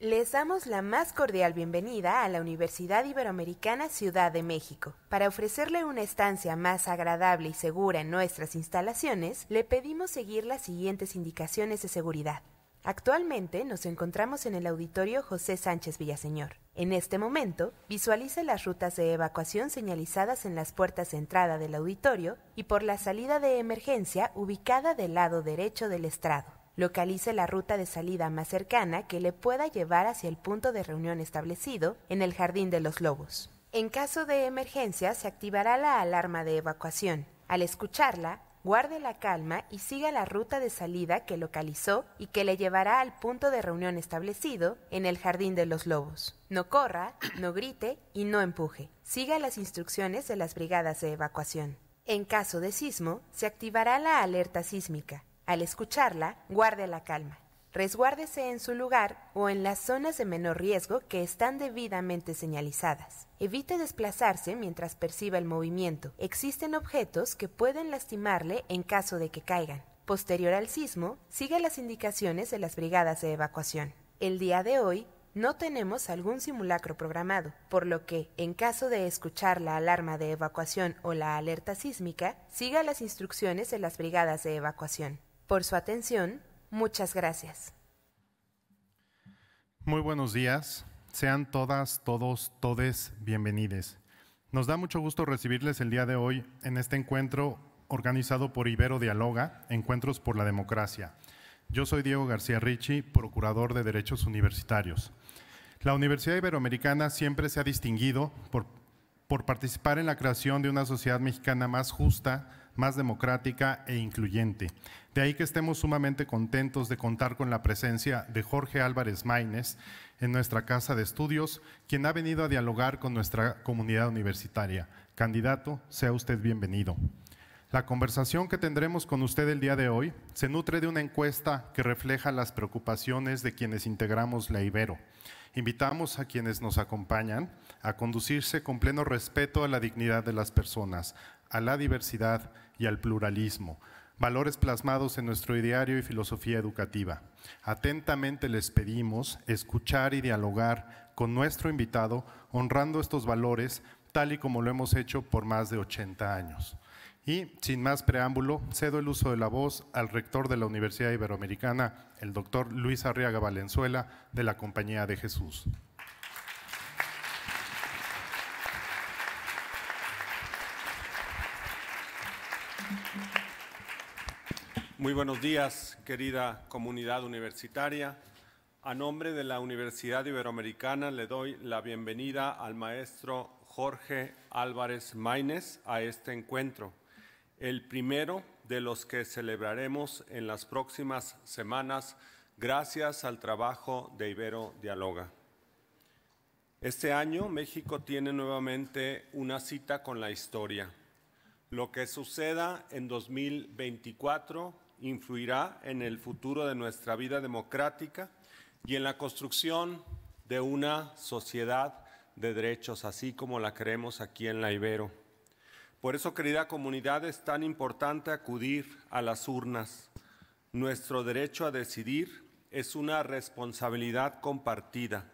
Les damos la más cordial bienvenida a la Universidad Iberoamericana Ciudad de México. Para ofrecerle una estancia más agradable y segura en nuestras instalaciones, le pedimos seguir las siguientes indicaciones de seguridad. Actualmente nos encontramos en el auditorio José Sánchez Villaseñor. En este momento, visualice las rutas de evacuación señalizadas en las puertas de entrada del auditorio y por la salida de emergencia ubicada del lado derecho del estrado localice la ruta de salida más cercana que le pueda llevar hacia el punto de reunión establecido en el Jardín de los Lobos. En caso de emergencia se activará la alarma de evacuación. Al escucharla, guarde la calma y siga la ruta de salida que localizó y que le llevará al punto de reunión establecido en el Jardín de los Lobos. No corra, no grite y no empuje. Siga las instrucciones de las brigadas de evacuación. En caso de sismo, se activará la alerta sísmica. Al escucharla, guarde la calma. Resguárdese en su lugar o en las zonas de menor riesgo que están debidamente señalizadas. Evite desplazarse mientras perciba el movimiento. Existen objetos que pueden lastimarle en caso de que caigan. Posterior al sismo, siga las indicaciones de las brigadas de evacuación. El día de hoy no tenemos algún simulacro programado, por lo que, en caso de escuchar la alarma de evacuación o la alerta sísmica, siga las instrucciones de las brigadas de evacuación por su atención. Muchas gracias. Muy buenos días. Sean todas, todos, todes bienvenidos Nos da mucho gusto recibirles el día de hoy en este encuentro organizado por Ibero Dialoga, Encuentros por la Democracia. Yo soy Diego García Ricci, Procurador de Derechos Universitarios. La Universidad Iberoamericana siempre se ha distinguido por, por participar en la creación de una sociedad mexicana más justa, más democrática e incluyente. De ahí que estemos sumamente contentos de contar con la presencia de Jorge Álvarez Maínez en nuestra casa de estudios, quien ha venido a dialogar con nuestra comunidad universitaria. Candidato, sea usted bienvenido. La conversación que tendremos con usted el día de hoy se nutre de una encuesta que refleja las preocupaciones de quienes integramos la Ibero. Invitamos a quienes nos acompañan a conducirse con pleno respeto a la dignidad de las personas, a la diversidad y al pluralismo, valores plasmados en nuestro ideario y filosofía educativa. Atentamente les pedimos escuchar y dialogar con nuestro invitado, honrando estos valores tal y como lo hemos hecho por más de 80 años. Y sin más preámbulo, cedo el uso de la voz al rector de la Universidad Iberoamericana, el doctor Luis Arriaga Valenzuela, de la Compañía de Jesús. Muy buenos días, querida comunidad universitaria. A nombre de la Universidad Iberoamericana le doy la bienvenida al maestro Jorge Álvarez Maínez a este encuentro, el primero de los que celebraremos en las próximas semanas gracias al trabajo de Ibero Dialoga. Este año México tiene nuevamente una cita con la historia lo que suceda en 2024 influirá en el futuro de nuestra vida democrática y en la construcción de una sociedad de derechos, así como la creemos aquí en la Ibero. Por eso, querida comunidad, es tan importante acudir a las urnas. Nuestro derecho a decidir es una responsabilidad compartida.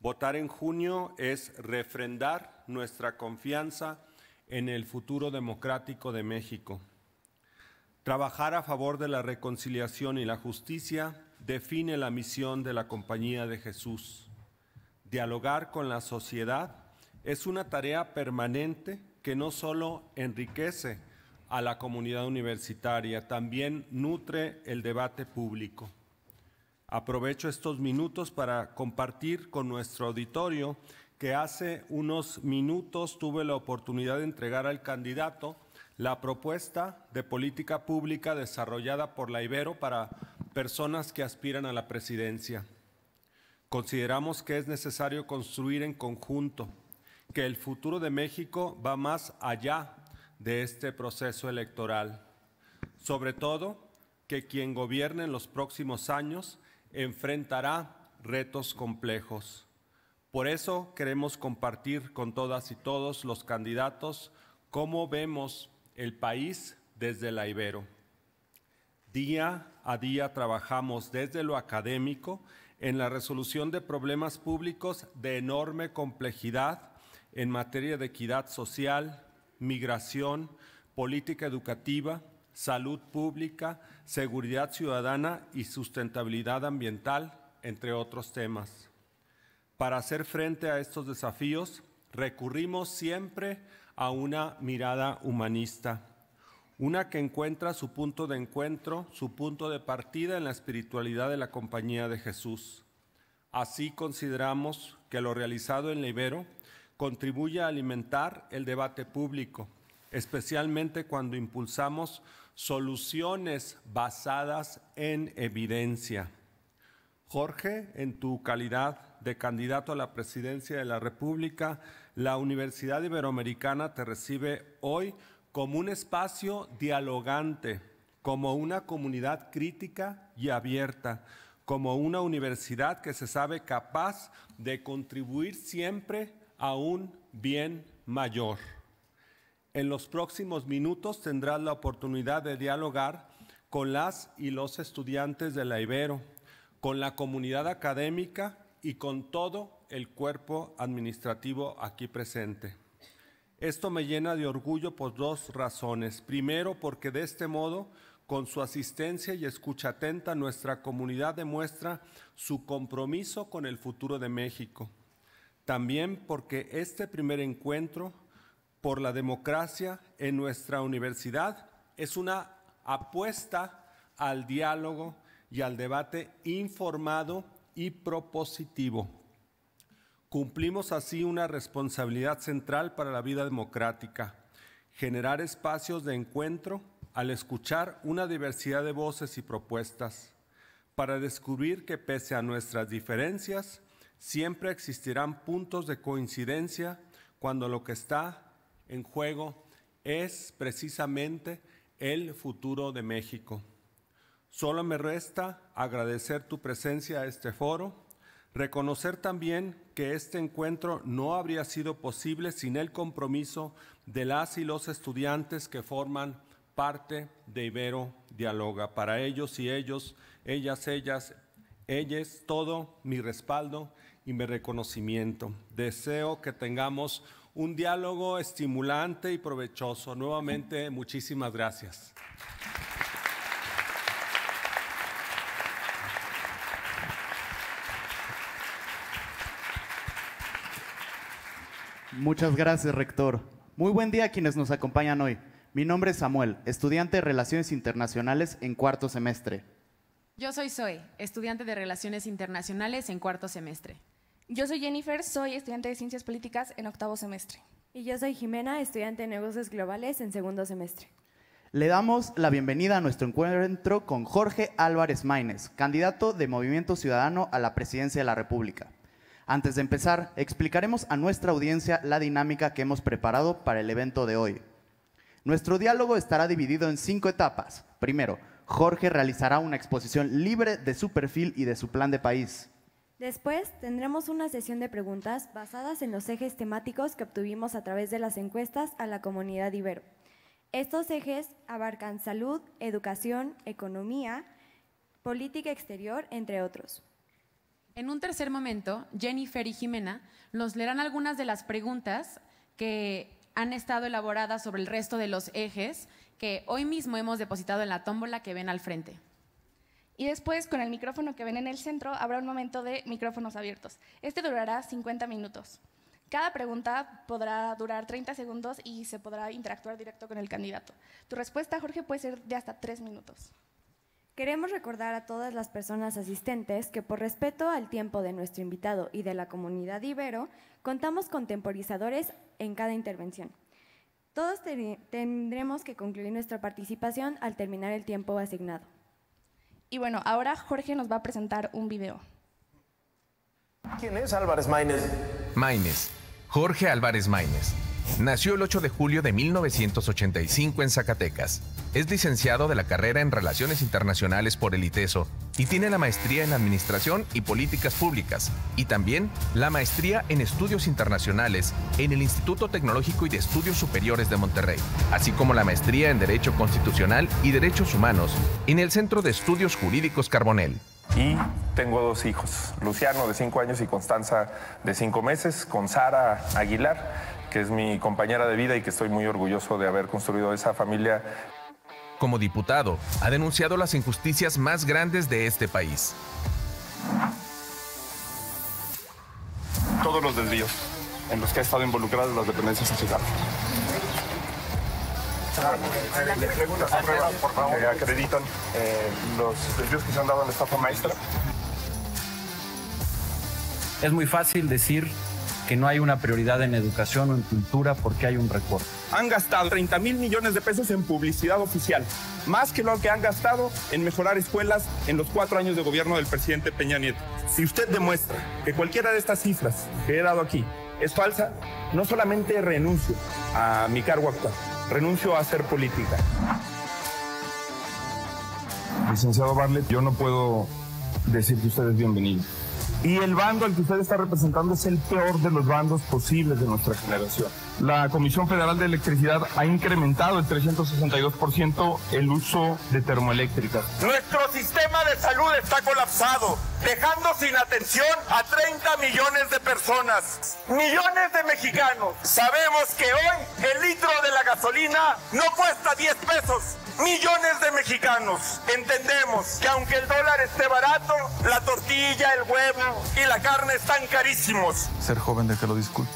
Votar en junio es refrendar nuestra confianza en el futuro democrático de México. Trabajar a favor de la reconciliación y la justicia define la misión de la Compañía de Jesús. Dialogar con la sociedad es una tarea permanente que no solo enriquece a la comunidad universitaria, también nutre el debate público. Aprovecho estos minutos para compartir con nuestro auditorio que hace unos minutos tuve la oportunidad de entregar al candidato la propuesta de política pública desarrollada por la Ibero para personas que aspiran a la presidencia. Consideramos que es necesario construir en conjunto, que el futuro de México va más allá de este proceso electoral. Sobre todo, que quien gobierne en los próximos años enfrentará retos complejos. Por eso queremos compartir con todas y todos los candidatos cómo vemos el país desde la Ibero. Día a día trabajamos desde lo académico en la resolución de problemas públicos de enorme complejidad en materia de equidad social, migración, política educativa, salud pública, seguridad ciudadana y sustentabilidad ambiental, entre otros temas. Para hacer frente a estos desafíos, recurrimos siempre a una mirada humanista, una que encuentra su punto de encuentro, su punto de partida en la espiritualidad de la compañía de Jesús. Así consideramos que lo realizado en Libero contribuye a alimentar el debate público, especialmente cuando impulsamos soluciones basadas en evidencia. Jorge, en tu calidad candidato a la presidencia de la República, la Universidad Iberoamericana te recibe hoy como un espacio dialogante, como una comunidad crítica y abierta, como una universidad que se sabe capaz de contribuir siempre a un bien mayor. En los próximos minutos tendrás la oportunidad de dialogar con las y los estudiantes de la Ibero, con la comunidad académica y con todo el cuerpo administrativo aquí presente. Esto me llena de orgullo por dos razones. Primero, porque de este modo, con su asistencia y escucha atenta, nuestra comunidad demuestra su compromiso con el futuro de México. También porque este primer encuentro por la democracia en nuestra universidad es una apuesta al diálogo y al debate informado y propositivo. Cumplimos así una responsabilidad central para la vida democrática, generar espacios de encuentro al escuchar una diversidad de voces y propuestas, para descubrir que pese a nuestras diferencias, siempre existirán puntos de coincidencia cuando lo que está en juego es precisamente el futuro de México. Solo me resta agradecer tu presencia a este foro, reconocer también que este encuentro no habría sido posible sin el compromiso de las y los estudiantes que forman parte de Ibero Dialoga. Para ellos y ellos, ellas, ellas, ellas, todo mi respaldo y mi reconocimiento. Deseo que tengamos un diálogo estimulante y provechoso. Nuevamente, muchísimas gracias. Muchas gracias, rector. Muy buen día a quienes nos acompañan hoy. Mi nombre es Samuel, estudiante de Relaciones Internacionales en cuarto semestre. Yo soy Zoe, estudiante de Relaciones Internacionales en cuarto semestre. Yo soy Jennifer, soy estudiante de Ciencias Políticas en octavo semestre. Y yo soy Jimena, estudiante de Negocios Globales en segundo semestre. Le damos la bienvenida a nuestro encuentro con Jorge Álvarez Maínez, candidato de Movimiento Ciudadano a la presidencia de la República. Antes de empezar, explicaremos a nuestra audiencia la dinámica que hemos preparado para el evento de hoy. Nuestro diálogo estará dividido en cinco etapas. Primero, Jorge realizará una exposición libre de su perfil y de su plan de país. Después tendremos una sesión de preguntas basadas en los ejes temáticos que obtuvimos a través de las encuestas a la comunidad ibero. Estos ejes abarcan salud, educación, economía, política exterior, entre otros. En un tercer momento, Jennifer y Jimena nos leerán algunas de las preguntas que han estado elaboradas sobre el resto de los ejes que hoy mismo hemos depositado en la tómbola que ven al frente. Y después, con el micrófono que ven en el centro, habrá un momento de micrófonos abiertos. Este durará 50 minutos. Cada pregunta podrá durar 30 segundos y se podrá interactuar directo con el candidato. Tu respuesta, Jorge, puede ser de hasta 3 minutos. Queremos recordar a todas las personas asistentes que por respeto al tiempo de nuestro invitado y de la comunidad Ibero, contamos con temporizadores en cada intervención. Todos tendremos que concluir nuestra participación al terminar el tiempo asignado. Y bueno, ahora Jorge nos va a presentar un video. ¿Quién es Álvarez Maínez? Maínez, Jorge Álvarez Maínez. Nació el 8 de julio de 1985 en Zacatecas es licenciado de la carrera en Relaciones Internacionales por el ITESO y tiene la maestría en Administración y Políticas Públicas y también la maestría en Estudios Internacionales en el Instituto Tecnológico y de Estudios Superiores de Monterrey, así como la maestría en Derecho Constitucional y Derechos Humanos en el Centro de Estudios Jurídicos Carbonel. Y tengo dos hijos, Luciano de 5 años y Constanza de cinco meses, con Sara Aguilar, que es mi compañera de vida y que estoy muy orgulloso de haber construido esa familia como diputado, ha denunciado las injusticias más grandes de este país. Todos los desvíos en los que ha estado involucrada las dependencias estatales. Les acreditan eh, los desvíos que se han dado en la estafa maestra? Es muy fácil decir que no hay una prioridad en educación o en cultura porque hay un recorte. Han gastado 30 mil millones de pesos en publicidad oficial, más que lo que han gastado en mejorar escuelas en los cuatro años de gobierno del presidente Peña Nieto. Si usted demuestra que cualquiera de estas cifras que he dado aquí es falsa, no solamente renuncio a mi cargo actual, renuncio a hacer política. Licenciado Barlet, yo no puedo decir que usted es bienvenido. Y el bando al que usted está representando es el peor de los bandos posibles de nuestra generación. La Comisión Federal de Electricidad ha incrementado el 362% el uso de termoeléctricas. Nuestro sistema de salud está colapsado, dejando sin atención a 30 millones de personas. Millones de mexicanos. Sabemos que hoy el litro de la gasolina no cuesta 10 pesos, Millones de mexicanos entendemos que aunque el dólar esté barato, la tortilla, el huevo y la carne están carísimos. Ser joven de que lo disculpo.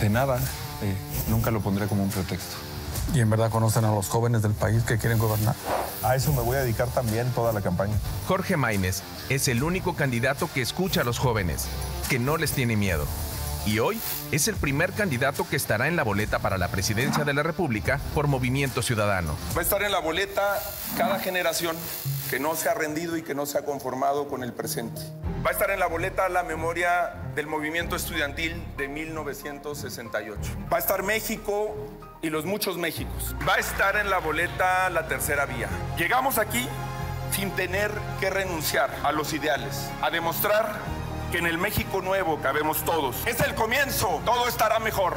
De nada, eh, nunca lo pondré como un pretexto. ¿Y en verdad conocen a los jóvenes del país que quieren gobernar? A eso me voy a dedicar también toda la campaña. Jorge Maínez es el único candidato que escucha a los jóvenes, que no les tiene miedo y hoy es el primer candidato que estará en la boleta para la presidencia de la República por Movimiento Ciudadano. Va a estar en la boleta cada generación que no se ha rendido y que no se ha conformado con el presente. Va a estar en la boleta la memoria del movimiento estudiantil de 1968. Va a estar México y los muchos Méxicos. Va a estar en la boleta la tercera vía. Llegamos aquí sin tener que renunciar a los ideales, a demostrar en el México nuevo cabemos todos. Es el comienzo, todo estará mejor.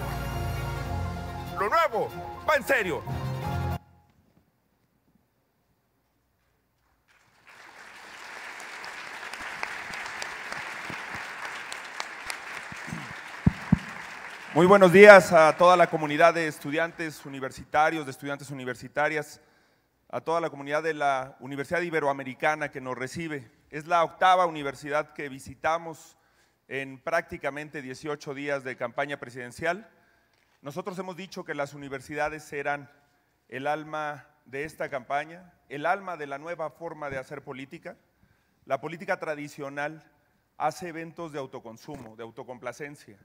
Lo nuevo va en serio. Muy buenos días a toda la comunidad de estudiantes universitarios, de estudiantes universitarias, a toda la comunidad de la Universidad Iberoamericana que nos recibe. Es la octava universidad que visitamos en prácticamente 18 días de campaña presidencial. Nosotros hemos dicho que las universidades serán el alma de esta campaña, el alma de la nueva forma de hacer política. La política tradicional hace eventos de autoconsumo, de autocomplacencia.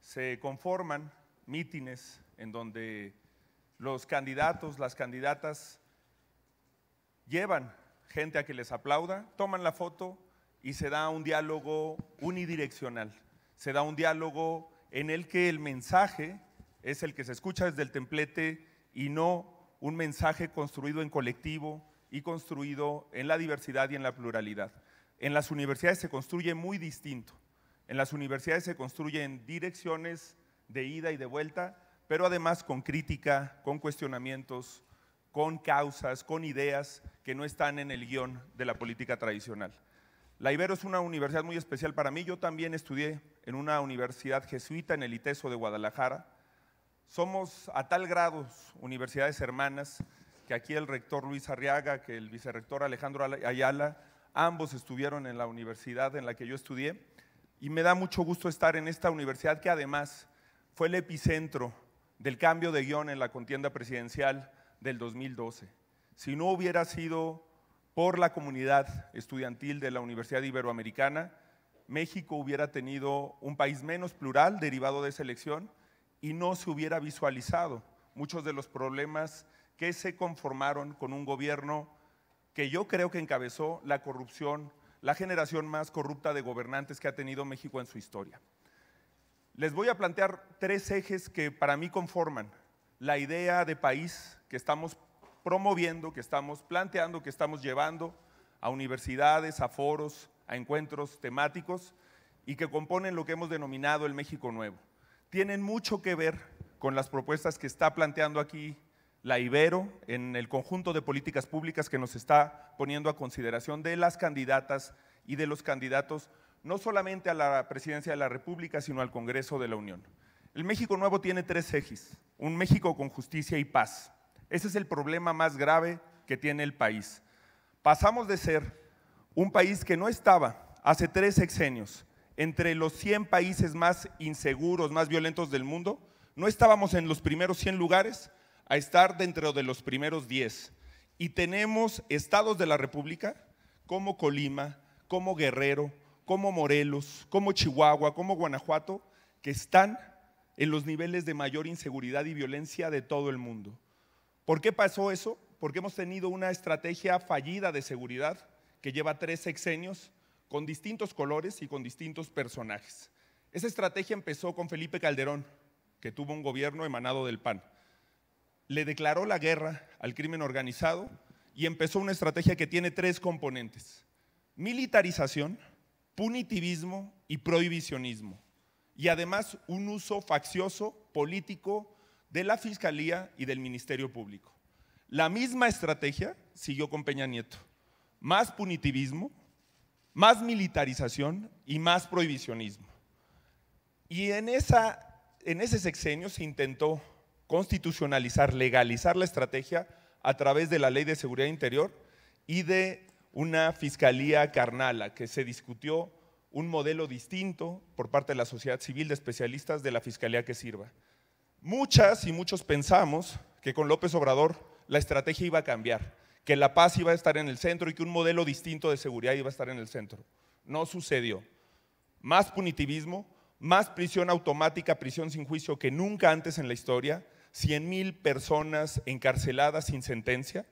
Se conforman mítines en donde los candidatos, las candidatas llevan gente a que les aplauda, toman la foto y se da un diálogo unidireccional. Se da un diálogo en el que el mensaje es el que se escucha desde el templete y no un mensaje construido en colectivo y construido en la diversidad y en la pluralidad. En las universidades se construye muy distinto. En las universidades se construyen direcciones de ida y de vuelta, pero además con crítica, con cuestionamientos, con causas, con ideas que no están en el guión de la política tradicional. La Ibero es una universidad muy especial para mí. Yo también estudié en una universidad jesuita en el ITESO de Guadalajara. Somos a tal grado universidades hermanas que aquí el rector Luis Arriaga, que el vicerrector Alejandro Ayala, ambos estuvieron en la universidad en la que yo estudié. Y me da mucho gusto estar en esta universidad que además fue el epicentro del cambio de guión en la contienda presidencial del 2012. Si no hubiera sido por la comunidad estudiantil de la Universidad Iberoamericana, México hubiera tenido un país menos plural derivado de esa elección y no se hubiera visualizado muchos de los problemas que se conformaron con un gobierno que yo creo que encabezó la corrupción, la generación más corrupta de gobernantes que ha tenido México en su historia. Les voy a plantear tres ejes que para mí conforman la idea de país que estamos promoviendo, que estamos planteando, que estamos llevando a universidades, a foros, a encuentros temáticos y que componen lo que hemos denominado el México Nuevo. Tienen mucho que ver con las propuestas que está planteando aquí la Ibero en el conjunto de políticas públicas que nos está poniendo a consideración de las candidatas y de los candidatos, no solamente a la presidencia de la República, sino al Congreso de la Unión. El México nuevo tiene tres ejes. Un México con justicia y paz. Ese es el problema más grave que tiene el país. Pasamos de ser un país que no estaba hace tres sexenios entre los 100 países más inseguros, más violentos del mundo, no estábamos en los primeros 100 lugares a estar dentro de los primeros 10. Y tenemos estados de la República como Colima, como Guerrero, como Morelos, como Chihuahua, como Guanajuato, que están en los niveles de mayor inseguridad y violencia de todo el mundo. ¿Por qué pasó eso? Porque hemos tenido una estrategia fallida de seguridad que lleva tres sexenios con distintos colores y con distintos personajes. Esa estrategia empezó con Felipe Calderón, que tuvo un gobierno emanado del PAN. Le declaró la guerra al crimen organizado y empezó una estrategia que tiene tres componentes. Militarización, punitivismo y prohibicionismo y además un uso faccioso político de la Fiscalía y del Ministerio Público. La misma estrategia siguió con Peña Nieto. Más punitivismo, más militarización y más prohibicionismo. Y en, ese sexenio se intentó constitucionalizar, legalizar la estrategia a través de la Ley de Seguridad Interior y de una Fiscalía Carnala que se discutió un modelo distinto por parte de la sociedad civil de especialistas de la fiscalía que sirva. Muchas y muchos pensamos que con López Obrador la estrategia iba a cambiar, que la paz iba a estar en el centro y que un modelo distinto de seguridad iba a estar en el centro. No sucedió. Más punitivismo, más prisión automática, prisión sin juicio que nunca antes en la historia, 100 mil personas encarceladas sin sentencia,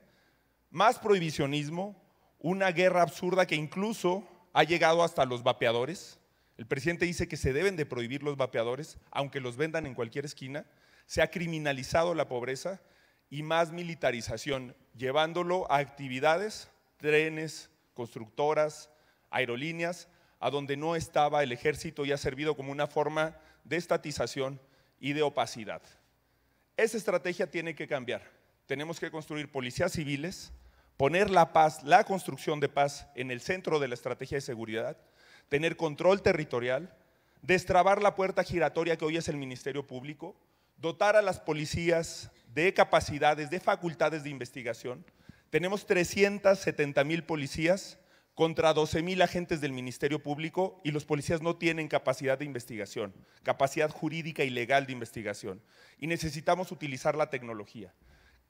más prohibicionismo, una guerra absurda que incluso ha llegado hasta los vapeadores. El presidente dice que se deben de prohibir los vapeadores, aunque los vendan en cualquier esquina. Se ha criminalizado la pobreza y más militarización, llevándolo a actividades, trenes, constructoras, aerolíneas, a donde no estaba el ejército y ha servido como una forma de estatización y de opacidad. Esa estrategia tiene que cambiar. Tenemos que construir policías civiles poner la paz, la construcción de paz en el centro de la estrategia de seguridad, tener control territorial, destrabar la puerta giratoria que hoy es el Ministerio Público, dotar a las policías de capacidades, de facultades de investigación. Tenemos 370 mil policías contra 12 mil agentes del Ministerio Público y los policías no tienen capacidad de investigación, capacidad jurídica y legal de investigación. Y necesitamos utilizar la tecnología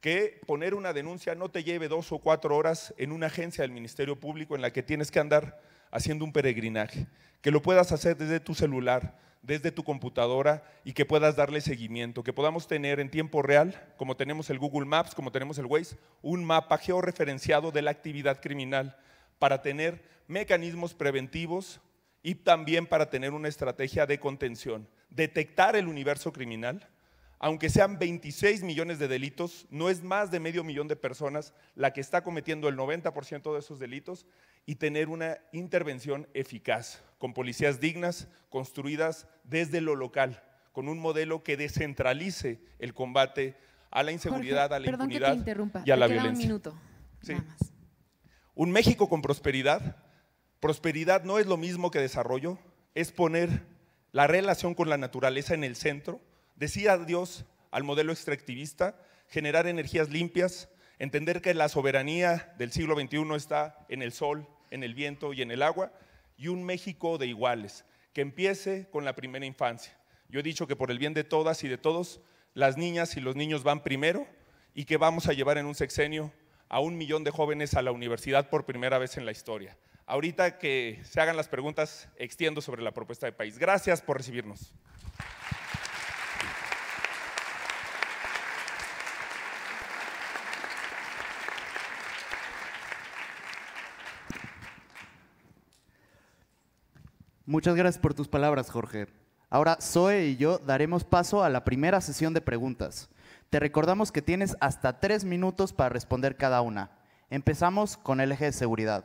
que poner una denuncia no te lleve dos o cuatro horas en una agencia del Ministerio Público en la que tienes que andar haciendo un peregrinaje, que lo puedas hacer desde tu celular, desde tu computadora y que puedas darle seguimiento, que podamos tener en tiempo real, como tenemos el Google Maps, como tenemos el Waze, un mapa georreferenciado de la actividad criminal para tener mecanismos preventivos y también para tener una estrategia de contención, detectar el universo criminal, aunque sean 26 millones de delitos, no es más de medio millón de personas la que está cometiendo el 90% de esos delitos y tener una intervención eficaz, con policías dignas, construidas desde lo local, con un modelo que descentralice el combate a la inseguridad, a la impunidad y a la violencia. Un, minuto, un México con prosperidad. Prosperidad no es lo mismo que desarrollo, es poner la relación con la naturaleza en el centro Decía adiós al modelo extractivista, generar energías limpias, entender que la soberanía del siglo XXI está en el sol, en el viento y en el agua, y un México de iguales, que empiece con la primera infancia. Yo he dicho que por el bien de todas y de todos, las niñas y los niños van primero y que vamos a llevar en un sexenio a un millón de jóvenes a la universidad por primera vez en la historia. Ahorita que se hagan las preguntas, extiendo sobre la propuesta de país. Gracias por recibirnos. Muchas gracias por tus palabras, Jorge. Ahora Zoe y yo daremos paso a la primera sesión de preguntas. Te recordamos que tienes hasta tres minutos para responder cada una. Empezamos con el eje de seguridad.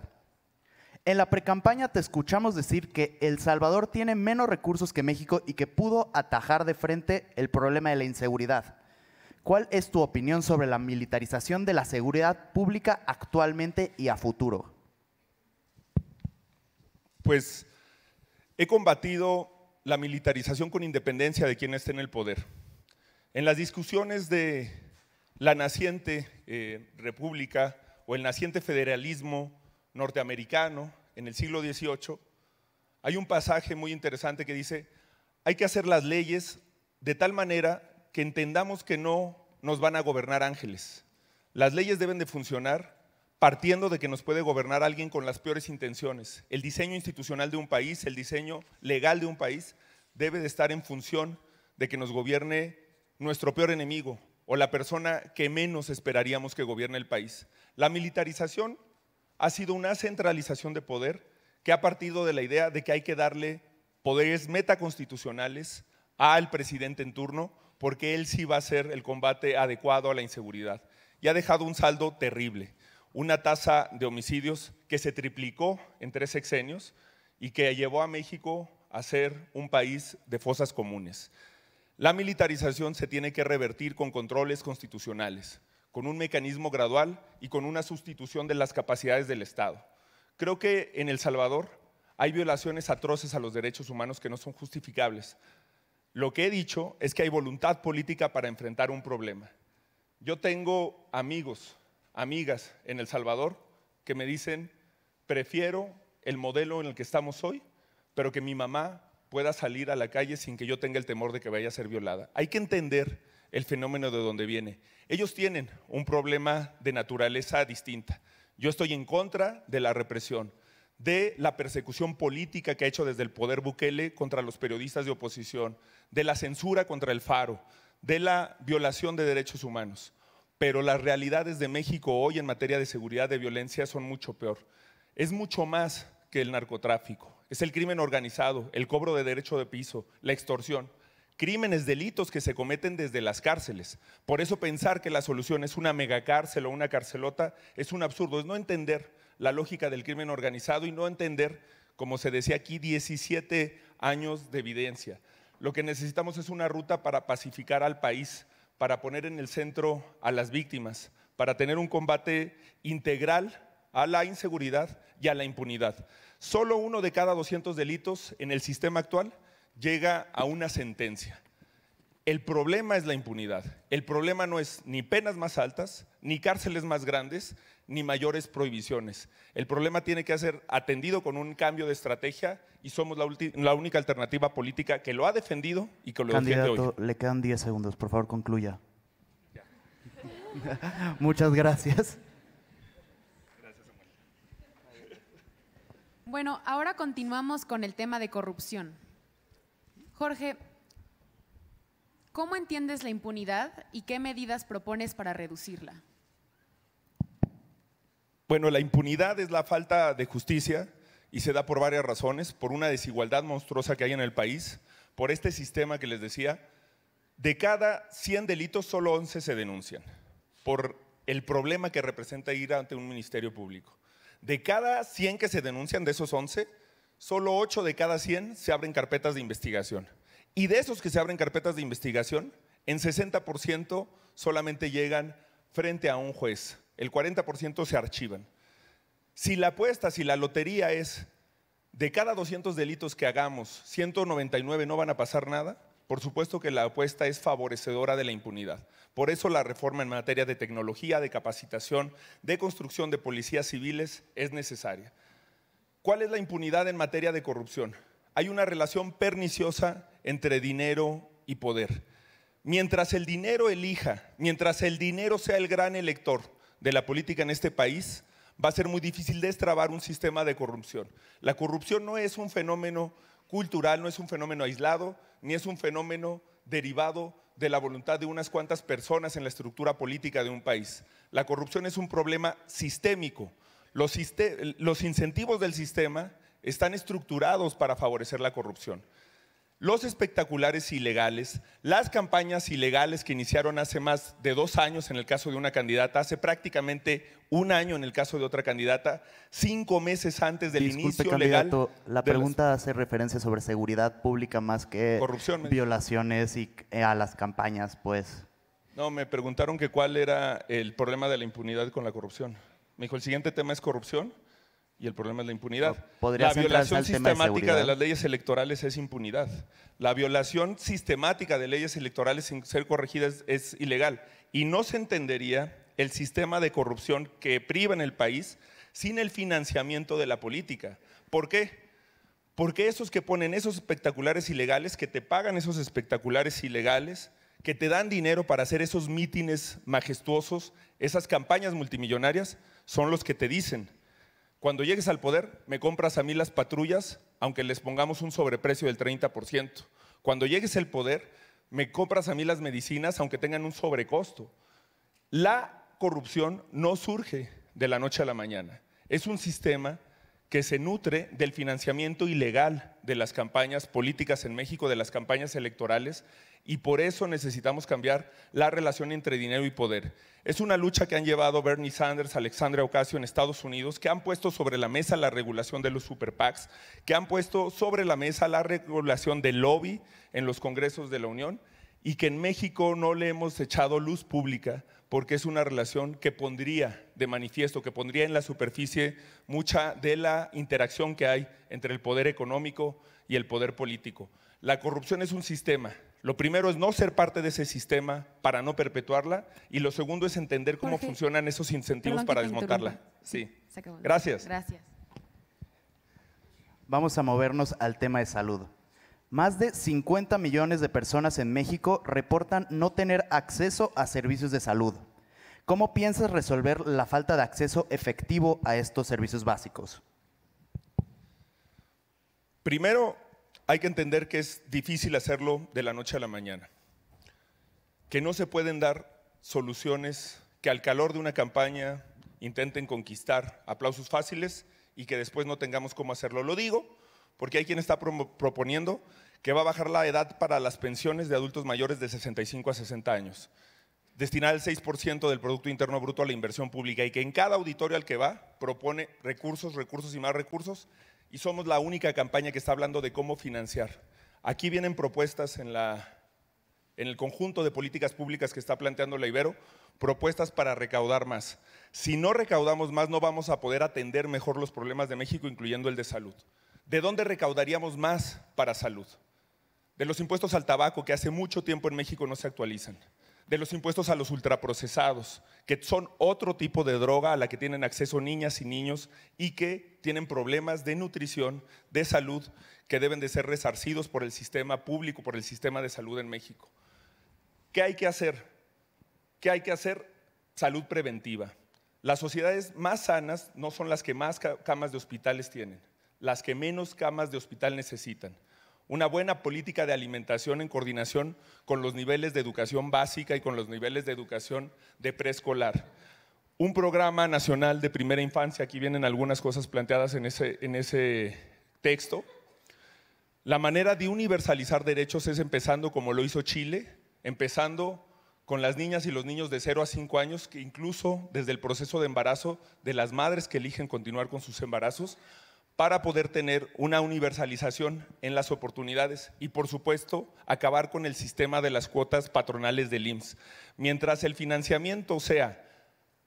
En la precampaña te escuchamos decir que El Salvador tiene menos recursos que México y que pudo atajar de frente el problema de la inseguridad. ¿Cuál es tu opinión sobre la militarización de la seguridad pública actualmente y a futuro? Pues He combatido la militarización con independencia de quien esté en el poder. En las discusiones de la naciente eh, república o el naciente federalismo norteamericano en el siglo XVIII, hay un pasaje muy interesante que dice, hay que hacer las leyes de tal manera que entendamos que no nos van a gobernar ángeles. Las leyes deben de funcionar partiendo de que nos puede gobernar alguien con las peores intenciones. El diseño institucional de un país, el diseño legal de un país, debe de estar en función de que nos gobierne nuestro peor enemigo o la persona que menos esperaríamos que gobierne el país. La militarización ha sido una centralización de poder que ha partido de la idea de que hay que darle poderes metaconstitucionales al presidente en turno porque él sí va a ser el combate adecuado a la inseguridad. Y ha dejado un saldo terrible una tasa de homicidios que se triplicó en tres sexenios y que llevó a México a ser un país de fosas comunes. La militarización se tiene que revertir con controles constitucionales, con un mecanismo gradual y con una sustitución de las capacidades del Estado. Creo que en El Salvador hay violaciones atroces a los derechos humanos que no son justificables. Lo que he dicho es que hay voluntad política para enfrentar un problema. Yo tengo amigos amigas en El Salvador que me dicen, prefiero el modelo en el que estamos hoy, pero que mi mamá pueda salir a la calle sin que yo tenga el temor de que vaya a ser violada. Hay que entender el fenómeno de donde viene. Ellos tienen un problema de naturaleza distinta. Yo estoy en contra de la represión, de la persecución política que ha hecho desde el poder Bukele contra los periodistas de oposición, de la censura contra el Faro, de la violación de derechos humanos pero las realidades de México hoy en materia de seguridad, de violencia, son mucho peor. Es mucho más que el narcotráfico, es el crimen organizado, el cobro de derecho de piso, la extorsión, crímenes, delitos que se cometen desde las cárceles. Por eso pensar que la solución es una megacárcel o una carcelota es un absurdo, es no entender la lógica del crimen organizado y no entender, como se decía aquí, 17 años de evidencia. Lo que necesitamos es una ruta para pacificar al país, para poner en el centro a las víctimas, para tener un combate integral a la inseguridad y a la impunidad. Solo uno de cada 200 delitos en el sistema actual llega a una sentencia. El problema es la impunidad. El problema no es ni penas más altas, ni cárceles más grandes, ni mayores prohibiciones. El problema tiene que ser atendido con un cambio de estrategia y somos la, única alternativa política que lo ha defendido y que lo defiende hoy. Le quedan 10 segundos, por favor, concluya. Muchas gracias. gracias Bueno, ahora continuamos con el tema de corrupción. Jorge, ¿Cómo entiendes la impunidad y qué medidas propones para reducirla? Bueno, la impunidad es la falta de justicia y se da por varias razones, por una desigualdad monstruosa que hay en el país, por este sistema que les decía, de cada 100 delitos solo 11 se denuncian, por el problema que representa ir ante un ministerio público. De cada 100 que se denuncian, de esos 11, solo 8 de cada 100 se abren carpetas de investigación. Y de esos que se abren carpetas de investigación, en 60% solamente llegan frente a un juez, el 40% se archivan. Si la apuesta, si la lotería es de cada 200 delitos que hagamos, 199 no van a pasar nada, por supuesto que la apuesta es favorecedora de la impunidad. Por eso la reforma en materia de tecnología, de capacitación, de construcción de policías civiles es necesaria. ¿Cuál es la impunidad en materia de corrupción? hay una relación perniciosa entre dinero y poder. Mientras el dinero elija, mientras el dinero sea el gran elector de la política en este país, va a ser muy difícil destrabar un sistema de corrupción. La corrupción no es un fenómeno cultural, no es un fenómeno aislado, ni es un fenómeno derivado de la voluntad de unas cuantas personas en la estructura política de un país. La corrupción es un problema sistémico. Los, los incentivos del sistema están estructurados para favorecer la corrupción. Los espectaculares ilegales, las campañas ilegales que iniciaron hace más de dos años en el caso de una candidata, hace prácticamente un año en el caso de otra candidata, cinco meses antes del Disculpe, inicio La pregunta hace referencia sobre seguridad pública más que violaciones y eh, a las campañas, pues. No, me preguntaron que cuál era el problema de la impunidad con la corrupción. Me dijo, el siguiente tema es corrupción y el problema es la impunidad. La violación sistemática de, las leyes electorales es impunidad. La violación sistemática de leyes electorales sin ser corregidas es, es ilegal. Y no se entendería el sistema de corrupción que priva en el país sin el financiamiento de la política. ¿Por qué? Porque esos que ponen esos espectaculares ilegales, que te pagan esos espectaculares ilegales, que te dan dinero para hacer esos mítines majestuosos, esas campañas multimillonarias, son los que te dicen, cuando llegues al poder, me compras a mí las patrullas, aunque les pongamos un sobreprecio del 30%. Cuando llegues al poder, me compras a mí las medicinas, aunque tengan un sobrecosto. La corrupción no surge de la noche a la mañana. Es un sistema que se nutre del financiamiento ilegal de las campañas políticas en México, de las campañas electorales, y por eso necesitamos cambiar la relación entre dinero y poder. Es una lucha que han llevado Bernie Sanders, Alexandria Ocasio en Estados Unidos, que han puesto sobre la mesa la regulación de los super que han puesto sobre la mesa la regulación del lobby en los congresos de la Unión y que en México no le hemos echado luz pública porque es una relación que pondría de manifiesto, que pondría en la superficie mucha de la interacción que hay entre el poder económico y el poder político. La corrupción es un sistema, lo primero es no ser parte de ese sistema para no perpetuarla y lo segundo es entender cómo funcionan esos incentivos para desmontarla. Gracias. Gracias. Vamos a movernos al tema de salud. Más de 50 millones de personas en México reportan no tener acceso a servicios de salud. ¿Cómo piensas resolver la falta de acceso efectivo a estos servicios básicos? Primero, hay que entender que es difícil hacerlo de la noche a la mañana, que no se pueden dar soluciones que al calor de una campaña intenten conquistar aplausos fáciles y que después no tengamos cómo hacerlo. Lo digo porque hay quien está proponiendo que va a bajar la edad para las pensiones de adultos mayores de 65 a 60 años, destinar el 6% del Producto Interno Bruto a la inversión pública y que en cada auditorio al que va propone recursos, recursos y más recursos y somos la única campaña que está hablando de cómo financiar. Aquí vienen propuestas en, el conjunto de políticas públicas que está planteando la Ibero, propuestas para recaudar más. Si no recaudamos más, no vamos a poder atender mejor los problemas de México, incluyendo el de salud. ¿De dónde recaudaríamos más para salud? De los impuestos al tabaco, que hace mucho tiempo en México no se actualizan de los impuestos a los ultraprocesados, que son otro tipo de droga a la que tienen acceso niñas y niños y que tienen problemas de nutrición, de salud, que deben de ser resarcidos por el sistema público, por el sistema de salud en México. ¿Qué hay que hacer? ¿Qué hay que hacer? Salud preventiva. Las sociedades más sanas no son las que más camas de hospitales tienen, las que menos camas de hospital necesitan una buena política de alimentación en coordinación con los niveles de educación básica y con los niveles de educación de preescolar. Un programa nacional de primera infancia, aquí vienen algunas cosas planteadas en ese, en ese texto. La manera de universalizar derechos es empezando como lo hizo Chile, empezando con las niñas y los niños de 0 a 5 años, que incluso desde el proceso de embarazo de las madres que eligen continuar con sus embarazos, para poder tener una universalización en las oportunidades y, por supuesto, acabar con el sistema de las cuotas patronales del IMSS. Mientras el financiamiento sea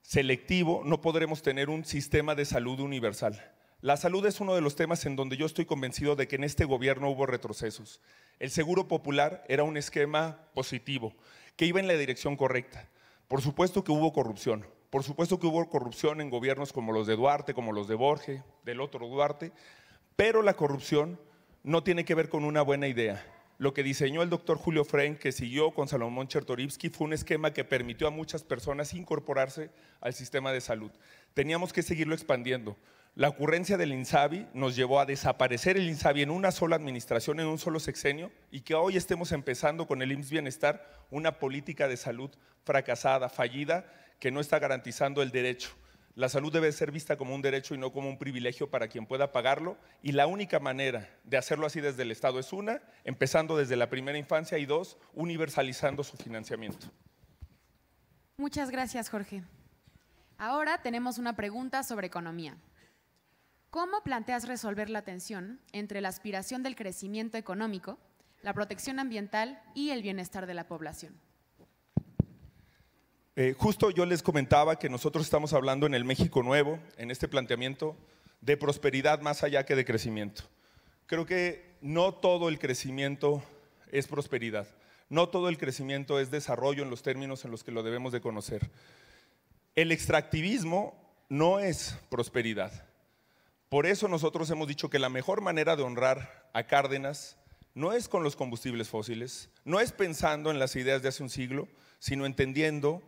selectivo, no podremos tener un sistema de salud universal. La salud es uno de los temas en donde yo estoy convencido de que en este gobierno hubo retrocesos. El seguro popular era un esquema positivo, que iba en la dirección correcta. Por supuesto que hubo corrupción, por supuesto que hubo corrupción en gobiernos como los de Duarte, como los de Borges, del otro Duarte, pero la corrupción no tiene que ver con una buena idea. Lo que diseñó el doctor Julio Frenk, que siguió con Salomón Chertorivsky, fue un esquema que permitió a muchas personas incorporarse al sistema de salud. Teníamos que seguirlo expandiendo. La ocurrencia del INSABI nos llevó a desaparecer el INSABI en una sola administración, en un solo sexenio, y que hoy estemos empezando con el IMSS Bienestar una política de salud fracasada, fallida que no está garantizando el derecho. La salud debe ser vista como un derecho y no como un privilegio para quien pueda pagarlo. Y la única manera de hacerlo así desde el Estado es una, empezando desde la primera infancia y dos, universalizando su financiamiento. Muchas gracias, Jorge. Ahora tenemos una pregunta sobre economía. ¿Cómo planteas resolver la tensión entre la aspiración del crecimiento económico, la protección ambiental y el bienestar de la población? Eh, justo yo les comentaba que nosotros estamos hablando en el México Nuevo, en este planteamiento, de prosperidad más allá que de crecimiento. Creo que no todo el crecimiento es prosperidad, no todo el crecimiento es desarrollo en los términos en los que lo debemos de conocer. El extractivismo no es prosperidad. Por eso nosotros hemos dicho que la mejor manera de honrar a Cárdenas no es con los combustibles fósiles, no es pensando en las ideas de hace un siglo, sino entendiendo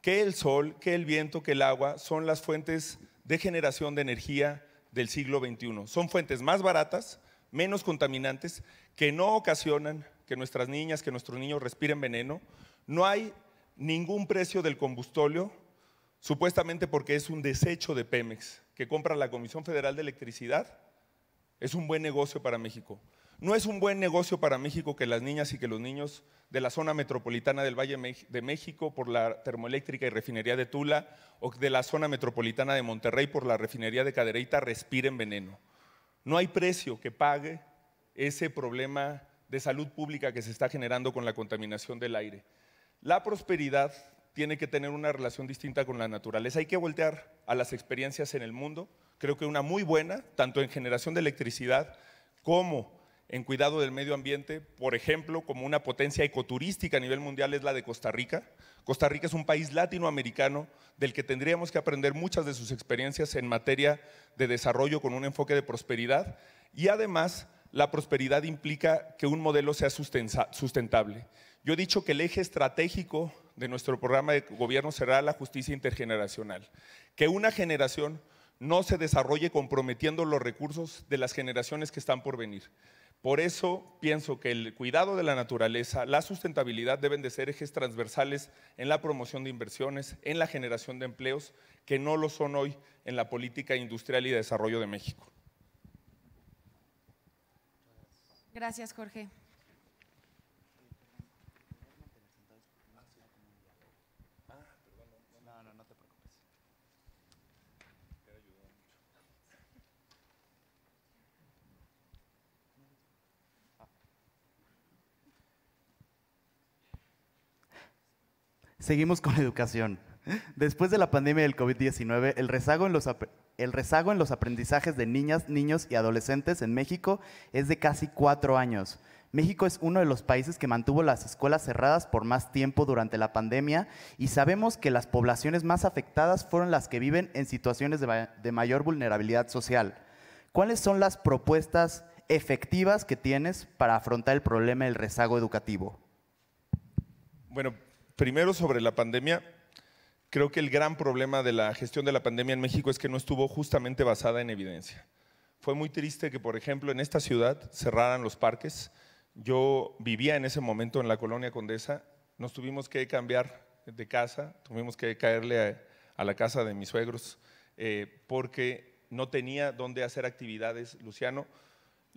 que el sol, que el viento, que el agua son las fuentes de generación de energía del siglo XXI. Son fuentes más baratas, menos contaminantes, que no ocasionan que nuestras niñas, que nuestros niños respiren veneno. No hay ningún precio del combustóleo, supuestamente porque es un desecho de Pemex que compra la Comisión Federal de Electricidad. Es un buen negocio para México. No es un buen negocio para México que las niñas y que los niños de la zona metropolitana del Valle de México por la termoeléctrica y refinería de Tula o de la zona metropolitana de Monterrey por la refinería de Cadereyta respiren veneno. No hay precio que pague ese problema de salud pública que se está generando con la contaminación del aire. La prosperidad tiene que tener una relación distinta con la naturaleza. Hay que voltear a las experiencias en el mundo. Creo que una muy buena, tanto en generación de electricidad como en cuidado del medio ambiente, por ejemplo, como una potencia ecoturística a nivel mundial es la de Costa Rica. Costa Rica es un país latinoamericano del que tendríamos que aprender muchas de sus experiencias en materia de desarrollo con un enfoque de prosperidad y además la prosperidad implica que un modelo sea sustentable. Yo he dicho que el eje estratégico de nuestro programa de gobierno será la justicia intergeneracional, que una generación no se desarrolle comprometiendo los recursos de las generaciones que están por venir. Por eso pienso que el cuidado de la naturaleza, la sustentabilidad deben de ser ejes transversales en la promoción de inversiones, en la generación de empleos, que no lo son hoy en la política industrial y de desarrollo de México. Gracias, Jorge. Seguimos con educación. Después de la pandemia del COVID-19, el rezago, en los el rezago en los aprendizajes de niñas, niños y adolescentes en México es de casi cuatro años. México es uno de los países que mantuvo las escuelas cerradas por más tiempo durante la pandemia y sabemos que las poblaciones más afectadas fueron las que viven en situaciones de, de mayor vulnerabilidad social. ¿Cuáles son las propuestas efectivas que tienes para afrontar el problema del rezago educativo? Bueno, Primero, sobre la pandemia, creo que el gran problema de la gestión de la pandemia en México es que no estuvo justamente basada en evidencia. Fue muy triste que, por ejemplo, en esta ciudad cerraran los parques. Yo vivía en ese momento en la colonia Condesa, nos tuvimos que cambiar de casa, tuvimos que caerle a, la casa de mis suegros, eh, porque no tenía dónde hacer actividades, Luciano.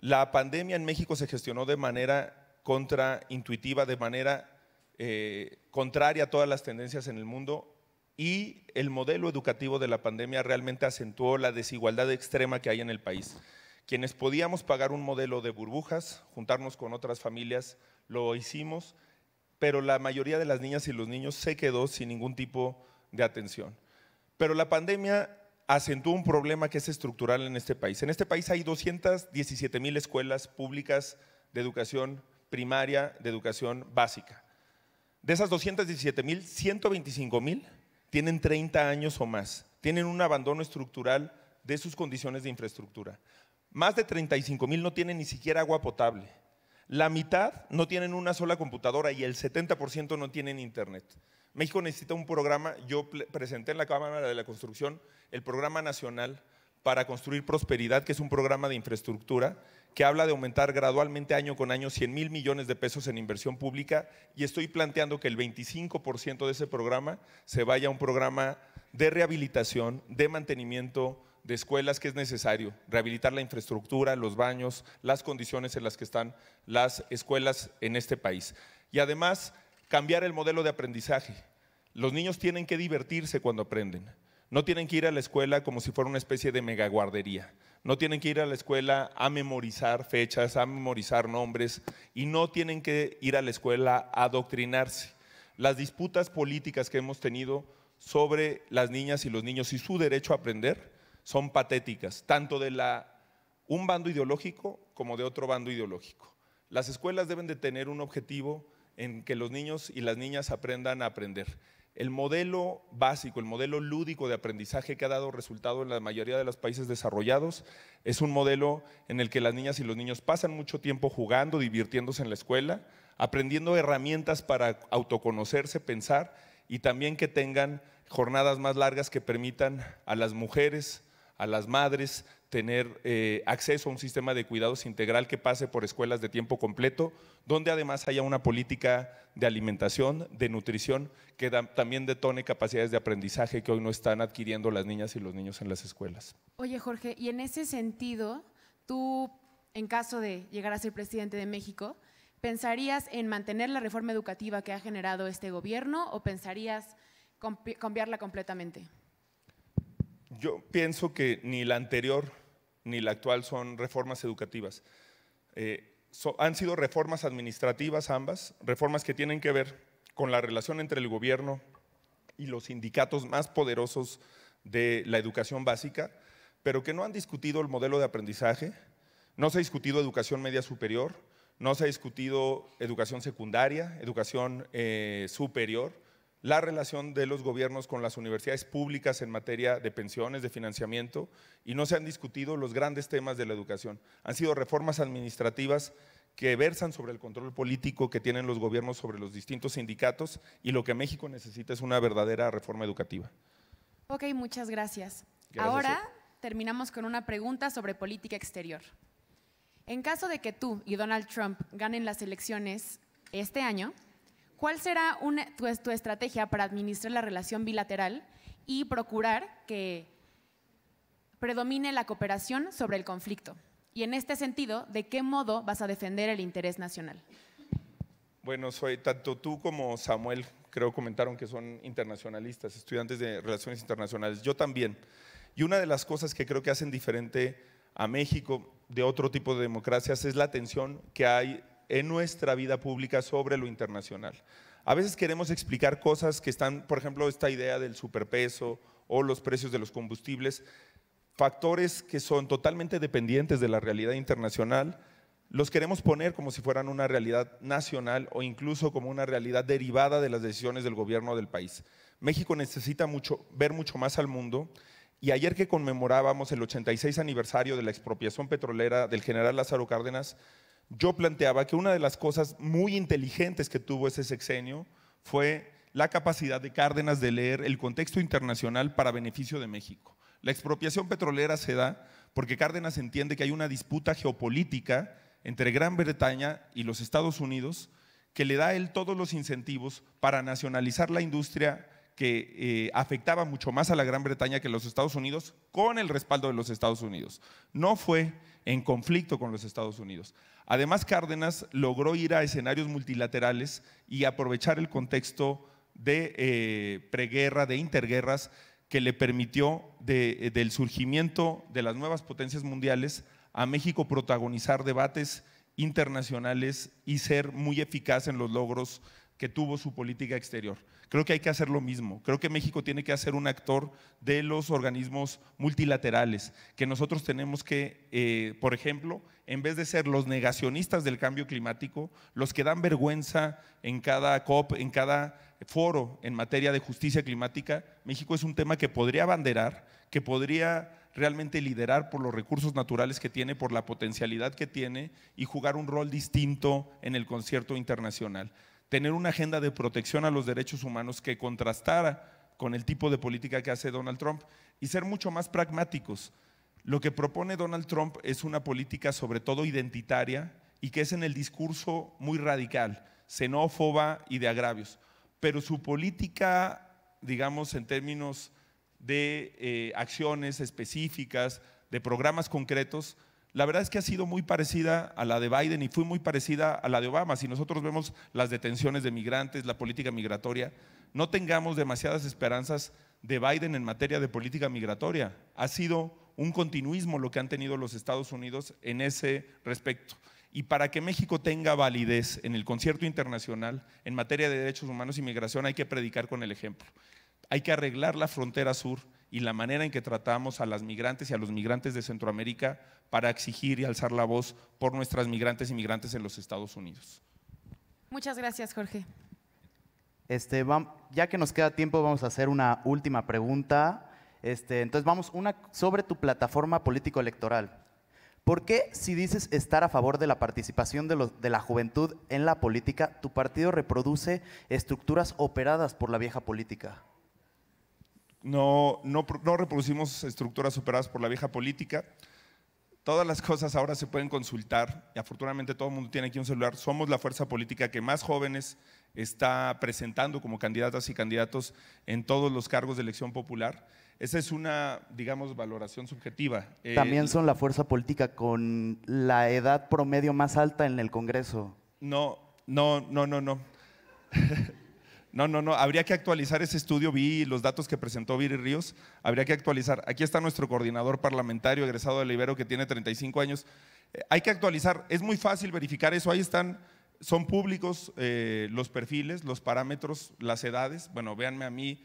La pandemia en México se gestionó de manera contraintuitiva, de manera eh, contraria a todas las tendencias en el mundo y el modelo educativo de la pandemia realmente acentuó la desigualdad extrema que hay en el país. Quienes podíamos pagar un modelo de burbujas, juntarnos con otras familias, lo hicimos, pero la mayoría de las niñas y los niños se quedó sin ningún tipo de atención. Pero la pandemia acentuó un problema que es estructural en este país. En este país hay 217 mil escuelas públicas de educación primaria, de educación básica. De esas 217 mil, 125 mil tienen 30 años o más, tienen un abandono estructural de sus condiciones de infraestructura. Más de 35 mil no tienen ni siquiera agua potable. La mitad no tienen una sola computadora y el 70% no tienen internet. México necesita un programa, yo presenté en la Cámara de la Construcción el Programa Nacional para construir prosperidad, que es un programa de infraestructura que habla de aumentar gradualmente año con año 100 mil millones de pesos en inversión pública y estoy planteando que el 25% de ese programa se vaya a un programa de rehabilitación, de mantenimiento de escuelas que es necesario, rehabilitar la infraestructura, los baños, las condiciones en las que están las escuelas en este país. Y además, cambiar el modelo de aprendizaje. Los niños tienen que divertirse cuando aprenden no tienen que ir a la escuela como si fuera una especie de megaguardería. No tienen que ir a la escuela a memorizar fechas, a memorizar nombres y no tienen que ir a la escuela a adoctrinarse. Las disputas políticas que hemos tenido sobre las niñas y los niños y su derecho a aprender son patéticas, tanto de un bando ideológico como de otro bando ideológico. Las escuelas deben de tener un objetivo en que los niños y las niñas aprendan a aprender. El modelo básico, el modelo lúdico de aprendizaje que ha dado resultado en la mayoría de los países desarrollados es un modelo en el que las niñas y los niños pasan mucho tiempo jugando, divirtiéndose en la escuela, aprendiendo herramientas para autoconocerse, pensar y también que tengan jornadas más largas que permitan a las mujeres, a las madres, tener eh, acceso a un sistema de cuidados integral que pase por escuelas de tiempo completo, donde además haya una política de alimentación, de nutrición, que también detone capacidades de aprendizaje que hoy no están adquiriendo las niñas y los niños en las escuelas. Oye Jorge, y en ese sentido, tú, en caso de llegar a ser presidente de México, ¿pensarías en mantener la reforma educativa que ha generado este gobierno o pensarías cambiarla completamente? Yo pienso que ni la anterior ni la actual son reformas educativas. Eh, han sido reformas administrativas ambas, reformas que tienen que ver con la relación entre el gobierno y los sindicatos más poderosos de la educación básica, pero que no han discutido el modelo de aprendizaje, no se ha discutido educación media superior, no se ha discutido educación secundaria, educación eh, superior, la relación de los gobiernos con las universidades públicas en materia de pensiones, de financiamiento, y no se han discutido los grandes temas de la educación. Han sido reformas administrativas que versan sobre el control político que tienen los gobiernos sobre los distintos sindicatos y lo que México necesita es una verdadera reforma educativa. Ok, muchas gracias. Ahora terminamos con una pregunta sobre política exterior. En caso de que tú y Donald Trump ganen las elecciones este año, ¿Cuál será una, tu, tu estrategia para administrar la relación bilateral y procurar que predomine la cooperación sobre el conflicto? Y en este sentido, ¿de qué modo vas a defender el interés nacional? Bueno, soy tanto tú como Samuel, creo comentaron que son internacionalistas, estudiantes de relaciones internacionales. Yo también. Y una de las cosas que creo que hacen diferente a México de otro tipo de democracias es la tensión que hay en nuestra vida pública sobre lo internacional. A veces queremos explicar cosas que están, por ejemplo, esta idea del superpeso o los precios de los combustibles, factores que son totalmente dependientes de la realidad internacional, los queremos poner como si fueran una realidad nacional o incluso como una realidad derivada de las decisiones del gobierno del país. México necesita mucho, ver mucho más al mundo y ayer que conmemorábamos el 86 aniversario de la expropiación petrolera del general Lázaro Cárdenas, yo planteaba que una de las cosas muy inteligentes que tuvo ese sexenio fue la capacidad de Cárdenas de leer el contexto internacional para beneficio de México. La expropiación petrolera se da porque Cárdenas entiende que hay una disputa geopolítica entre Gran Bretaña y los Estados Unidos que le da a él todos los incentivos para nacionalizar la industria que eh, afectaba mucho más a la Gran Bretaña que a los Estados Unidos con el respaldo de los Estados Unidos. No fue en conflicto con los Estados Unidos. Además, Cárdenas logró ir a escenarios multilaterales y aprovechar el contexto de eh, preguerra, de interguerras, que le permitió eh, del surgimiento de las nuevas potencias mundiales a México protagonizar debates internacionales y ser muy eficaz en los logros que tuvo su política exterior. Creo que hay que hacer lo mismo. Creo que México tiene que hacer un actor de los organismos multilaterales, que nosotros tenemos que, eh, por ejemplo, en vez de ser los negacionistas del cambio climático, los que dan vergüenza en cada COP, en cada foro en materia de justicia climática, México es un tema que podría abanderar, que podría realmente liderar por los recursos naturales que tiene, por la potencialidad que tiene y jugar un rol distinto en el concierto internacional tener una agenda de protección a los derechos humanos que contrastara con el tipo de política que hace Donald Trump y ser mucho más pragmáticos. Lo que propone Donald Trump es una política sobre todo identitaria y que es en el discurso muy radical, xenófoba y de agravios. Pero su política, digamos, en términos de eh, acciones específicas, de programas concretos, la verdad es que ha sido muy parecida a la de Biden y fue muy parecida a la de Obama. Si nosotros vemos las detenciones de migrantes, la política migratoria, no tengamos demasiadas esperanzas de Biden en materia de política migratoria. Ha sido un continuismo lo que han tenido los Estados Unidos en ese respecto. Y para que México tenga validez en el concierto internacional en materia de derechos humanos y migración hay que predicar con el ejemplo. Hay que arreglar la frontera sur y la manera en que tratamos a las migrantes y a los migrantes de Centroamérica para exigir y alzar la voz por nuestras migrantes y migrantes en los Estados Unidos. Muchas gracias, Jorge. Este, ya que nos queda tiempo, vamos a hacer una última pregunta. Este, entonces, vamos, una sobre tu plataforma político-electoral. ¿Por qué, si dices estar a favor de la participación de, la juventud en la política, tu partido reproduce estructuras operadas por la vieja política? no, no, reproducimos estructuras superadas por la vieja política. Todas las cosas ahora se pueden consultar y afortunadamente todo el mundo tiene aquí un celular. Somos la fuerza política que más jóvenes está presentando como candidatas y candidatos en todos los cargos de elección popular. Esa es una, digamos, valoración subjetiva. También son la fuerza política con la edad promedio más alta en el Congreso. No, no, no, no, no. No, no, no, habría que actualizar ese estudio, vi los datos que presentó Viri Ríos, habría que actualizar. Aquí está nuestro coordinador parlamentario egresado del Ibero que tiene 35 años. Eh, hay que actualizar, es muy fácil verificar eso, ahí están, son públicos eh, los perfiles, los parámetros, las edades. Bueno, véanme a mí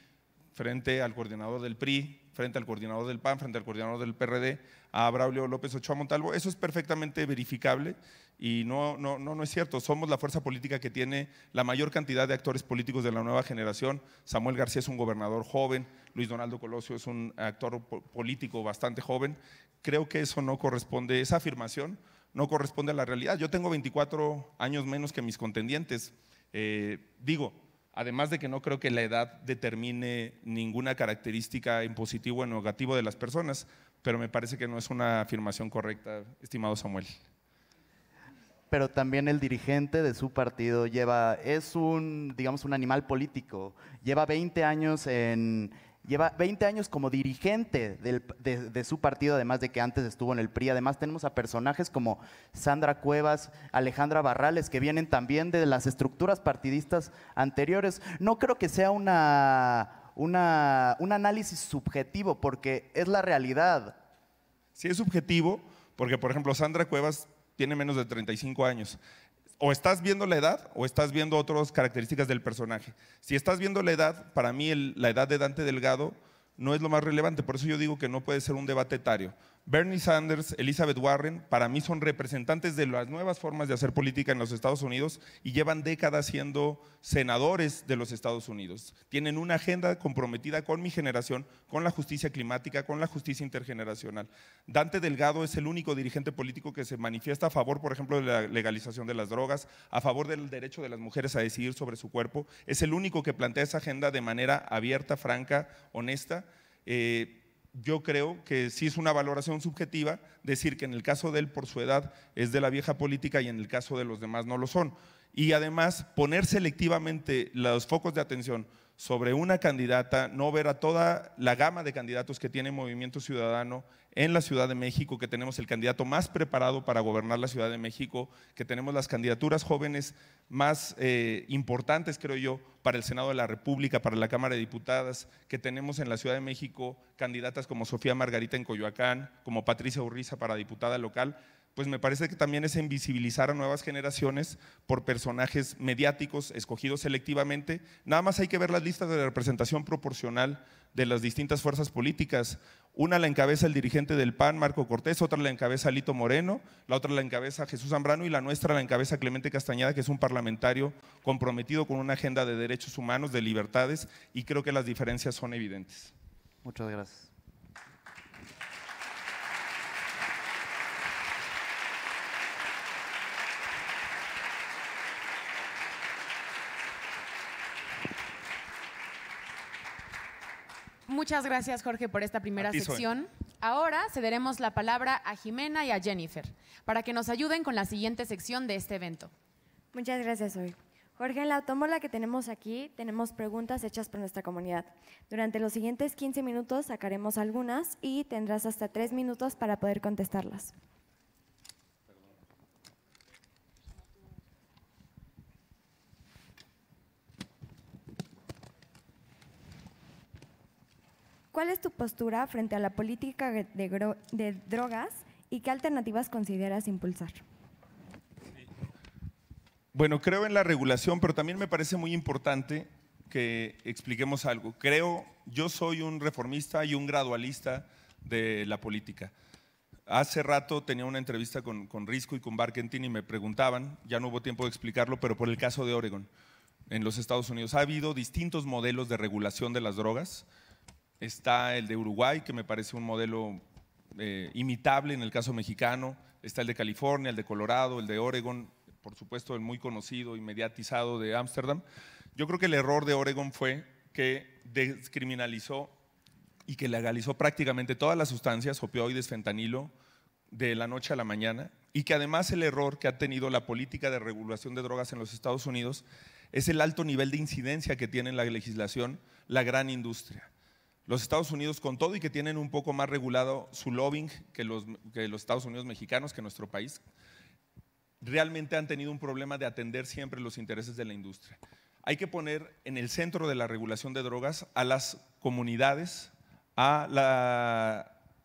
frente al coordinador del PRI, frente al coordinador del PAN, frente al coordinador del PRD a Braulio López Ochoa Montalvo. Eso es perfectamente verificable y no, no, no, es cierto. Somos la fuerza política que tiene la mayor cantidad de actores políticos de la nueva generación. Samuel García es un gobernador joven, Luis Donaldo Colosio es un actor político bastante joven. Creo que eso no corresponde, esa afirmación no corresponde a la realidad. Yo tengo 24 años menos que mis contendientes. Eh, digo, además de que no creo que la edad determine ninguna característica en positivo o en negativo de las personas, pero me parece que no es una afirmación correcta, estimado Samuel. Pero también el dirigente de su partido lleva, es un, digamos, un animal político, lleva 20 años en, lleva 20 años como dirigente de, su partido, además de que antes estuvo en el PRI. Además tenemos a personajes como Sandra Cuevas, Alejandra Barrales, que vienen también de las estructuras partidistas anteriores. No creo que sea una un análisis subjetivo, porque es la realidad. Sí, es subjetivo, porque por ejemplo Sandra Cuevas tiene menos de 35 años. O estás viendo la edad o estás viendo otras características del personaje. Si estás viendo la edad, para mí la edad de Dante Delgado no es lo más relevante. Por eso yo digo que no puede ser un debate etario. Bernie Sanders, Elizabeth Warren, para mí son representantes de las nuevas formas de hacer política en los Estados Unidos y llevan décadas siendo senadores de los Estados Unidos. Tienen una agenda comprometida con mi generación, con la justicia climática, con la justicia intergeneracional. Dante Delgado es el único dirigente político que se manifiesta a favor, por ejemplo, de la legalización de las drogas, a favor del derecho de las mujeres a decidir sobre su cuerpo. Es el único que plantea esa agenda de manera abierta, franca, honesta. Eh, yo creo que sí es una valoración subjetiva decir que en el caso de él por su edad es de la vieja política y en el caso de los demás no lo son. Y además poner selectivamente los focos de atención sobre una candidata, no ver a toda la gama de candidatos que tiene Movimiento Ciudadano en la Ciudad de México, que tenemos el candidato más preparado para gobernar la Ciudad de México, que tenemos las candidaturas jóvenes más eh, importantes, creo yo, para el Senado de la República, para la Cámara de Diputadas, que tenemos en la Ciudad de México candidatas como Sofía Margarita en Coyoacán, como Patricia Urriza para diputada local pues me parece que también es invisibilizar a nuevas generaciones por personajes mediáticos escogidos selectivamente. Nada más hay que ver las listas de representación proporcional de las distintas fuerzas políticas. Una la encabeza el dirigente del PAN, Marco Cortés, otra la encabeza Lito Moreno, la otra la encabeza Jesús Zambrano y la nuestra la encabeza Clemente Castañeda, que es un parlamentario comprometido con una agenda de derechos humanos, de libertades, y creo que las diferencias son evidentes. Muchas gracias. muchas gracias, Jorge, por esta primera sección. Ahora cederemos la palabra a Jimena y a Jennifer para que nos ayuden con la siguiente sección de este evento. Muchas gracias, hoy. Jorge, en la autómola que tenemos aquí tenemos preguntas hechas por nuestra comunidad. Durante los siguientes 15 minutos sacaremos algunas y tendrás hasta 3 minutos para poder contestarlas. ¿Cuál es tu postura frente a la política de, drogas y qué alternativas consideras impulsar? Bueno, creo en la regulación, pero también me parece muy importante que expliquemos algo. Creo, yo soy un reformista y un gradualista de la política. Hace rato tenía una entrevista con, con Risco y con Barkentin y me preguntaban, ya no hubo tiempo de explicarlo, pero por el caso de Oregon, en los Estados Unidos ha habido distintos modelos de regulación de las drogas está el de Uruguay, que me parece un modelo eh, imitable en el caso mexicano, está el de California, el de Colorado, el de Oregon, por supuesto el muy conocido y mediatizado de Ámsterdam. Yo creo que el error de Oregon fue que descriminalizó y que legalizó prácticamente todas las sustancias, opioides, fentanilo, de la noche a la mañana, y que además el error que ha tenido la política de regulación de drogas en los Estados Unidos es el alto nivel de incidencia que tiene en la legislación la gran industria los Estados Unidos con todo y que tienen un poco más regulado su lobbying que los, Estados Unidos mexicanos, que nuestro país, realmente han tenido un problema de atender siempre los intereses de la industria. Hay que poner en el centro de la regulación de drogas a las comunidades, a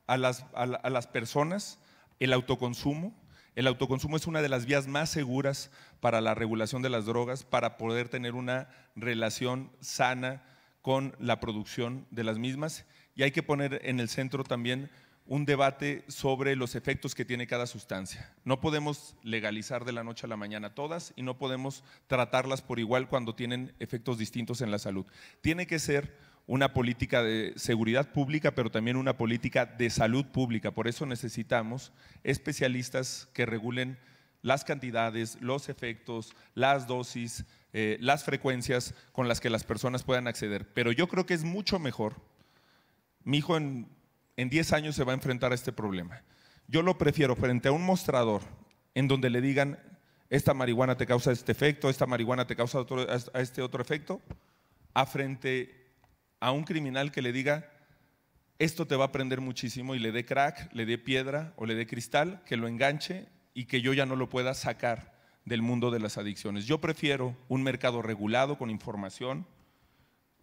las, personas, el autoconsumo. El autoconsumo es una de las vías más seguras para la regulación de las drogas, para poder tener una relación sana con la producción de las mismas y hay que poner en el centro también un debate sobre los efectos que tiene cada sustancia. No podemos legalizar de la noche a la mañana todas y no podemos tratarlas por igual cuando tienen efectos distintos en la salud. Tiene que ser una política de seguridad pública, pero también una política de salud pública. Por eso necesitamos especialistas que regulen las cantidades, los efectos, las dosis, eh, las frecuencias con las que las personas puedan acceder. Pero yo creo que es mucho mejor. Mi hijo en, 10 años se va a enfrentar a este problema. Yo lo prefiero frente a un mostrador en donde le digan, esta marihuana te causa este efecto, esta marihuana te causa este otro efecto, a frente a un criminal que le diga, esto te va a prender muchísimo y le dé crack, le dé piedra o le dé cristal, que lo enganche y que yo ya no lo pueda sacar del mundo de las adicciones. Yo prefiero un mercado regulado con información,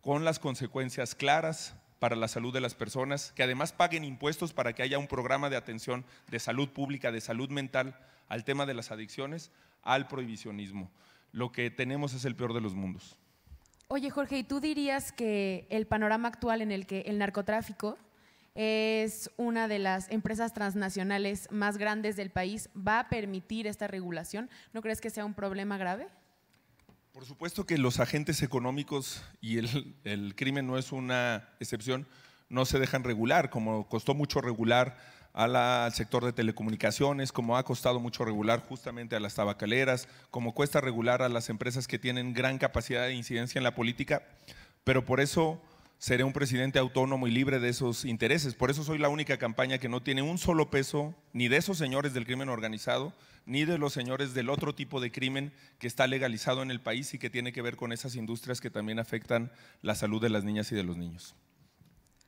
con las consecuencias claras para la salud de las personas, que además paguen impuestos para que haya un programa de atención de salud pública, de salud mental al tema de las adicciones, al prohibicionismo. Lo que tenemos es el peor de los mundos. Oye Jorge, ¿y tú dirías que el panorama actual en el que el narcotráfico es una de las empresas transnacionales más grandes del país. ¿Va a permitir esta regulación? ¿No crees que sea un problema grave? Por supuesto que los agentes económicos y el, crimen no es una excepción, no se dejan regular, como costó mucho regular a la, al sector de telecomunicaciones, como ha costado mucho regular justamente a las tabacaleras, como cuesta regular a las empresas que tienen gran capacidad de incidencia en la política, pero por eso seré un presidente autónomo y libre de esos intereses. Por eso soy la única campaña que no tiene un solo peso ni de esos señores del crimen organizado, ni de los señores del otro tipo de crimen que está legalizado en el país y que tiene que ver con esas industrias que también afectan la salud de las niñas y de los niños.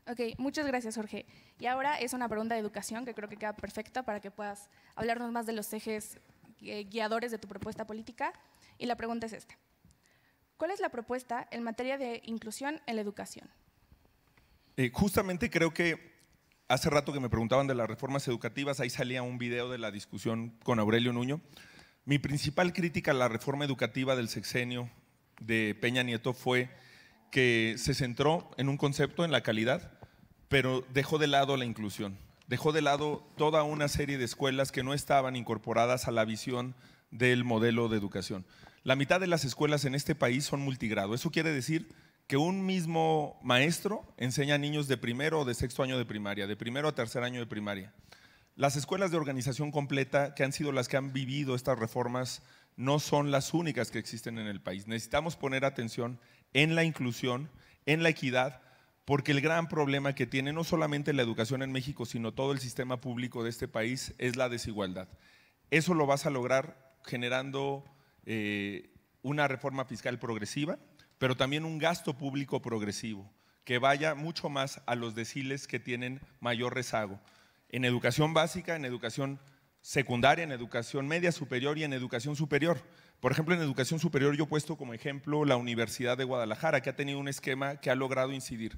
Ok, muchas gracias Jorge. Y ahora es una pregunta de educación que creo que queda perfecta para que puedas hablarnos más de los ejes eh, guiadores de tu propuesta política. Y la pregunta es esta. ¿Cuál es la propuesta en materia de inclusión en la educación? Eh, justamente creo que hace rato que me preguntaban de las reformas educativas, ahí salía un video de la discusión con Aurelio Nuño. Mi principal crítica a la reforma educativa del sexenio de Peña Nieto fue que se centró en un concepto, en la calidad, pero dejó de lado la inclusión, dejó de lado toda una serie de escuelas que no estaban incorporadas a la visión del modelo de educación. La mitad de las escuelas en este país son multigrado. Eso quiere decir que un mismo maestro enseña a niños de primero o de sexto año de primaria, de primero a tercer año de primaria. Las escuelas de organización completa, que han sido las que han vivido estas reformas, no son las únicas que existen en el país. Necesitamos poner atención en la inclusión, en la equidad, porque el gran problema que tiene no solamente la educación en México, sino todo el sistema público de este país es la desigualdad. Eso lo vas a lograr generando eh, una reforma fiscal progresiva, pero también un gasto público progresivo que vaya mucho más a los deciles que tienen mayor rezago, en educación básica, en educación secundaria, en educación media superior y en educación superior. Por ejemplo, en educación superior yo he puesto como ejemplo la Universidad de Guadalajara, que ha tenido un esquema que ha logrado incidir.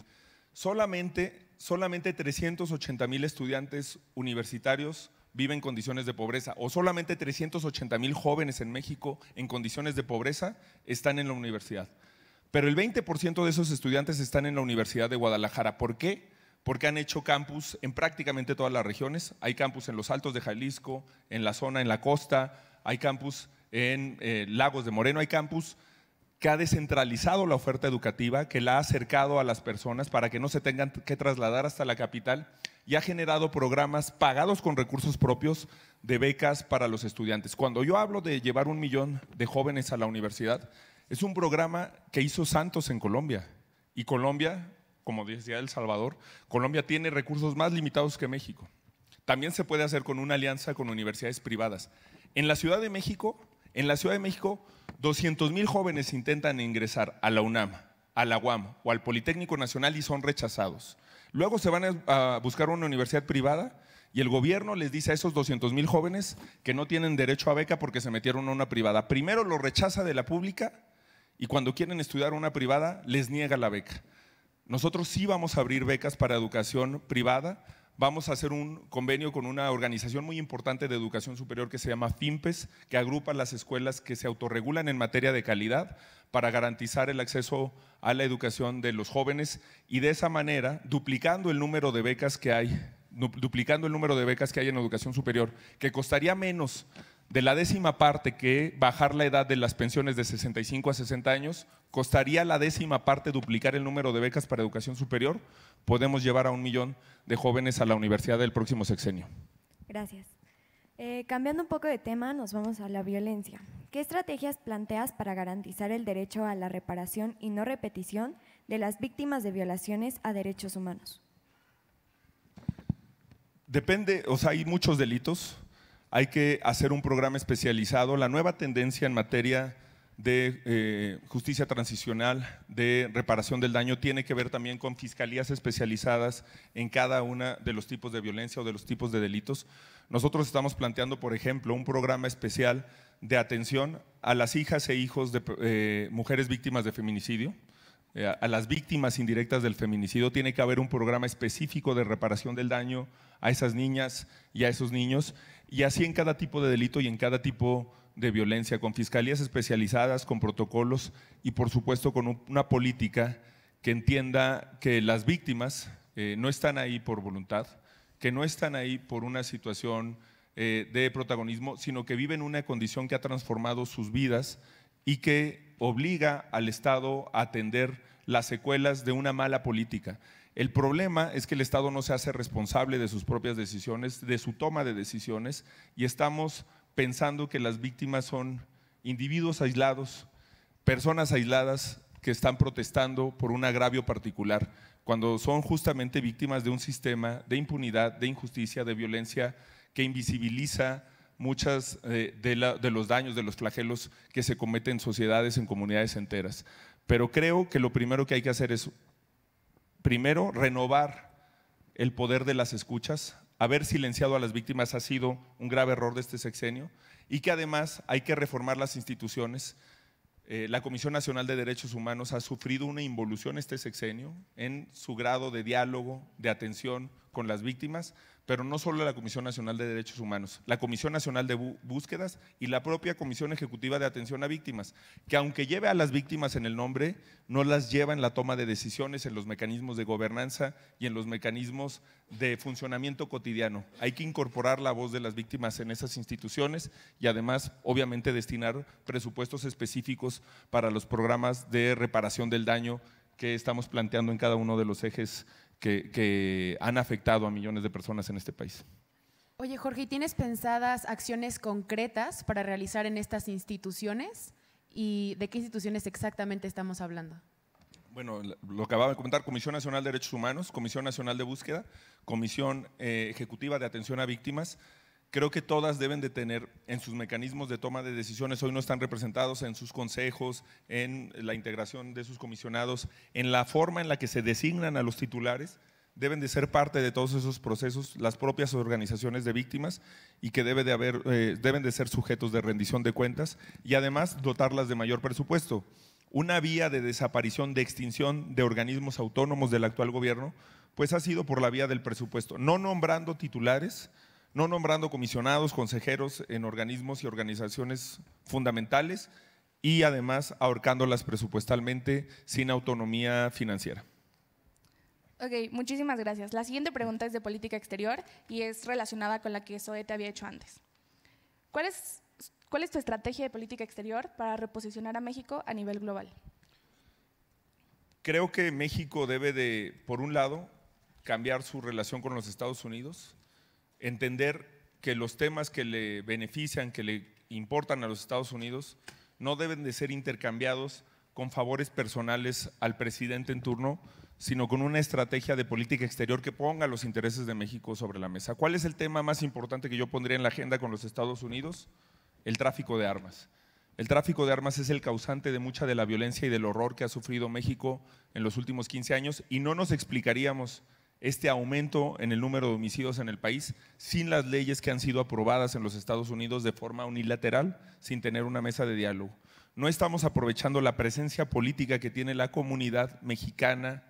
Solamente, solamente 380 mil estudiantes universitarios viven en condiciones de pobreza, o solamente 380 mil jóvenes en México en condiciones de pobreza están en la universidad pero el 20% de esos estudiantes están en la Universidad de Guadalajara. ¿Por qué? Porque han hecho campus en prácticamente todas las regiones. Hay campus en los Altos de Jalisco, en la zona, en la costa, hay campus en eh, Lagos de Moreno, hay campus que ha descentralizado la oferta educativa, que la ha acercado a las personas para que no se tengan que trasladar hasta la capital y ha generado programas pagados con recursos propios de becas para los estudiantes. Cuando yo hablo de llevar un millón de jóvenes a la universidad, es un programa que hizo Santos en Colombia. Y Colombia, como decía El Salvador, Colombia tiene recursos más limitados que México. También se puede hacer con una alianza con universidades privadas. En la Ciudad de México, en la Ciudad de México, 200 mil jóvenes intentan ingresar a la UNAM, a la UAM o al Politécnico Nacional y son rechazados. Luego se van a buscar una universidad privada y el gobierno les dice a esos 200 mil jóvenes que no tienen derecho a beca porque se metieron a una privada. Primero lo rechaza de la pública y cuando quieren estudiar una privada les niega la beca. Nosotros sí vamos a abrir becas para educación privada. Vamos a hacer un convenio con una organización muy importante de educación superior que se llama FIMPES, que agrupa las escuelas que se autorregulan en materia de calidad para garantizar el acceso a la educación de los jóvenes y de esa manera, duplicando el número de becas que hay, duplicando el número de becas que hay en educación superior, que costaría menos de la décima parte que bajar la edad de las pensiones de 65 a 60 años costaría la décima parte duplicar el número de becas para educación superior, podemos llevar a un millón de jóvenes a la universidad del próximo sexenio. Gracias. Eh, cambiando un poco de tema, nos vamos a la violencia. ¿Qué estrategias planteas para garantizar el derecho a la reparación y no repetición de las víctimas de violaciones a derechos humanos? Depende, o sea, hay muchos delitos, hay que hacer un programa especializado. La nueva tendencia en materia de eh, justicia transicional, de reparación del daño, tiene que ver también con fiscalías especializadas en cada uno de los tipos de violencia o de los tipos de delitos. Nosotros estamos planteando, por ejemplo, un programa especial de atención a las hijas e hijos de eh, mujeres víctimas de feminicidio, eh, a las víctimas indirectas del feminicidio. Tiene que haber un programa específico de reparación del daño a esas niñas y a esos niños y así en cada tipo de delito y en cada tipo de violencia, con fiscalías especializadas, con protocolos y por supuesto con una política que entienda que las víctimas eh, no están ahí por voluntad, que no están ahí por una situación eh, de protagonismo, sino que viven una condición que ha transformado sus vidas y que obliga al Estado a atender las secuelas de una mala política. El problema es que el Estado no se hace responsable de sus propias decisiones, de su toma de decisiones, y estamos pensando que las víctimas son individuos aislados, personas aisladas que están protestando por un agravio particular, cuando son justamente víctimas de un sistema de impunidad, de injusticia, de violencia que invisibiliza muchas eh, de, de los daños, de los flagelos que se cometen en sociedades, en comunidades enteras. Pero creo que lo primero que hay que hacer es primero, renovar el poder de las escuchas. Haber silenciado a las víctimas ha sido un grave error de este sexenio y que además hay que reformar las instituciones. Eh, la Comisión Nacional de Derechos Humanos ha sufrido una involución este sexenio en su grado de diálogo, de atención con las víctimas, pero no solo la Comisión Nacional de Derechos Humanos, la Comisión Nacional de Búsquedas y la propia Comisión Ejecutiva de Atención a Víctimas, que aunque lleve a las víctimas en el nombre, no las lleva en la toma de decisiones, en los mecanismos de gobernanza y en los mecanismos de funcionamiento cotidiano. Hay que incorporar la voz de las víctimas en esas instituciones y además, obviamente, destinar presupuestos específicos para los programas de reparación del daño que estamos planteando en cada uno de los ejes que, han afectado a millones de personas en este país. Oye, Jorge, ¿tienes pensadas acciones concretas para realizar en estas instituciones? ¿Y de qué instituciones exactamente estamos hablando? Bueno, lo que acababa de comentar, Comisión Nacional de Derechos Humanos, Comisión Nacional de Búsqueda, Comisión eh, Ejecutiva de Atención a Víctimas, creo que todas deben de tener en sus mecanismos de toma de decisiones, hoy no están representados en sus consejos, en la integración de sus comisionados, en la forma en la que se designan a los titulares, deben de ser parte de todos esos procesos las propias organizaciones de víctimas y que debe de haber, eh, deben de ser sujetos de rendición de cuentas y además dotarlas de mayor presupuesto. Una vía de desaparición, de extinción de organismos autónomos del actual gobierno, pues ha sido por la vía del presupuesto, no nombrando titulares, no nombrando comisionados, consejeros en organismos y organizaciones fundamentales y además ahorcándolas presupuestalmente sin autonomía financiera. Ok, muchísimas gracias. La siguiente pregunta es de política exterior y es relacionada con la que Zoe te había hecho antes. ¿Cuál es, ¿Cuál es tu estrategia de política exterior para reposicionar a México a nivel global? Creo que México debe de, por un lado, cambiar su relación con los Estados Unidos entender que los temas que le benefician, que le importan a los Estados Unidos, no deben de ser intercambiados con favores personales al presidente en turno, sino con una estrategia de política exterior que ponga los intereses de México sobre la mesa. ¿Cuál es el tema más importante que yo pondría en la agenda con los Estados Unidos? El tráfico de armas. El tráfico de armas es el causante de mucha de la violencia y del horror que ha sufrido México en los últimos 15 años y no nos explicaríamos este aumento en el número de homicidios en el país sin las leyes que han sido aprobadas en los Estados Unidos de forma unilateral, sin tener una mesa de diálogo. No estamos aprovechando la presencia política que tiene la comunidad mexicana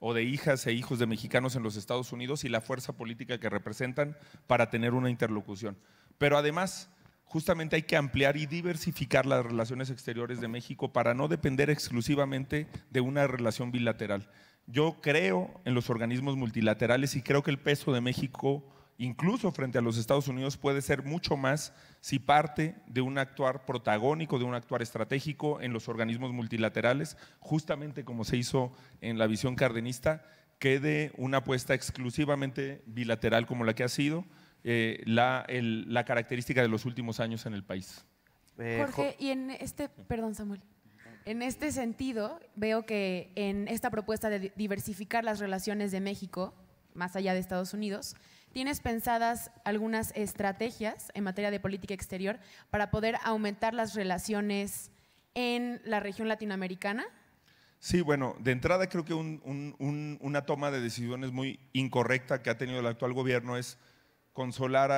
o de hijas e hijos de mexicanos en los Estados Unidos y la fuerza política que representan para tener una interlocución. Pero además, justamente hay que ampliar y diversificar las relaciones exteriores de México para no depender exclusivamente de una relación bilateral. Yo creo en los organismos multilaterales y creo que el peso de México, incluso frente a los Estados Unidos, puede ser mucho más si parte de un actuar protagónico, de un actuar estratégico en los organismos multilaterales, justamente como se hizo en la visión cardenista, que de una apuesta exclusivamente bilateral como la que ha sido eh, la, característica de los últimos años en el país. Eh, Jorge, y en este, perdón Samuel. En este sentido, veo que en esta propuesta de diversificar las relaciones de México, más allá de Estados Unidos, ¿tienes pensadas algunas estrategias en materia de política exterior para poder aumentar las relaciones en la región latinoamericana? Sí, bueno, de entrada creo que una toma de decisiones muy incorrecta que ha tenido el actual gobierno es consolar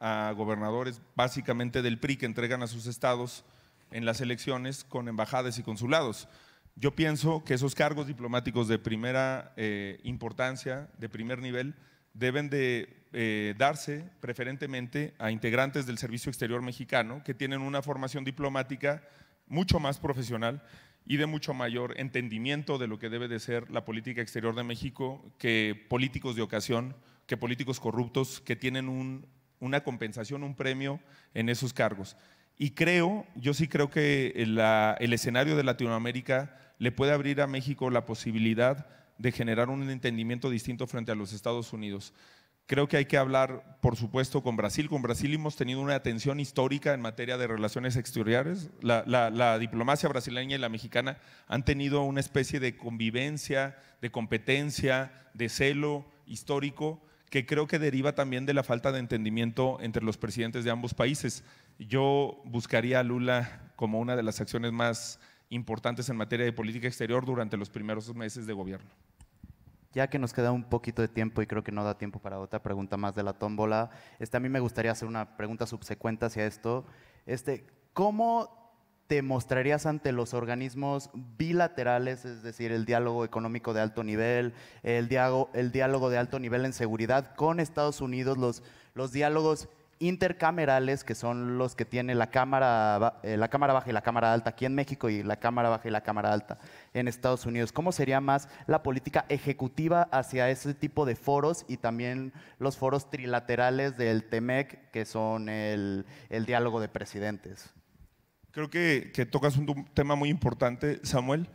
a gobernadores básicamente del PRI que entregan a sus estados en las elecciones con embajadas y consulados. Yo pienso que esos cargos diplomáticos de primera eh, importancia, de primer nivel, deben de eh, darse preferentemente a integrantes del Servicio Exterior Mexicano que tienen una formación diplomática mucho más profesional y de mucho mayor entendimiento de lo que debe de ser la política exterior de México que políticos de ocasión, que políticos corruptos que tienen una compensación, un premio en esos cargos. Y creo, yo sí creo que el escenario de Latinoamérica le puede abrir a México la posibilidad de generar un entendimiento distinto frente a los Estados Unidos. Creo que hay que hablar, por supuesto, con Brasil. Con Brasil hemos tenido una atención histórica en materia de relaciones exteriores. La, la, diplomacia brasileña y la mexicana han tenido una especie de convivencia, de competencia, de celo histórico que creo que deriva también de la falta de entendimiento entre los presidentes de ambos países. Yo buscaría a Lula como una de las acciones más importantes en materia de política exterior durante los primeros meses de gobierno. Ya que nos queda un poquito de tiempo y creo que no da tiempo para otra pregunta más de la tómbola, este, a mí me gustaría hacer una pregunta subsecuente hacia esto. Este, ¿Cómo te mostrarías ante los organismos bilaterales, es decir, el diálogo económico de alto nivel, el diálogo, el diálogo de alto nivel en seguridad con Estados Unidos, los, los diálogos intercamerales, que son los que tiene la cámara, eh, la cámara baja y la cámara alta aquí en México y la cámara baja y la cámara alta en Estados Unidos. ¿Cómo sería más la política ejecutiva hacia ese tipo de foros y también los foros trilaterales del TEMEC, que son el, diálogo de presidentes? Creo que, que tocas un tema muy importante, Samuel.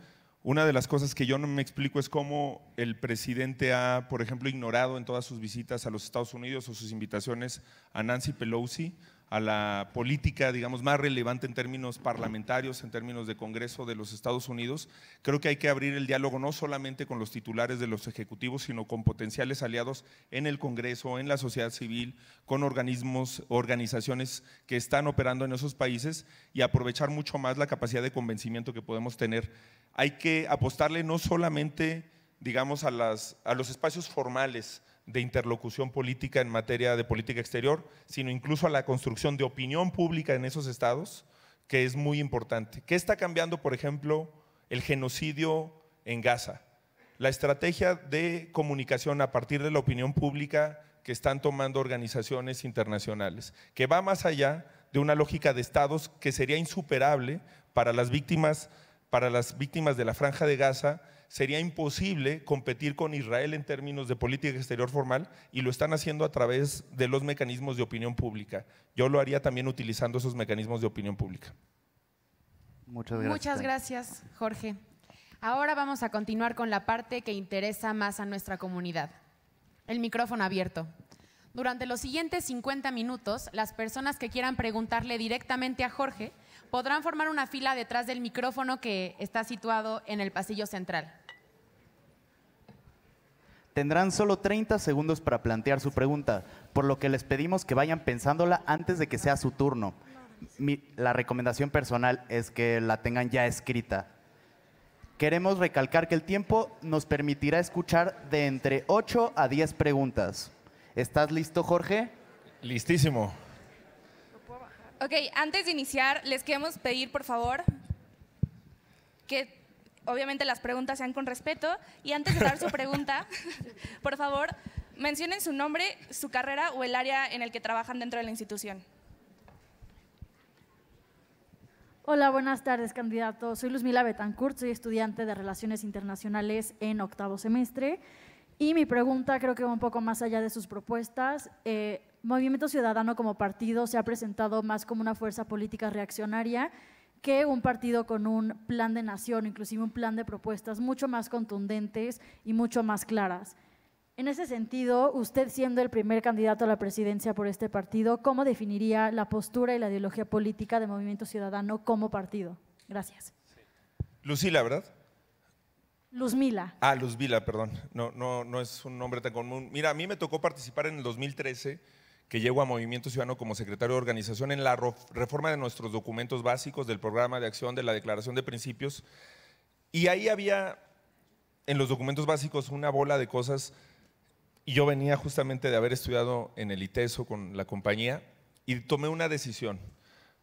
Una de las cosas que yo no me explico es cómo el presidente ha, por ejemplo, ignorado en todas sus visitas a los Estados Unidos o sus invitaciones a Nancy Pelosi, a la política, digamos, más relevante en términos parlamentarios, en términos de Congreso de los Estados Unidos, creo que hay que abrir el diálogo no solamente con los titulares de los ejecutivos, sino con potenciales aliados en el Congreso, en la sociedad civil, con organismos, organizaciones que están operando en esos países y aprovechar mucho más la capacidad de convencimiento que podemos tener. Hay que apostarle no solamente, digamos, a, a los espacios formales, de interlocución política en materia de política exterior, sino incluso a la construcción de opinión pública en esos estados, que es muy importante. ¿Qué está cambiando, por ejemplo, el genocidio en Gaza? La estrategia de comunicación a partir de la opinión pública que están tomando organizaciones internacionales, que va más allá de una lógica de estados que sería insuperable para las víctimas, para las víctimas de la franja de Gaza sería imposible competir con Israel en términos de política exterior formal y lo están haciendo a través de los mecanismos de opinión pública. Yo lo haría también utilizando esos mecanismos de opinión pública. Muchas gracias. Muchas gracias, Jorge. Ahora vamos a continuar con la parte que interesa más a nuestra comunidad. El micrófono abierto. Durante los siguientes 50 minutos, las personas que quieran preguntarle directamente a Jorge, Podrán formar una fila detrás del micrófono que está situado en el pasillo central. Tendrán solo 30 segundos para plantear su pregunta, por lo que les pedimos que vayan pensándola antes de que sea su turno. la recomendación personal es que la tengan ya escrita. Queremos recalcar que el tiempo nos permitirá escuchar de entre 8 a 10 preguntas. ¿Estás listo, Jorge? Listísimo. Ok, antes de iniciar, les queremos pedir, por favor, que obviamente las preguntas sean con respeto. Y antes de dar su pregunta, por favor, mencionen su nombre, su carrera o el área en el que trabajan dentro de la institución. Hola, buenas tardes, candidato. Soy Luzmila betancur Betancourt, soy estudiante de Relaciones Internacionales en octavo semestre. Y mi pregunta creo que va un poco más allá de sus propuestas. Eh, Movimiento Ciudadano como partido se ha presentado más como una fuerza política reaccionaria que un partido con un plan de nación, inclusive un plan de propuestas mucho más contundentes y mucho más claras. En ese sentido, usted siendo el primer candidato a la presidencia por este partido, ¿cómo definiría la postura y la ideología política de Movimiento Ciudadano como partido? Gracias. Lucila, ¿verdad? Luzmila. Ah, Luzmila, perdón. No, no, no es un nombre tan común. Mira, a mí me tocó participar en el 2013 que llego a Movimiento Ciudadano como secretario de organización en la reforma de nuestros documentos básicos del programa de acción de la Declaración de Principios. Y ahí había en los documentos básicos una bola de cosas y yo venía justamente de haber estudiado en el ITESO con la compañía y tomé una decisión,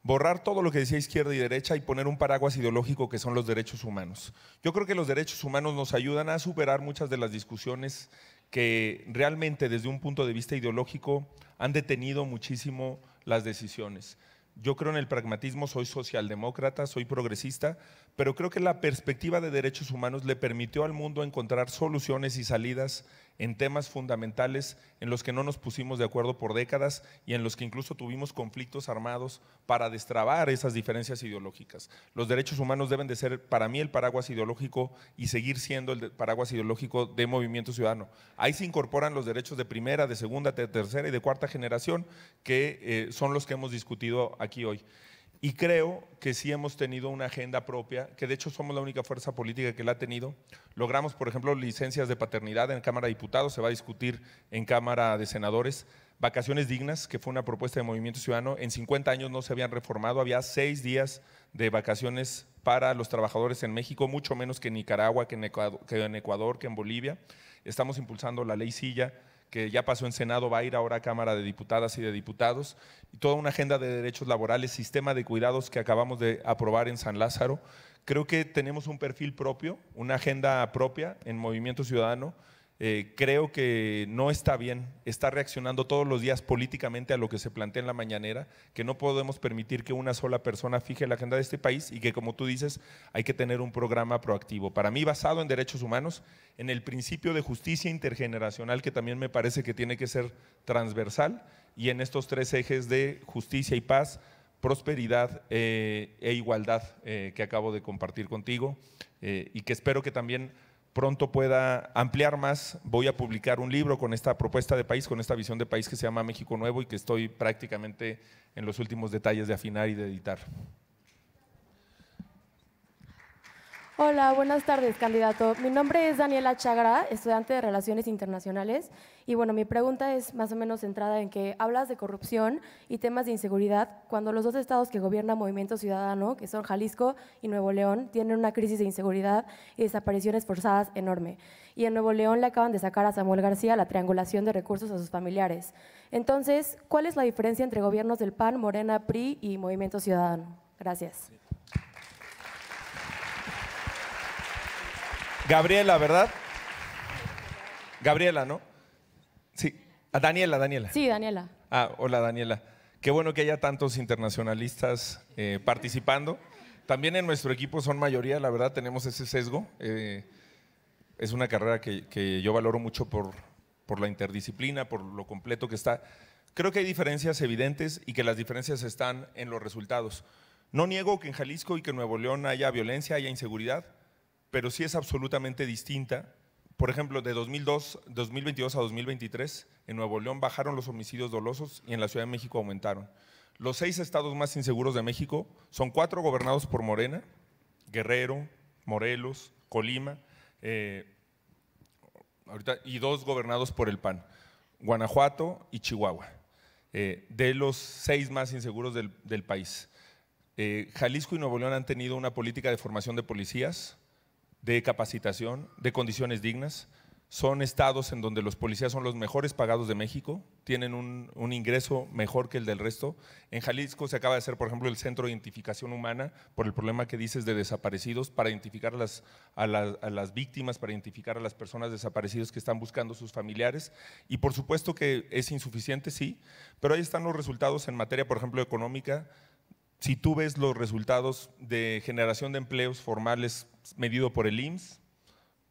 borrar todo lo que decía izquierda y derecha y poner un paraguas ideológico que son los derechos humanos. Yo creo que los derechos humanos nos ayudan a superar muchas de las discusiones que realmente desde un punto de vista ideológico han detenido muchísimo las decisiones. Yo creo en el pragmatismo, soy socialdemócrata, soy progresista, pero creo que la perspectiva de derechos humanos le permitió al mundo encontrar soluciones y salidas en temas fundamentales en los que no nos pusimos de acuerdo por décadas y en los que incluso tuvimos conflictos armados para destrabar esas diferencias ideológicas. Los derechos humanos deben de ser para mí el paraguas ideológico y seguir siendo el paraguas ideológico de Movimiento Ciudadano. Ahí se incorporan los derechos de primera, de segunda, de tercera y de cuarta generación que eh, son los que hemos discutido aquí hoy. Y creo que sí hemos tenido una agenda propia, que de hecho somos la única fuerza política que la ha tenido. Logramos, por ejemplo, licencias de paternidad en Cámara de Diputados, se va a discutir en Cámara de Senadores. Vacaciones dignas, que fue una propuesta de Movimiento Ciudadano, en 50 años no se habían reformado, había seis días de vacaciones para los trabajadores en México, mucho menos que en Nicaragua, que en Ecuador, que en, Bolivia. Estamos impulsando la ley Silla que ya pasó en Senado, va a ir ahora a Cámara de Diputadas y de Diputados, y toda una agenda de derechos laborales, sistema de cuidados que acabamos de aprobar en San Lázaro. Creo que tenemos un perfil propio, una agenda propia en Movimiento Ciudadano eh, creo que no está bien, está reaccionando todos los días políticamente a lo que se plantea en la mañanera, que no podemos permitir que una sola persona fije la agenda de este país y que, como tú dices, hay que tener un programa proactivo. Para mí, basado en derechos humanos, en el principio de justicia intergeneracional, que también me parece que tiene que ser transversal, y en estos tres ejes de justicia y paz, prosperidad eh, e igualdad eh, que acabo de compartir contigo y que espero que también pronto pueda ampliar más, voy a publicar un libro con esta propuesta de país, con esta visión de país que se llama México Nuevo y que estoy prácticamente en los últimos detalles de afinar y de editar. Hola, buenas tardes, candidato. Mi nombre es Daniela Chagra, estudiante de Relaciones Internacionales. Y bueno, mi pregunta es más o menos centrada en que hablas de corrupción y temas de inseguridad cuando los dos estados que gobierna Movimiento Ciudadano, que son Jalisco y Nuevo León, tienen una crisis de inseguridad y desapariciones forzadas enorme. Y en Nuevo León le acaban de sacar a Samuel García la triangulación de recursos a sus familiares. Entonces, ¿cuál es la diferencia entre gobiernos del PAN, Morena, PRI y Movimiento Ciudadano? Gracias. Gabriela, ¿verdad? Gabriela, ¿no? Sí. A ah, Daniela, Daniela. Sí, Daniela. Ah, hola Daniela. Qué bueno que haya tantos internacionalistas eh, participando. También en nuestro equipo son mayoría, la verdad, tenemos ese sesgo. Eh, es una carrera que, yo valoro mucho por, por la interdisciplina, por lo completo que está. Creo que hay diferencias evidentes y que las diferencias están en los resultados. No niego que en Jalisco y que en Nuevo León haya violencia, haya inseguridad, pero sí es absolutamente distinta. Por ejemplo, de 2022 a 2023, en Nuevo León bajaron los homicidios dolosos y en la Ciudad de México aumentaron. Los seis estados más inseguros de México son cuatro gobernados por Morena, Guerrero, Morelos, Colima, eh, y dos gobernados por el PAN, Guanajuato y Chihuahua, eh, de los seis más inseguros del, país. Eh, Jalisco y Nuevo León han tenido una política de formación de policías, de capacitación, de condiciones dignas. Son estados en donde los policías son los mejores pagados de México, tienen un, ingreso mejor que el del resto. En Jalisco se acaba de hacer, por ejemplo, el Centro de Identificación Humana, por el problema que dices de desaparecidos, para identificar a las, a las víctimas, para identificar a las personas desaparecidas que están buscando sus familiares. Y por supuesto que es insuficiente, sí, pero ahí están los resultados en materia, por ejemplo, económica si tú ves los resultados de generación de empleos formales medido por el IMSS,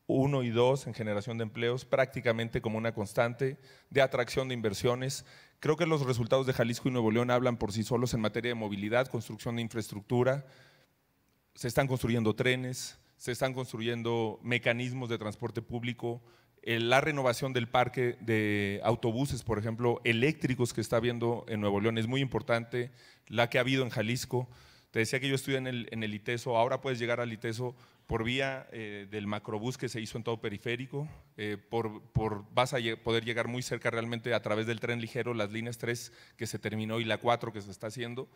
uno y 2 en generación de empleos, prácticamente como una constante de atracción de inversiones. Creo que los resultados de Jalisco y Nuevo León hablan por sí solos en materia de movilidad, construcción de infraestructura. Se están construyendo trenes, se están construyendo mecanismos de transporte público, eh, la renovación del parque de autobuses, por ejemplo, eléctricos que está habiendo en Nuevo León es muy importante, la que ha habido en Jalisco. Te decía que yo estudié en el, ITESO, ahora puedes llegar al ITESO por vía eh, del macrobús que se hizo en todo periférico, eh, por, por, vas a poder llegar muy cerca realmente a través del tren ligero, las líneas 3 que se terminó y la 4 que se está haciendo.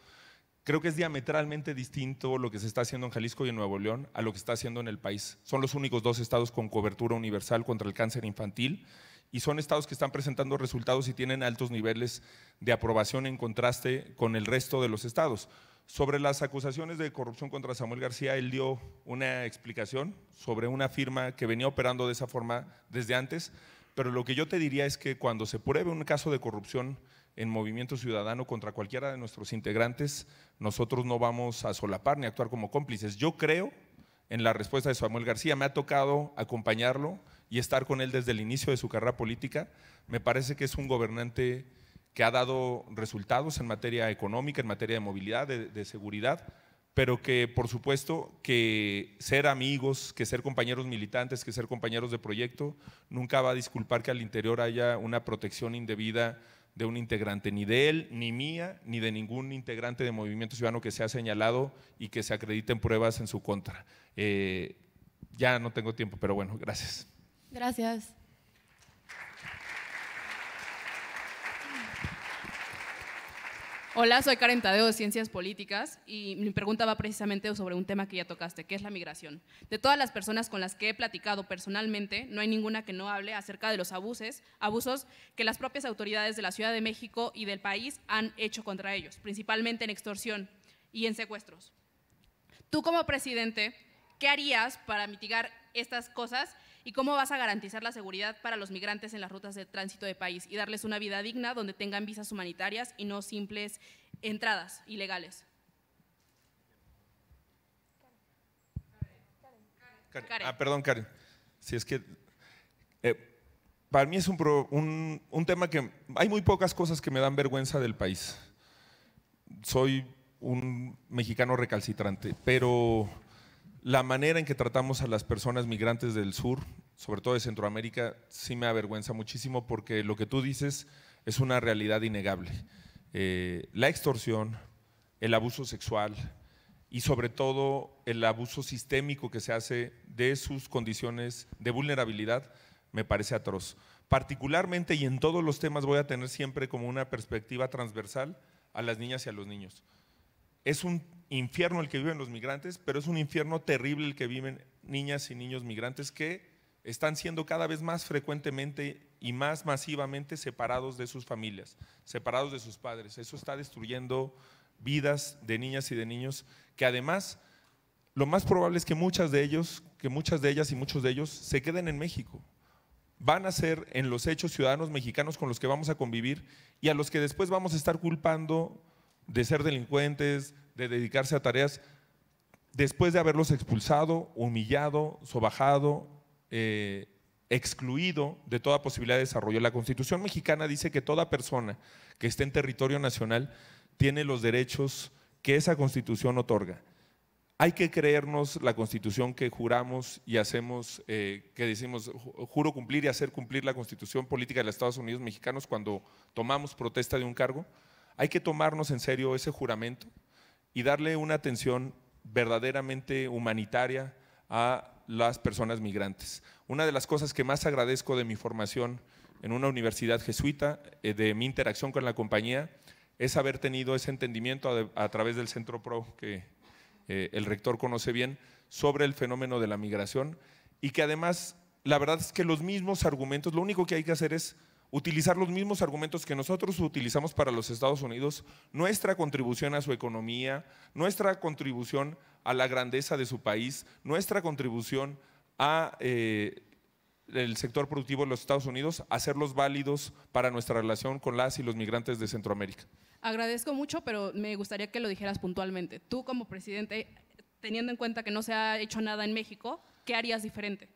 Creo que es diametralmente distinto lo que se está haciendo en Jalisco y en Nuevo León a lo que se está haciendo en el país. Son los únicos dos estados con cobertura universal contra el cáncer infantil y son estados que están presentando resultados y tienen altos niveles de aprobación en contraste con el resto de los estados. Sobre las acusaciones de corrupción contra Samuel García, él dio una explicación sobre una firma que venía operando de esa forma desde antes, pero lo que yo te diría es que cuando se pruebe un caso de corrupción en Movimiento Ciudadano contra cualquiera de nuestros integrantes, nosotros no vamos a solapar ni actuar como cómplices. Yo creo en la respuesta de Samuel García, me ha tocado acompañarlo y estar con él desde el inicio de su carrera política, me parece que es un gobernante que ha dado resultados en materia económica, en materia de movilidad, de, seguridad, pero que por supuesto que ser amigos, que ser compañeros militantes, que ser compañeros de proyecto, nunca va a disculpar que al interior haya una protección indebida de un integrante, ni de él, ni mía, ni de ningún integrante de Movimiento Ciudadano que sea señalado y que se acrediten pruebas en su contra. Eh, ya no tengo tiempo, pero bueno, gracias. Gracias. Hola, soy Karen Tadeo de Ciencias Políticas y mi pregunta va precisamente sobre un tema que ya tocaste, que es la migración. De todas las personas con las que he platicado personalmente, no hay ninguna que no hable acerca de los abusos que las propias autoridades de la Ciudad de México y del país han hecho contra ellos, principalmente en extorsión y en secuestros. Tú como presidente, ¿qué harías para mitigar estas cosas ¿Y cómo vas a garantizar la seguridad para los migrantes en las rutas de tránsito de país y darles una vida digna donde tengan visas humanitarias y no simples entradas ilegales? Karen. Ah, perdón, Karen. Si es que eh, para mí es un, tema que hay muy pocas cosas que me dan vergüenza del país. Soy un mexicano recalcitrante, pero la manera en que tratamos a las personas migrantes del sur, sobre todo de Centroamérica, sí me avergüenza muchísimo porque lo que tú dices es una realidad innegable. Eh, la extorsión, el abuso sexual y sobre todo el abuso sistémico que se hace de sus condiciones de vulnerabilidad me parece atroz. Particularmente y en todos los temas voy a tener siempre como una perspectiva transversal a las niñas y a los niños. Es un infierno el que viven los migrantes, pero es un infierno terrible el que viven niñas y niños migrantes que están siendo cada vez más frecuentemente y más masivamente separados de sus familias, separados de sus padres. Eso está destruyendo vidas de niñas y de niños que además lo más probable es que muchas de ellos, que muchas de ellas y muchos de ellos se queden en México. Van a ser en los hechos ciudadanos mexicanos con los que vamos a convivir y a los que después vamos a estar culpando de ser delincuentes, de dedicarse a tareas, después de haberlos expulsado, humillado, sobajado, eh, excluido de toda posibilidad de desarrollo. La Constitución mexicana dice que toda persona que esté en territorio nacional tiene los derechos que esa Constitución otorga. Hay que creernos la Constitución que juramos y hacemos, eh, que decimos, juro cumplir y hacer cumplir la Constitución política de los Estados Unidos mexicanos cuando tomamos protesta de un cargo. Hay que tomarnos en serio ese juramento y darle una atención verdaderamente humanitaria a las personas migrantes. Una de las cosas que más agradezco de mi formación en una universidad jesuita, eh, de mi interacción con la compañía, es haber tenido ese entendimiento a, través del Centro PRO, que eh, el rector conoce bien, sobre el fenómeno de la migración y que además, la verdad es que los mismos argumentos, lo único que hay que hacer es utilizar los mismos argumentos que nosotros utilizamos para los Estados Unidos, nuestra contribución a su economía, nuestra contribución a la grandeza de su país, nuestra contribución a eh, el sector productivo de los Estados Unidos, hacerlos válidos para nuestra relación con las y los migrantes de Centroamérica. Agradezco mucho, pero me gustaría que lo dijeras puntualmente. Tú como presidente, teniendo en cuenta que no se ha hecho nada en México, ¿qué harías diferente?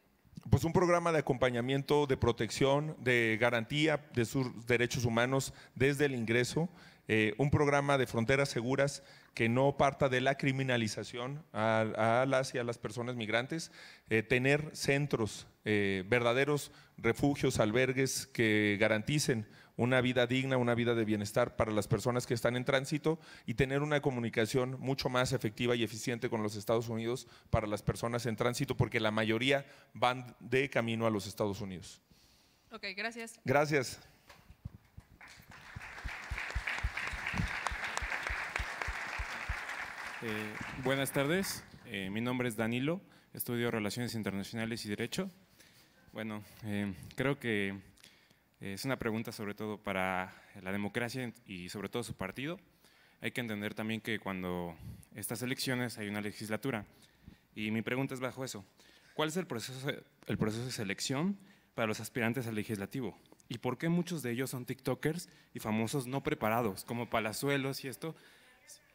pues un programa de acompañamiento, de protección, de garantía de sus derechos humanos desde el ingreso, eh, un programa de fronteras seguras que no parta de la criminalización a, las y a las personas migrantes, eh, tener centros, eh, verdaderos refugios, albergues que garanticen una vida digna, una vida de bienestar para las personas que están en tránsito y tener una comunicación mucho más efectiva y eficiente con los Estados Unidos para las personas en tránsito, porque la mayoría van de camino a los Estados Unidos. Ok, gracias. Gracias. Eh, buenas tardes, eh, mi nombre es Danilo, estudio Relaciones Internacionales y Derecho. Bueno, eh, creo que eh, es una pregunta sobre todo para la democracia y sobre todo su partido. Hay que entender también que cuando estas elecciones hay una legislatura. Y mi pregunta es bajo eso. ¿Cuál es el proceso, el proceso de selección para los aspirantes al legislativo? ¿Y por qué muchos de ellos son TikTokers y famosos no preparados, como Palazuelos y esto?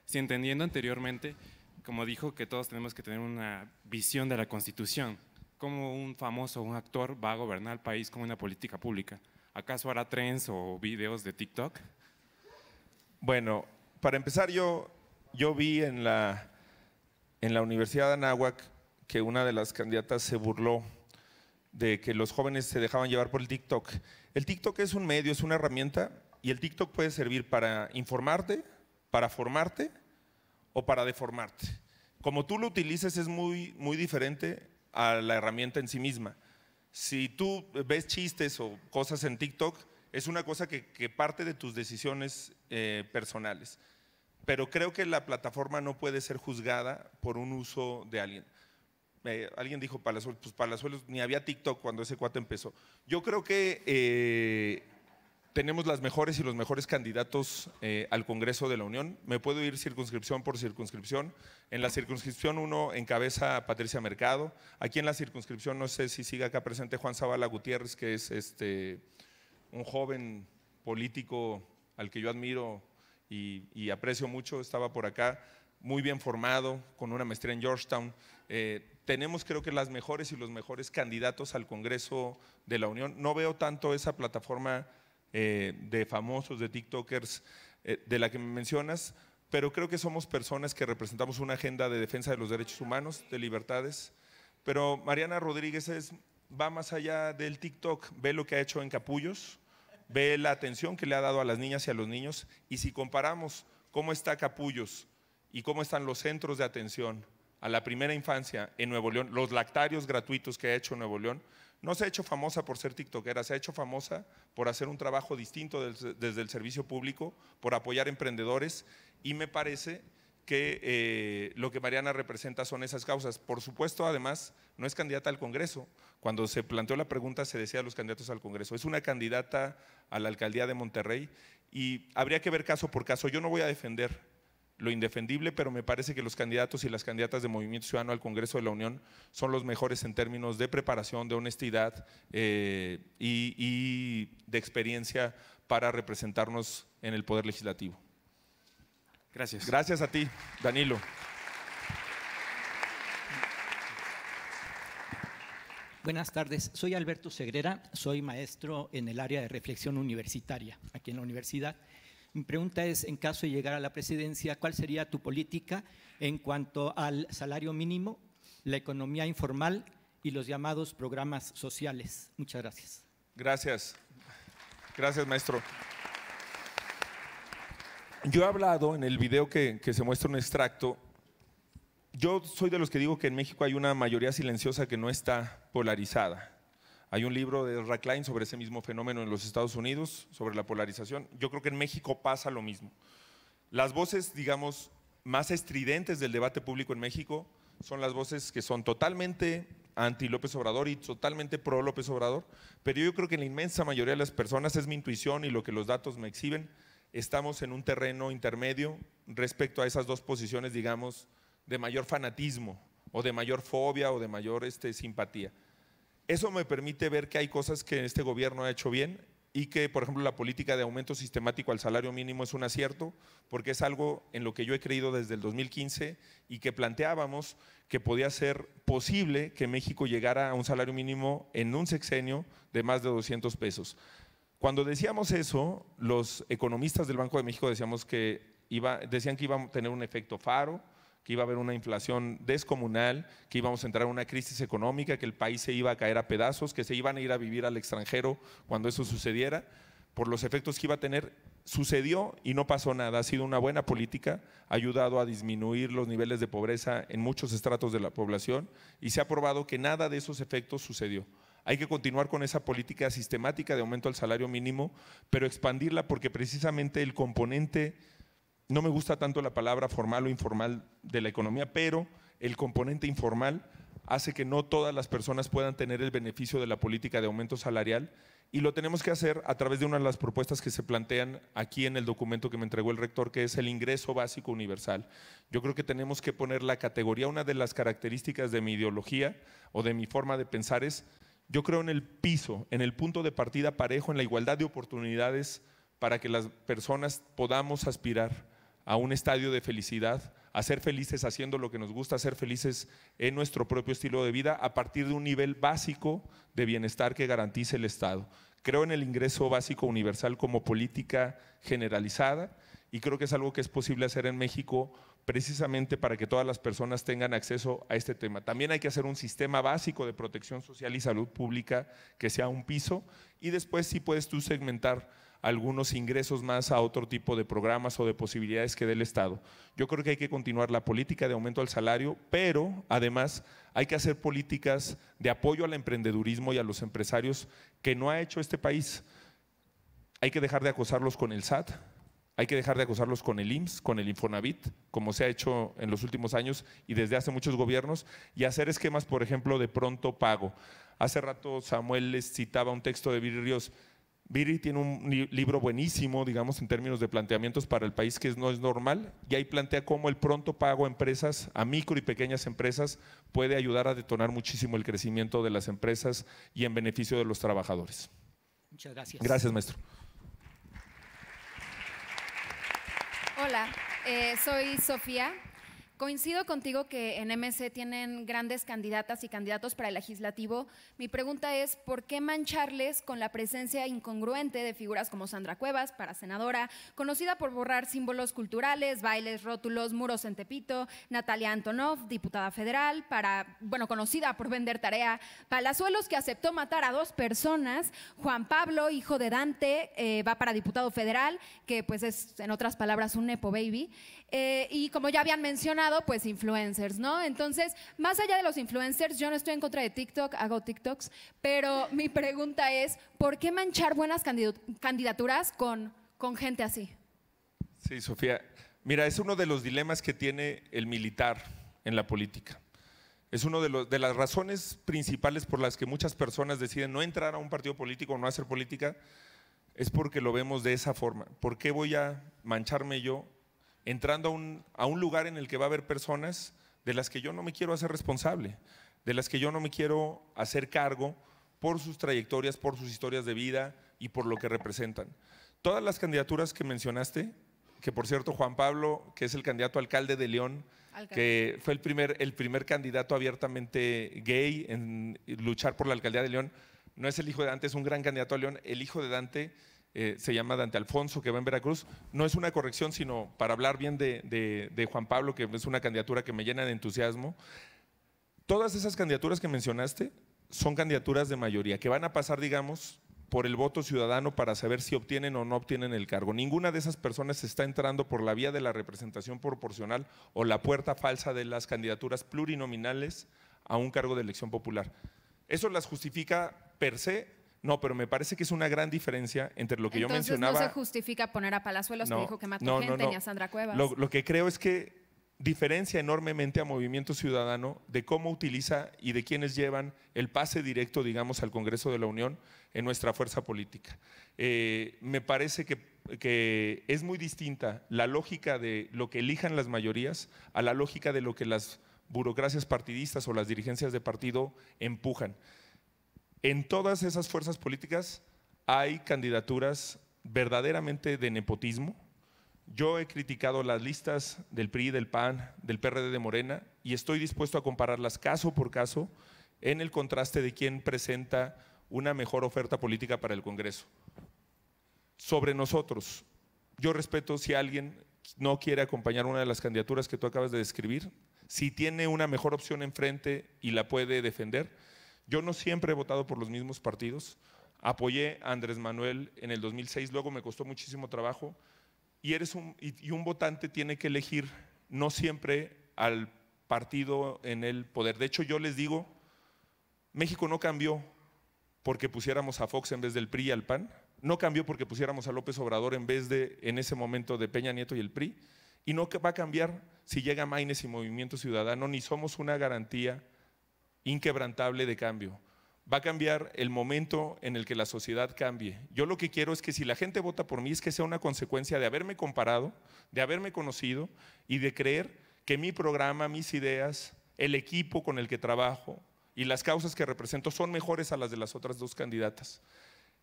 Si entendiendo anteriormente, como dijo, que todos tenemos que tener una visión de la Constitución, cómo un famoso, un actor va a gobernar el país con una política pública. ¿Acaso hará trends o videos de TikTok? Bueno, para empezar, yo, yo vi en la, en la Universidad de Anáhuac que una de las candidatas se burló de que los jóvenes se dejaban llevar por el TikTok. El TikTok es un medio, es una herramienta, y el TikTok puede servir para informarte, para formarte o para deformarte. Como tú lo utilices es muy, muy diferente a la herramienta en sí misma. Si tú ves chistes o cosas en TikTok, es una cosa que, parte de tus decisiones eh, personales. Pero creo que la plataforma no puede ser juzgada por un uso de alguien. Eh, alguien dijo Palazuelos, pues Palazuelos ni había TikTok cuando ese cuate empezó. Yo creo que eh, tenemos las mejores y los mejores candidatos eh, al Congreso de la Unión. Me puedo ir circunscripción por circunscripción. En la circunscripción uno encabeza Patricia Mercado. Aquí en la circunscripción, no sé si sigue acá presente Juan Zavala Gutiérrez, que es este, un joven político al que yo admiro y, aprecio mucho, estaba por acá, muy bien formado, con una maestría en Georgetown. Eh, tenemos creo que las mejores y los mejores candidatos al Congreso de la Unión. No veo tanto esa plataforma eh, de famosos, de TikTokers, eh, de la que me mencionas, pero creo que somos personas que representamos una agenda de defensa de los derechos humanos, de libertades. Pero Mariana Rodríguez es, va más allá del TikTok, ve lo que ha hecho en Capullos, ve la atención que le ha dado a las niñas y a los niños, y si comparamos cómo está Capullos y cómo están los centros de atención a la primera infancia en Nuevo León, los lactarios gratuitos que ha hecho Nuevo León, no se ha hecho famosa por ser TikTokera, se ha hecho famosa por hacer un trabajo distinto desde el servicio público, por apoyar emprendedores y me parece que eh, lo que Mariana representa son esas causas. Por supuesto, además, no es candidata al Congreso. Cuando se planteó la pregunta se decía los candidatos al Congreso, es una candidata a la alcaldía de Monterrey y habría que ver caso por caso. Yo no voy a defender lo indefendible, pero me parece que los candidatos y las candidatas de Movimiento Ciudadano al Congreso de la Unión son los mejores en términos de preparación, de honestidad eh, y, y de experiencia para representarnos en el Poder Legislativo. Gracias. Gracias a ti, Danilo. Buenas tardes, soy Alberto Segrera, soy maestro en el área de reflexión universitaria aquí en la universidad. Mi pregunta es, en caso de llegar a la presidencia, ¿cuál sería tu política en cuanto al salario mínimo, la economía informal y los llamados programas sociales? Muchas gracias. Gracias. Gracias, maestro. Yo he hablado en el video que, que se muestra un extracto yo soy de los que digo que en México hay una mayoría silenciosa que no está polarizada. Hay un libro de Klein sobre ese mismo fenómeno en los Estados Unidos, sobre la polarización. Yo creo que en México pasa lo mismo. Las voces, digamos, más estridentes del debate público en México son las voces que son totalmente anti López Obrador y totalmente pro López Obrador, pero yo creo que en la inmensa mayoría de las personas, es mi intuición y lo que los datos me exhiben, estamos en un terreno intermedio respecto a esas dos posiciones, digamos, de mayor fanatismo o de mayor fobia o de mayor este, simpatía. Eso me permite ver que hay cosas que este gobierno ha hecho bien y que, por ejemplo, la política de aumento sistemático al salario mínimo es un acierto, porque es algo en lo que yo he creído desde el 2015 y que planteábamos que podía ser posible que México llegara a un salario mínimo en un sexenio de más de 200 pesos. Cuando decíamos eso, los economistas del Banco de México decíamos que decían que iba a tener un efecto faro, que iba a haber una inflación descomunal, que íbamos a entrar en una crisis económica, que el país se iba a caer a pedazos, que se iban a ir a vivir al extranjero cuando eso sucediera, por los efectos que iba a tener. Sucedió y no pasó nada. Ha sido una buena política, ha ayudado a disminuir los niveles de pobreza en muchos estratos de la población y se ha probado que nada de esos efectos sucedió. Hay que continuar con esa política sistemática de aumento al salario mínimo, pero expandirla porque precisamente el componente no me gusta tanto la palabra formal o informal de la economía, pero el componente informal hace que no todas las personas puedan tener el beneficio de la política de aumento salarial y lo tenemos que hacer a través de una de las propuestas que se plantean aquí en el documento que me entregó el rector, que es el ingreso básico universal. Yo creo que tenemos que poner la categoría, una de las características de mi ideología o de mi forma de pensar es, yo creo en el piso, en el punto de partida parejo, en la igualdad de oportunidades para que las personas podamos aspirar a un estadio de felicidad, a ser felices haciendo lo que nos gusta, a ser felices en nuestro propio estilo de vida a partir de un nivel básico de bienestar que garantice el Estado. Creo en el ingreso básico universal como política generalizada y creo que es algo que es posible hacer en México precisamente para que todas las personas tengan acceso a este tema. También hay que hacer un sistema básico de protección social y salud pública que sea un piso y después sí puedes tú segmentar algunos ingresos más a otro tipo de programas o de posibilidades que dé el Estado. Yo creo que hay que continuar la política de aumento al salario, pero además hay que hacer políticas de apoyo al emprendedurismo y a los empresarios que no ha hecho este país. Hay que dejar de acosarlos con el SAT, hay que dejar de acosarlos con el IMSS, con el Infonavit, como se ha hecho en los últimos años y desde hace muchos gobiernos, y hacer esquemas, por ejemplo, de pronto pago. Hace rato Samuel les citaba un texto de Virrios, Ríos, Viri tiene un libro buenísimo, digamos, en términos de planteamientos para el país que no es normal, y ahí plantea cómo el pronto pago a empresas, a micro y pequeñas empresas, puede ayudar a detonar muchísimo el crecimiento de las empresas y en beneficio de los trabajadores. Muchas gracias. Gracias, maestro. Hola, eh, soy Sofía, Coincido contigo que en MC tienen grandes candidatas y candidatos para el legislativo. Mi pregunta es, ¿por qué mancharles con la presencia incongruente de figuras como Sandra Cuevas, para senadora, conocida por borrar símbolos culturales, bailes, rótulos, muros en Tepito, Natalia Antonov, diputada federal, para, bueno, conocida por vender tarea, Palazuelos, que aceptó matar a dos personas, Juan Pablo, hijo de Dante, eh, va para diputado federal, que pues es, en otras palabras, un nepo baby. Eh, y como ya habían mencionado, pues influencers, ¿no? Entonces, más allá de los influencers, yo no estoy en contra de TikTok, hago TikToks, pero mi pregunta es, ¿por qué manchar buenas candidaturas con, con gente así? Sí, Sofía. Mira, es uno de los dilemas que tiene el militar en la política. Es una de, de, las razones principales por las que muchas personas deciden no entrar a un partido político o no hacer política, es porque lo vemos de esa forma. ¿Por qué voy a mancharme yo entrando a un, a un lugar en el que va a haber personas de las que yo no me quiero hacer responsable, de las que yo no me quiero hacer cargo por sus trayectorias, por sus historias de vida y por lo que representan. Todas las candidaturas que mencionaste, que por cierto Juan Pablo, que es el candidato alcalde de León, que fue el primer, el primer candidato abiertamente gay en luchar por la alcaldía de León, no es el hijo de Dante, es un gran candidato a León, el hijo de Dante eh, se llama Dante Alfonso, que va en Veracruz. No es una corrección, sino para hablar bien de, de Juan Pablo, que es una candidatura que me llena de entusiasmo. Todas esas candidaturas que mencionaste son candidaturas de mayoría, que van a pasar, digamos, por el voto ciudadano para saber si obtienen o no obtienen el cargo. Ninguna de esas personas está entrando por la vía de la representación proporcional o la puerta falsa de las candidaturas plurinominales a un cargo de elección popular. Eso las justifica per se no, pero me parece que es una gran diferencia entre lo que yo mencionaba. No se justifica poner a Palazuelos que dijo que mató gente ni a Sandra Cuevas. Lo, que creo es que diferencia enormemente a Movimiento Ciudadano de cómo utiliza y de quienes llevan el pase directo, digamos, al Congreso de la Unión en nuestra fuerza política. Eh, me parece que, es muy distinta la lógica de lo que elijan las mayorías a la lógica de lo que las burocracias partidistas o las dirigencias de partido empujan en todas esas fuerzas políticas hay candidaturas verdaderamente de nepotismo. Yo he criticado las listas del PRI, del PAN, del PRD de Morena y estoy dispuesto a compararlas caso por caso en el contraste de quién presenta una mejor oferta política para el Congreso. Sobre nosotros, yo respeto si alguien no quiere acompañar una de las candidaturas que tú acabas de describir, si tiene una mejor opción enfrente y la puede defender, yo no siempre he votado por los mismos partidos. Apoyé a Andrés Manuel en el 2006, luego me costó muchísimo trabajo. Y, un, votante tiene que elegir no siempre al partido en el poder. De hecho, yo les digo, México no cambió porque pusiéramos a Fox en vez del PRI y al PAN. No cambió porque pusiéramos a López Obrador en vez de, en ese momento, de Peña Nieto y el PRI. Y no va a cambiar si llega Maines y Movimiento Ciudadano, ni somos una garantía inquebrantable de cambio. Va a cambiar el momento en el que la sociedad cambie. Yo lo que quiero es que si la gente vota por mí es que sea una consecuencia de haberme comparado, de haberme conocido y de creer que mi programa, mis ideas, el equipo con el que trabajo y las causas que represento son mejores a las de las otras dos candidatas.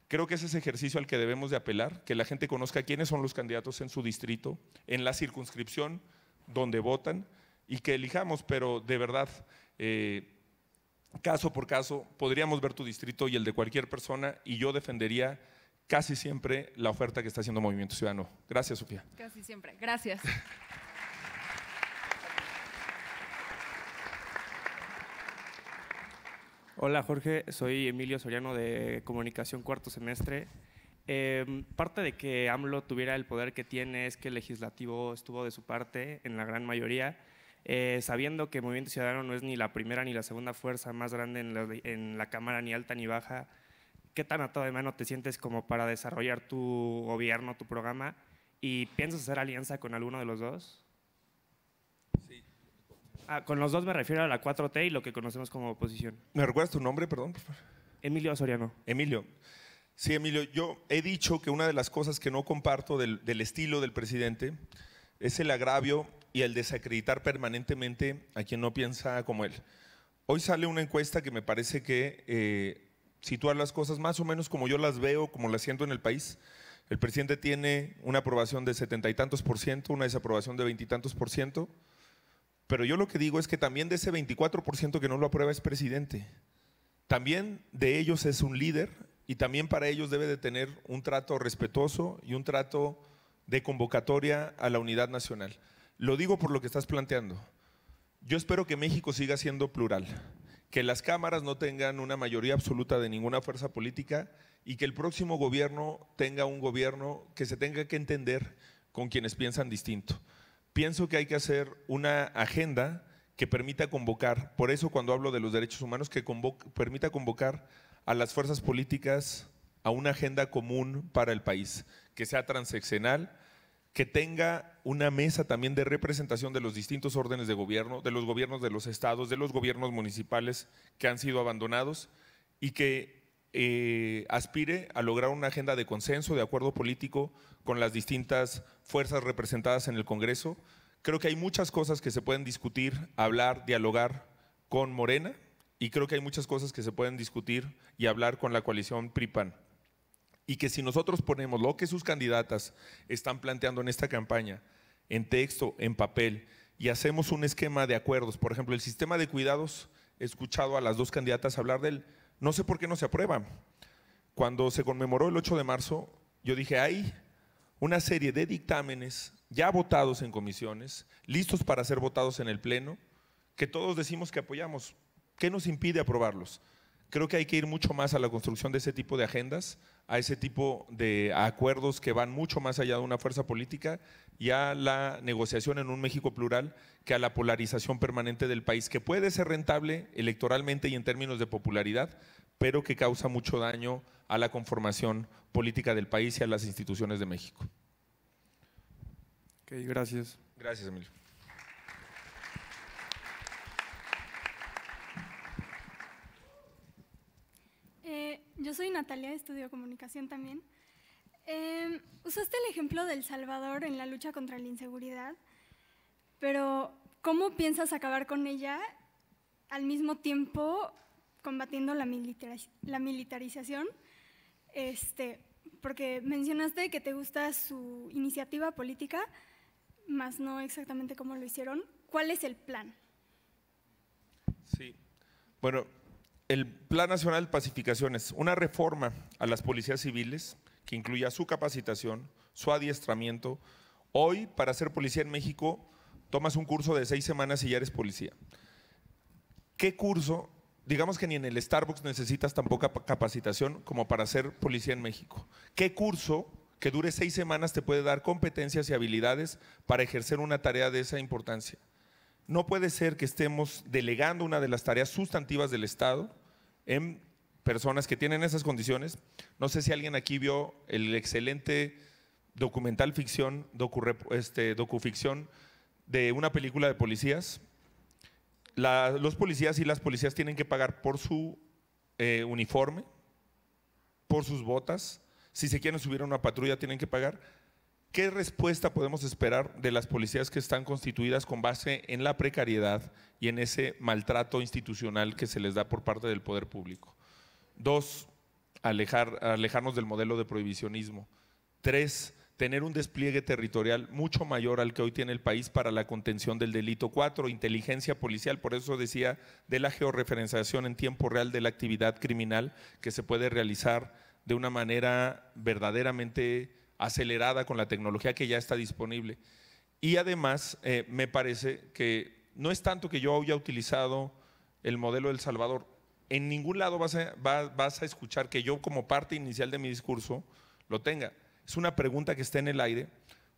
Creo que ese es ese ejercicio al que debemos de apelar, que la gente conozca quiénes son los candidatos en su distrito, en la circunscripción donde votan y que elijamos, pero de verdad, eh, caso por caso, podríamos ver tu distrito y el de cualquier persona y yo defendería casi siempre la oferta que está haciendo Movimiento Ciudadano. Gracias, Sofía. Casi siempre. Gracias. Hola, Jorge. Soy Emilio Soriano de Comunicación Cuarto Semestre. Em, parte de que AMLO tuviera el poder que tiene es que el legislativo estuvo de su parte en la gran mayoría eh, sabiendo que Movimiento Ciudadano no es ni la primera ni la segunda fuerza más grande en la, Cámara, ni alta ni baja, ¿qué tan atado de mano te sientes como para desarrollar tu gobierno, tu programa? ¿Y piensas hacer alianza con alguno de los dos? Sí. Ah, con los dos me refiero a la 4T y lo que conocemos como oposición. ¿Me recuerdas tu nombre, perdón? Emilio Soriano. Emilio. Sí, Emilio, yo he dicho que una de las cosas que no comparto del, del estilo del presidente es el agravio y el desacreditar permanentemente a quien no piensa como él. Hoy sale una encuesta que me parece que eh, sitúa las cosas más o menos como yo las veo, como las siento en el país. El presidente tiene una aprobación de setenta y tantos por ciento, una desaprobación de veintitantos por ciento, pero yo lo que digo es que también de ese 24 por ciento que no lo aprueba es presidente. También de ellos es un líder y también para ellos debe de tener un trato respetuoso y un trato de convocatoria a la unidad nacional. Lo digo por lo que estás planteando. Yo espero que México siga siendo plural, que las cámaras no tengan una mayoría absoluta de ninguna fuerza política y que el próximo gobierno tenga un gobierno que se tenga que entender con quienes piensan distinto. Pienso que hay que hacer una agenda que permita convocar, por eso cuando hablo de los derechos humanos, que permita convocar a las fuerzas políticas a una agenda común para el país, que sea transeccional, que tenga una mesa también de representación de los distintos órdenes de gobierno, de los gobiernos de los estados, de los gobiernos municipales que han sido abandonados y que eh, aspire a lograr una agenda de consenso, de acuerdo político con las distintas fuerzas representadas en el Congreso. Creo que hay muchas cosas que se pueden discutir, hablar, dialogar con Morena y creo que hay muchas cosas que se pueden discutir y hablar con la coalición PRIPAN. Y que si nosotros ponemos lo que sus candidatas están planteando en esta campaña, en texto, en papel, y hacemos un esquema de acuerdos, por ejemplo, el sistema de cuidados, he escuchado a las dos candidatas hablar de él, no sé por qué no se aprueba. Cuando se conmemoró el 8 de marzo, yo dije, hay una serie de dictámenes ya votados en comisiones, listos para ser votados en el Pleno, que todos decimos que apoyamos. ¿Qué nos impide aprobarlos? creo que hay que ir mucho más a la construcción de ese tipo de agendas, a ese tipo de acuerdos que van mucho más allá de una fuerza política y a la negociación en un México plural que a la polarización permanente del país, que puede ser rentable electoralmente y en términos de popularidad, pero que causa mucho daño a la conformación política del país y a las instituciones de México. Ok, gracias. Gracias, Emilio. Yo soy Natalia, estudio comunicación también. Em, usaste el ejemplo del Salvador en la lucha contra la inseguridad, pero ¿cómo piensas acabar con ella al mismo tiempo combatiendo la, la militarización? Este, porque mencionaste que te gusta su iniciativa política, más no exactamente cómo lo hicieron. ¿Cuál es el plan? Sí, bueno, el Plan Nacional de Pacificaciones, una reforma a las policías civiles que incluya su capacitación, su adiestramiento. Hoy, para ser policía en México, tomas un curso de seis semanas y ya eres policía. ¿Qué curso? Digamos que ni en el Starbucks necesitas tan poca capacitación como para ser policía en México. ¿Qué curso que dure seis semanas te puede dar competencias y habilidades para ejercer una tarea de esa importancia? No puede ser que estemos delegando una de las tareas sustantivas del Estado en personas que tienen esas condiciones. No sé si alguien aquí vio el excelente documental ficción, este, docuficción de una película de policías. los policías y las policías tienen que pagar por su eh, uniforme, por sus botas. Si se quieren subir a una patrulla tienen que pagar ¿Qué respuesta podemos esperar de las policías que están constituidas con base en la precariedad y en ese maltrato institucional que se les da por parte del poder público? Dos, alejarnos del modelo de prohibicionismo. Tres, tener un despliegue territorial mucho mayor al que hoy tiene el país para la contención del delito. Cuatro, inteligencia policial, por eso decía, de la georreferenciación en tiempo real de la actividad criminal que se puede realizar de una manera verdaderamente acelerada con la tecnología que ya está disponible. Y además, eh, me parece que no es tanto que yo haya utilizado el modelo del Salvador. En ningún lado vas a, vas, a escuchar que yo como parte inicial de mi discurso lo tenga. Es una pregunta que está en el aire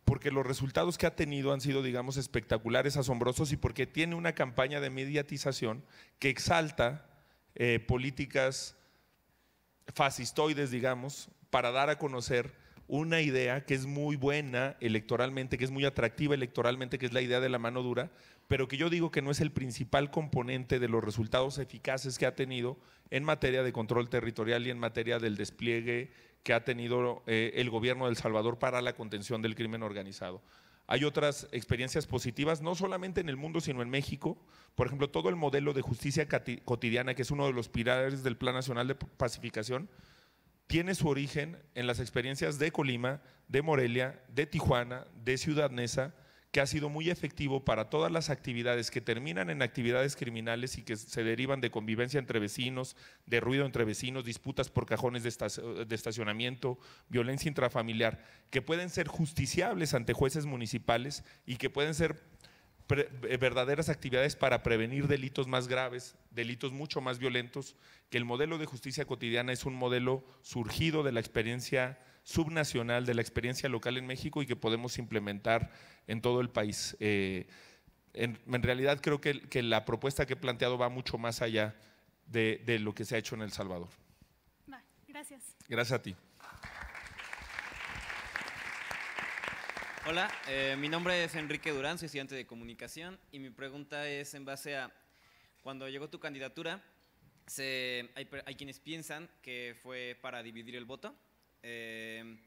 porque los resultados que ha tenido han sido, digamos, espectaculares, asombrosos y porque tiene una campaña de mediatización que exalta eh, políticas fascistoides, digamos, para dar a conocer una idea que es muy buena electoralmente, que es muy atractiva electoralmente, que es la idea de la mano dura, pero que yo digo que no es el principal componente de los resultados eficaces que ha tenido en materia de control territorial y en materia del despliegue que ha tenido eh, el gobierno de El Salvador para la contención del crimen organizado. Hay otras experiencias positivas, no solamente en el mundo, sino en México. Por ejemplo, todo el modelo de justicia cotidiana, que es uno de los pilares del Plan Nacional de Pacificación, tiene su origen en las experiencias de Colima, de Morelia, de Tijuana, de Ciudad Neza, que ha sido muy efectivo para todas las actividades que terminan en actividades criminales y que se derivan de convivencia entre vecinos, de ruido entre vecinos, disputas por cajones de estacionamiento, violencia intrafamiliar, que pueden ser justiciables ante jueces municipales y que pueden ser eh, verdaderas actividades para prevenir delitos más graves, delitos mucho más violentos, que el modelo de justicia cotidiana es un modelo surgido de la experiencia subnacional, de la experiencia local en México y que podemos implementar en todo el país. Eh, en, realidad creo que, la propuesta que he planteado va mucho más allá de lo que se ha hecho en El Salvador. Gracias. Gracias a ti. Hola, eh, mi nombre es Enrique Durán, soy estudiante de comunicación y mi pregunta es en base a cuando llegó tu candidatura, hay, quienes piensan que fue para dividir el voto. Eh,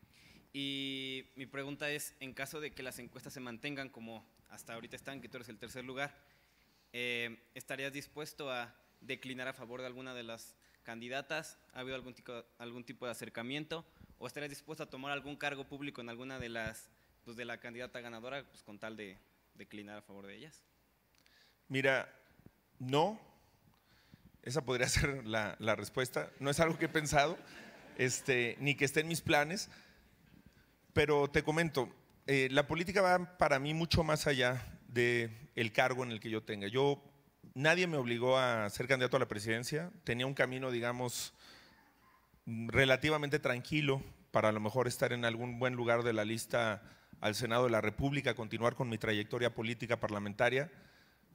y mi pregunta es, en caso de que las encuestas se mantengan como hasta ahorita están, que tú eres el tercer lugar, eh, ¿estarías dispuesto a declinar a favor de alguna de las candidatas? ¿Ha habido algún tipo, algún tipo de acercamiento? ¿O estarías dispuesto a tomar algún cargo público en alguna de las pues, de la candidata ganadora pues, con tal de declinar a favor de ellas? Mira, no. Esa podría ser la, respuesta. No es algo que he pensado, este, ni que esté en mis planes. Pero te comento, eh, la política va para mí mucho más allá del cargo en el que yo tenga. Yo, nadie me obligó a ser candidato a la presidencia. Tenía un camino, digamos, relativamente tranquilo para a lo mejor estar en algún buen lugar de la lista al Senado de la República, continuar con mi trayectoria política parlamentaria,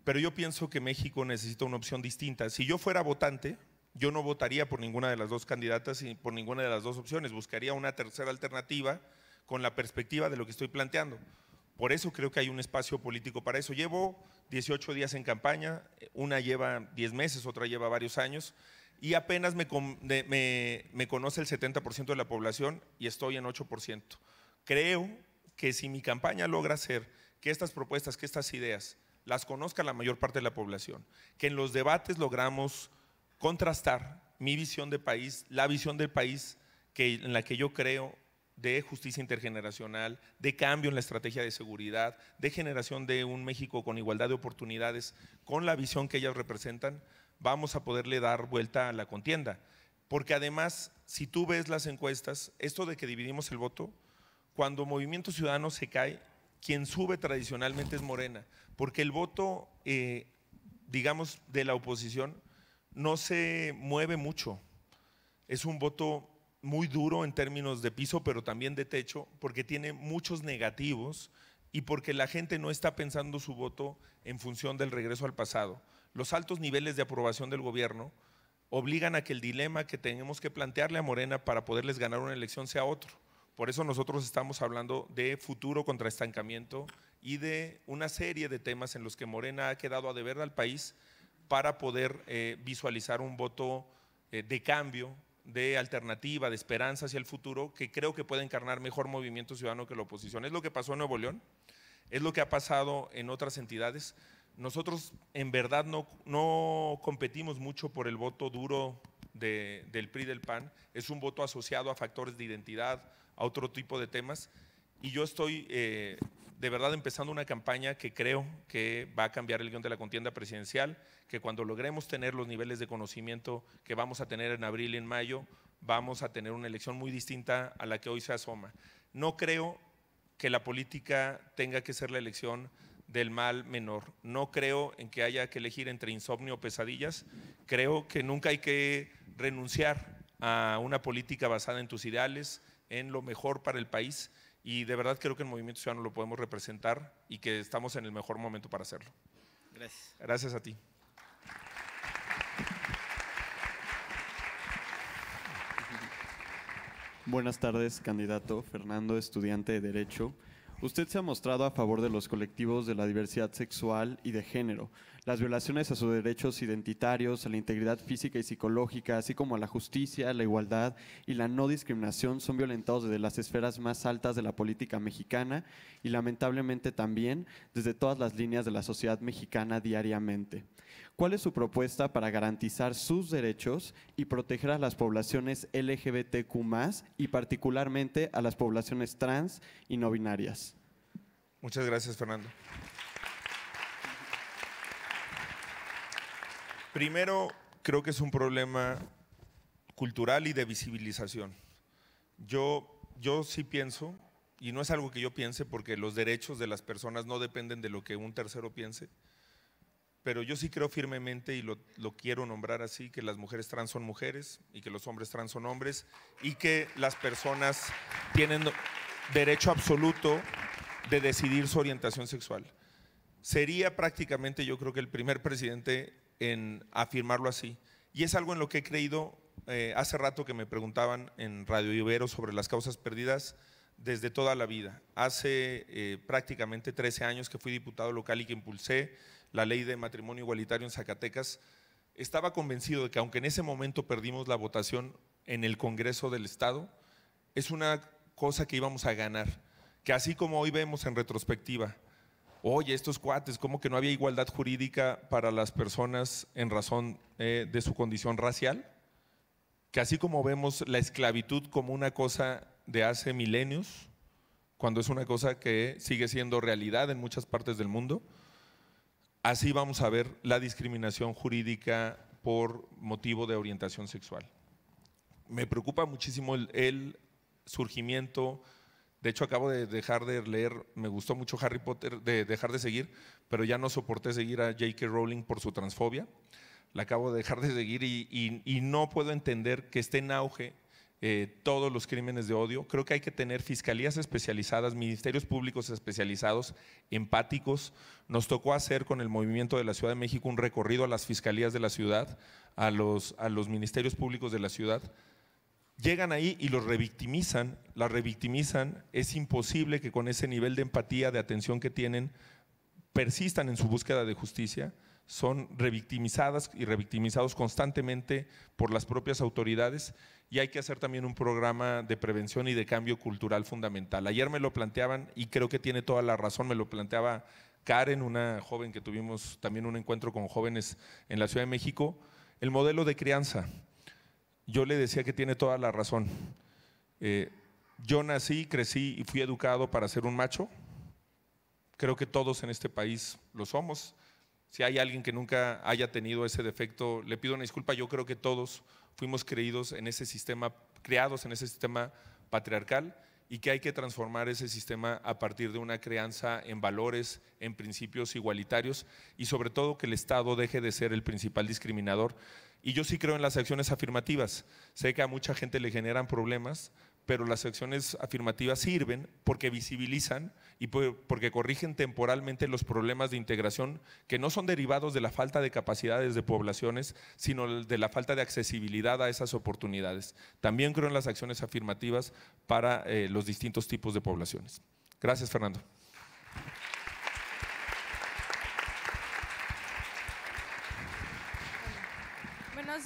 pero yo pienso que México necesita una opción distinta. Si yo fuera votante, yo no votaría por ninguna de las dos candidatas y por ninguna de las dos opciones, buscaría una tercera alternativa con la perspectiva de lo que estoy planteando. Por eso creo que hay un espacio político para eso. Llevo 18 días en campaña, una lleva 10 meses, otra lleva varios años, y apenas me, me, me conoce el 70% de la población y estoy en 8%. Creo que si mi campaña logra hacer que estas propuestas, que estas ideas las conozca la mayor parte de la población, que en los debates logramos contrastar mi visión de país, la visión del país en la que yo creo de justicia intergeneracional, de cambio en la estrategia de seguridad, de generación de un México con igualdad de oportunidades, con la visión que ellas representan, vamos a poderle dar vuelta a la contienda. Porque además, si tú ves las encuestas, esto de que dividimos el voto, cuando Movimiento Ciudadano se cae, quien sube tradicionalmente es Morena, porque el voto, eh, digamos, de la oposición no se mueve mucho. Es un voto muy duro en términos de piso, pero también de techo, porque tiene muchos negativos y porque la gente no está pensando su voto en función del regreso al pasado. Los altos niveles de aprobación del gobierno obligan a que el dilema que tenemos que plantearle a Morena para poderles ganar una elección sea otro por eso nosotros estamos hablando de futuro contra estancamiento y de una serie de temas en los que Morena ha quedado a deber al país para poder eh, visualizar un voto eh, de cambio, de alternativa, de esperanza hacia el futuro, que creo que puede encarnar mejor Movimiento Ciudadano que la oposición. Es lo que pasó en Nuevo León, es lo que ha pasado en otras entidades. Nosotros en verdad no, competimos mucho por el voto duro del PRI del PAN, es un voto asociado a factores de identidad, a otro tipo de temas. Y yo estoy eh, de verdad empezando una campaña que creo que va a cambiar el guión de la contienda presidencial, que cuando logremos tener los niveles de conocimiento que vamos a tener en abril y en mayo, vamos a tener una elección muy distinta a la que hoy se asoma. No creo que la política tenga que ser la elección del mal menor. No creo en que haya que elegir entre insomnio o pesadillas. Creo que nunca hay que renunciar a una política basada en tus ideales, en lo mejor para el país y de verdad creo que el Movimiento Ciudadano lo podemos representar y que estamos en el mejor momento para hacerlo. Gracias. Gracias a ti. Buenas tardes, candidato Fernando, estudiante de Derecho. Usted se ha mostrado a favor de los colectivos de la diversidad sexual y de género. Las violaciones a sus derechos identitarios, a la integridad física y psicológica, así como a la justicia, la igualdad y la no discriminación son violentados desde las esferas más altas de la política mexicana y lamentablemente también desde todas las líneas de la sociedad mexicana diariamente. ¿Cuál es su propuesta para garantizar sus derechos y proteger a las poblaciones LGBTQ y particularmente a las poblaciones trans y no binarias? Muchas gracias, Fernando. Primero, creo que es un problema cultural y de visibilización. Yo, yo sí pienso, y no es algo que yo piense porque los derechos de las personas no dependen de lo que un tercero piense, pero yo sí creo firmemente y lo, quiero nombrar así, que las mujeres trans son mujeres y que los hombres trans son hombres y que las personas tienen derecho absoluto de decidir su orientación sexual. Sería prácticamente yo creo que el primer presidente en afirmarlo así. Y es algo en lo que he creído eh, hace rato que me preguntaban en Radio Ibero sobre las causas perdidas desde toda la vida. Hace eh, prácticamente 13 años que fui diputado local y que impulsé la ley de matrimonio igualitario en Zacatecas, estaba convencido de que aunque en ese momento perdimos la votación en el Congreso del Estado, es una cosa que íbamos a ganar, que así como hoy vemos en retrospectiva, oye, estos cuates, como que no había igualdad jurídica para las personas en razón eh, de su condición racial? Que así como vemos la esclavitud como una cosa de hace milenios, cuando es una cosa que sigue siendo realidad en muchas partes del mundo, Así vamos a ver la discriminación jurídica por motivo de orientación sexual. Me preocupa muchísimo el, surgimiento, de hecho acabo de dejar de leer, me gustó mucho Harry Potter, de dejar de seguir, pero ya no soporté seguir a J.K. Rowling por su transfobia la acabo de dejar de seguir y, no puedo entender que esté en auge eh, todos los crímenes de odio. Creo que hay que tener fiscalías especializadas, ministerios públicos especializados, empáticos. Nos tocó hacer con el movimiento de la Ciudad de México un recorrido a las fiscalías de la ciudad, a los, a los ministerios públicos de la ciudad. Llegan ahí y los revictimizan, la revictimizan. Es imposible que con ese nivel de empatía, de atención que tienen, persistan en su búsqueda de justicia son revictimizadas y revictimizados constantemente por las propias autoridades y hay que hacer también un programa de prevención y de cambio cultural fundamental. Ayer me lo planteaban y creo que tiene toda la razón, me lo planteaba Karen, una joven que tuvimos también un encuentro con jóvenes en la Ciudad de México, el modelo de crianza. Yo le decía que tiene toda la razón. Eh, yo nací, crecí y fui educado para ser un macho. Creo que todos en este país lo somos si hay alguien que nunca haya tenido ese defecto, le pido una disculpa. Yo creo que todos fuimos creídos en ese sistema, creados en ese sistema patriarcal y que hay que transformar ese sistema a partir de una crianza en valores, en principios igualitarios y sobre todo que el Estado deje de ser el principal discriminador. Y yo sí creo en las acciones afirmativas. Sé que a mucha gente le generan problemas, pero las acciones afirmativas sirven porque visibilizan y porque corrigen temporalmente los problemas de integración que no son derivados de la falta de capacidades de poblaciones, sino de la falta de accesibilidad a esas oportunidades. También creo en las acciones afirmativas para eh, los distintos tipos de poblaciones. Gracias, Fernando.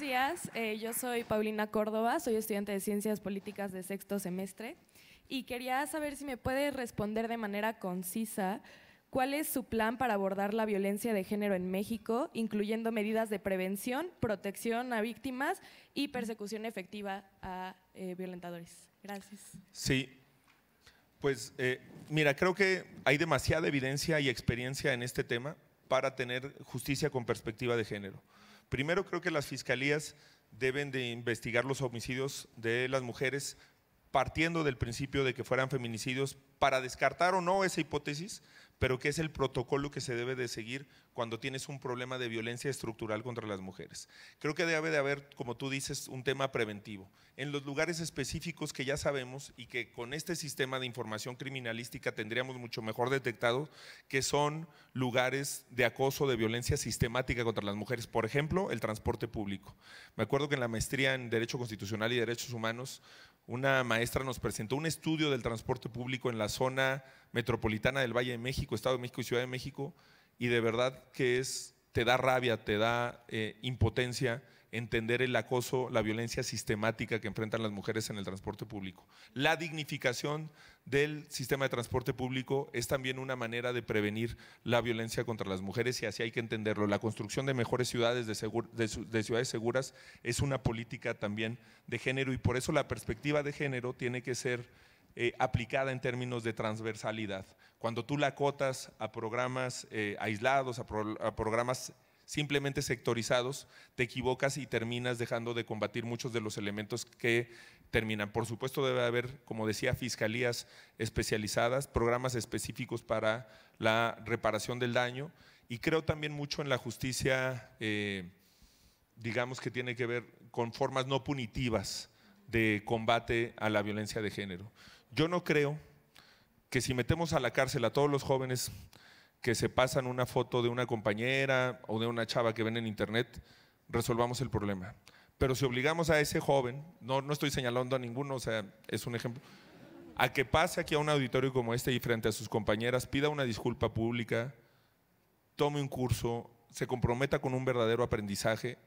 buenos días. Eh, yo soy Paulina Córdoba, soy estudiante de Ciencias Políticas de sexto semestre y quería saber si me puede responder de manera concisa cuál es su plan para abordar la violencia de género en México, incluyendo medidas de prevención, protección a víctimas y persecución efectiva a eh, violentadores. Gracias. Sí. Pues eh, mira, creo que hay demasiada evidencia y experiencia en este tema para tener justicia con perspectiva de género. Primero creo que las fiscalías deben de investigar los homicidios de las mujeres partiendo del principio de que fueran feminicidios para descartar o no esa hipótesis pero que es el protocolo que se debe de seguir cuando tienes un problema de violencia estructural contra las mujeres. Creo que debe de haber, como tú dices, un tema preventivo. En los lugares específicos que ya sabemos y que con este sistema de información criminalística tendríamos mucho mejor detectado, que son lugares de acoso, de violencia sistemática contra las mujeres. Por ejemplo, el transporte público. Me acuerdo que en la maestría en Derecho Constitucional y Derechos Humanos, una maestra nos presentó un estudio del transporte público en la zona metropolitana del Valle de México, Estado de México y Ciudad de México, y de verdad que es, te da rabia, te da eh, impotencia entender el acoso, la violencia sistemática que enfrentan las mujeres en el transporte público. La dignificación del sistema de transporte público es también una manera de prevenir la violencia contra las mujeres y así hay que entenderlo. La construcción de mejores ciudades, de ciudades seguras, es una política también de género y por eso la perspectiva de género tiene que ser eh, aplicada en términos de transversalidad. Cuando tú la acotas a programas eh, aislados, a, programas simplemente sectorizados, te equivocas y terminas dejando de combatir muchos de los elementos que terminan. Por supuesto debe haber, como decía, fiscalías especializadas, programas específicos para la reparación del daño y creo también mucho en la justicia, eh, digamos que tiene que ver con formas no punitivas de combate a la violencia de género. Yo no creo que si metemos a la cárcel a todos los jóvenes que se pasan una foto de una compañera o de una chava que ven en internet, resolvamos el problema. Pero si obligamos a ese joven, no, no estoy señalando a ninguno, o sea, es un ejemplo, a que pase aquí a un auditorio como este y frente a sus compañeras, pida una disculpa pública, tome un curso, se comprometa con un verdadero aprendizaje,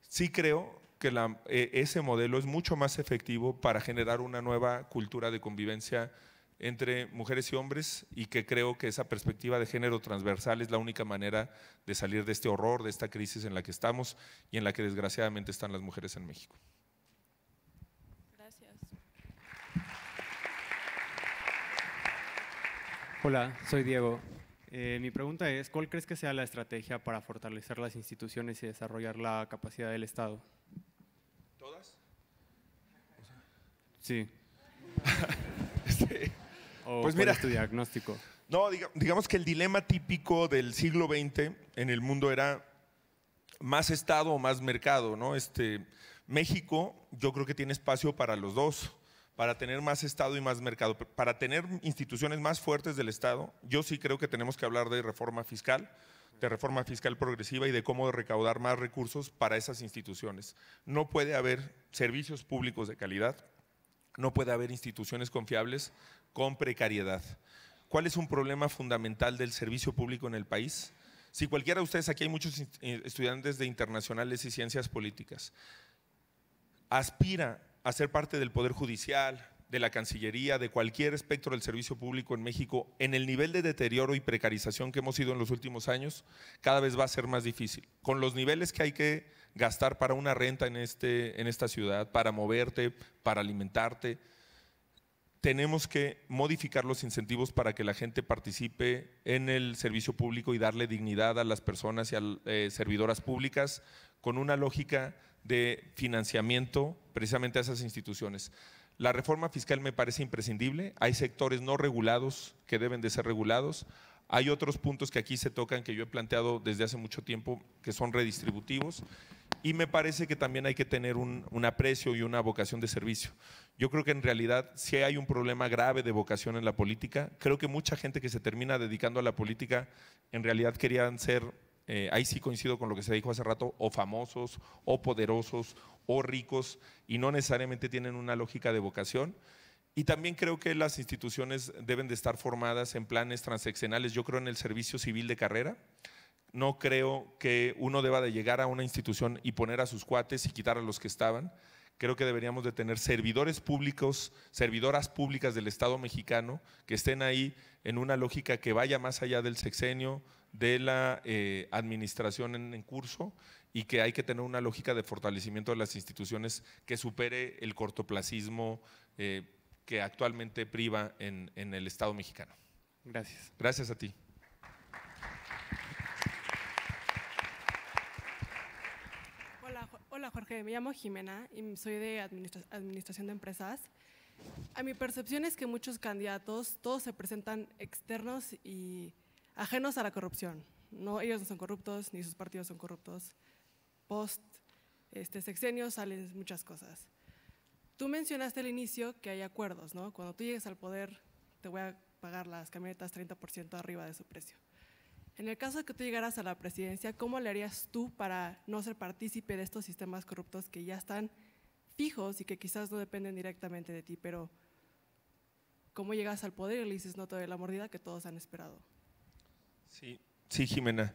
sí creo que la, eh, ese modelo es mucho más efectivo para generar una nueva cultura de convivencia entre mujeres y hombres y que creo que esa perspectiva de género transversal es la única manera de salir de este horror, de esta crisis en la que estamos y en la que desgraciadamente están las mujeres en México. Gracias. Hola, soy Diego. Eh, mi pregunta es, ¿cuál crees que sea la estrategia para fortalecer las instituciones y desarrollar la capacidad del Estado? ¿Todas? Sí. O pues mira, tu diagnóstico? No, digamos que el dilema típico del siglo XX en el mundo era más Estado o más mercado, ¿no? Este, México yo creo que tiene espacio para los dos para tener más Estado y más mercado, para tener instituciones más fuertes del Estado, yo sí creo que tenemos que hablar de reforma fiscal, de reforma fiscal progresiva y de cómo recaudar más recursos para esas instituciones. No puede haber servicios públicos de calidad, no puede haber instituciones confiables con precariedad. ¿Cuál es un problema fundamental del servicio público en el país? Si cualquiera de ustedes, aquí hay muchos eh, estudiantes de internacionales y ciencias políticas, aspira hacer parte del Poder Judicial, de la Cancillería, de cualquier espectro del servicio público en México, en el nivel de deterioro y precarización que hemos ido en los últimos años, cada vez va a ser más difícil. Con los niveles que hay que gastar para una renta en, este, en esta ciudad, para moverte, para alimentarte, tenemos que modificar los incentivos para que la gente participe en el servicio público y darle dignidad a las personas y a las eh, servidoras públicas con una lógica de financiamiento precisamente a esas instituciones. La reforma fiscal me parece imprescindible, hay sectores no regulados que deben de ser regulados, hay otros puntos que aquí se tocan que yo he planteado desde hace mucho tiempo que son redistributivos y me parece que también hay que tener un, aprecio y una vocación de servicio. Yo creo que en realidad sí hay un problema grave de vocación en la política. Creo que mucha gente que se termina dedicando a la política en realidad querían ser eh, ahí sí coincido con lo que se dijo hace rato, o famosos, o poderosos, o ricos, y no necesariamente tienen una lógica de vocación. Y también creo que las instituciones deben de estar formadas en planes transaccionales. Yo creo en el servicio civil de carrera. No creo que uno deba de llegar a una institución y poner a sus cuates y quitar a los que estaban. Creo que deberíamos de tener servidores públicos, servidoras públicas del Estado mexicano que estén ahí en una lógica que vaya más allá del sexenio, de la eh, administración en, curso y que hay que tener una lógica de fortalecimiento de las instituciones que supere el cortoplacismo eh, que actualmente priva en, en, el Estado mexicano. Gracias. Gracias a ti. Hola, hola Jorge, me llamo Jimena y soy de Administración de Empresas. A mi percepción es que muchos candidatos, todos se presentan externos y ajenos a la corrupción. No, ellos no son corruptos, ni sus partidos son corruptos. Post este sexenio salen muchas cosas. Tú mencionaste al inicio que hay acuerdos, ¿no? Cuando tú llegues al poder, te voy a pagar las camionetas 30% arriba de su precio. En el caso de que tú llegaras a la presidencia, ¿cómo le harías tú para no ser partícipe de estos sistemas corruptos que ya están fijos y que quizás no dependen directamente de ti, pero cómo llegas al poder y le dices no te doy la mordida que todos han esperado? Sí, sí, Jimena.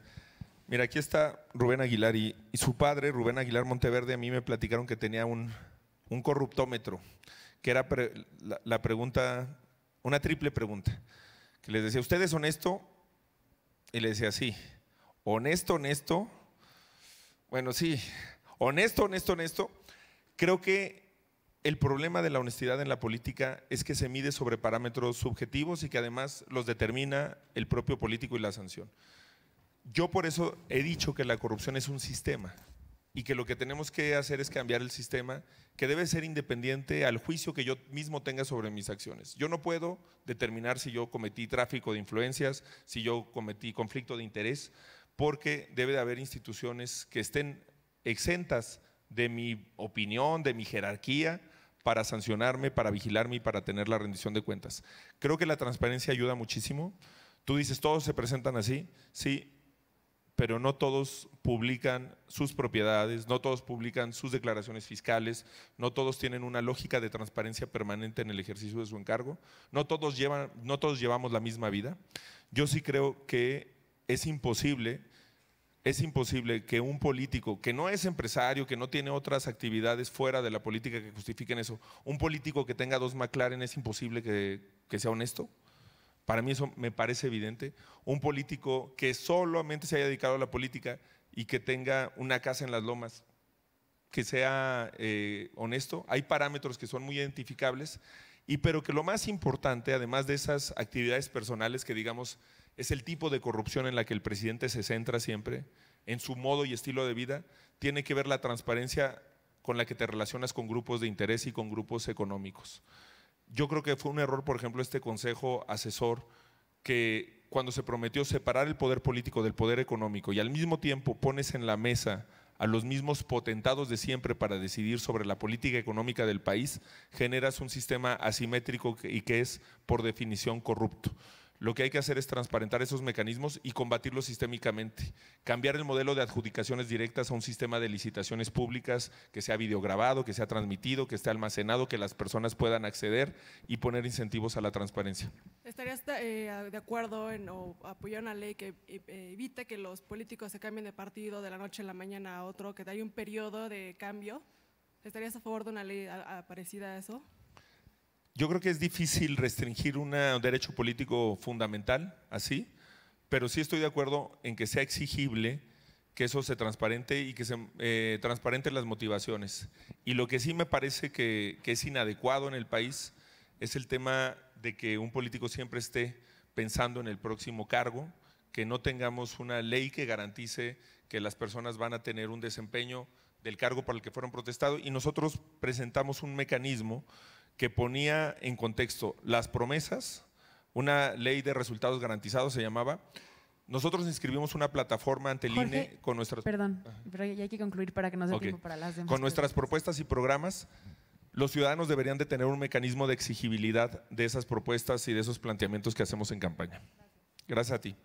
Mira, aquí está Rubén Aguilar y, su padre, Rubén Aguilar Monteverde, a mí me platicaron que tenía un, corruptómetro, que era la, la, pregunta, una triple pregunta, que les decía, ¿usted es honesto? Y le decía, sí, honesto, honesto, bueno, sí, honesto, honesto, honesto, creo que el problema de la honestidad en la política es que se mide sobre parámetros subjetivos y que además los determina el propio político y la sanción. Yo por eso he dicho que la corrupción es un sistema y que lo que tenemos que hacer es cambiar el sistema que debe ser independiente al juicio que yo mismo tenga sobre mis acciones. Yo no puedo determinar si yo cometí tráfico de influencias, si yo cometí conflicto de interés, porque debe de haber instituciones que estén exentas de mi opinión, de mi jerarquía, para sancionarme, para vigilarme y para tener la rendición de cuentas. Creo que la transparencia ayuda muchísimo. Tú dices, todos se presentan así, sí, pero no todos publican sus propiedades, no todos publican sus declaraciones fiscales, no todos tienen una lógica de transparencia permanente en el ejercicio de su encargo, no todos, llevan, no todos llevamos la misma vida. Yo sí creo que es imposible es imposible que un político que no es empresario, que no tiene otras actividades fuera de la política que justifiquen eso, un político que tenga dos McLaren es imposible que, que sea honesto. Para mí eso me parece evidente. Un político que solamente se haya dedicado a la política y que tenga una casa en las lomas, que sea eh, honesto. Hay parámetros que son muy identificables, y pero que lo más importante, además de esas actividades personales que digamos es el tipo de corrupción en la que el presidente se centra siempre, en su modo y estilo de vida, tiene que ver la transparencia con la que te relacionas con grupos de interés y con grupos económicos. Yo creo que fue un error, por ejemplo, este consejo asesor que cuando se prometió separar el poder político del poder económico y al mismo tiempo pones en la mesa a los mismos potentados de siempre para decidir sobre la política económica del país, generas un sistema asimétrico y que es por definición corrupto. Lo que hay que hacer es transparentar esos mecanismos y combatirlos sistémicamente. Cambiar el modelo de adjudicaciones directas a un sistema de licitaciones públicas que sea videograbado, que sea transmitido, que esté almacenado, que las personas puedan acceder y poner incentivos a la transparencia. ¿Estarías de eh, acuerdo en o apoyar una ley que e, e, evite que los políticos se cambien de partido de la noche a la mañana a otro, que haya un periodo de cambio? ¿Estarías a favor de una ley parecida a eso? Yo creo que es difícil restringir un derecho político fundamental así, pero sí estoy de acuerdo en que sea exigible que eso se transparente y que se eh, transparenten las motivaciones. Y lo que sí me parece que, que es inadecuado en el país es el tema de que un político siempre esté pensando en el próximo cargo, que no tengamos una ley que garantice que las personas van a tener un desempeño del cargo para el que fueron protestados y nosotros presentamos un mecanismo que ponía en contexto las promesas, una ley de resultados garantizados se llamaba. Nosotros inscribimos una plataforma ante el INE e con nuestras... Perdón, hay que concluir para que no se demás. Con nuestras propuestas y programas, los ciudadanos deberían de tener un mecanismo de exigibilidad de esas propuestas y de esos planteamientos que hacemos en campaña. Gracias a ti.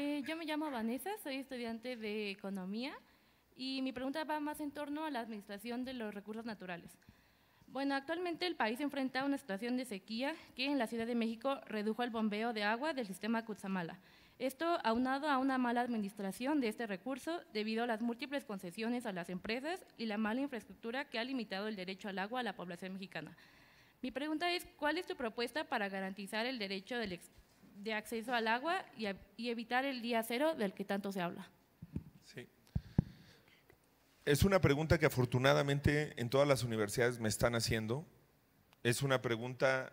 Eh, yo me llamo Vanessa, soy estudiante de Economía y mi pregunta va más en torno a la administración de los recursos naturales. Bueno, actualmente el país enfrenta una situación de sequía que en la Ciudad de México redujo el bombeo de agua del sistema Cutzamala. Esto aunado a una mala administración de este recurso debido a las múltiples concesiones a las empresas y la mala infraestructura que ha limitado el derecho al agua a la población mexicana. Mi pregunta es, ¿cuál es tu propuesta para garantizar el derecho del, de acceso al agua y, evitar el día cero del que tanto se habla? Sí. Es una pregunta que afortunadamente en todas las universidades me están haciendo. Es una pregunta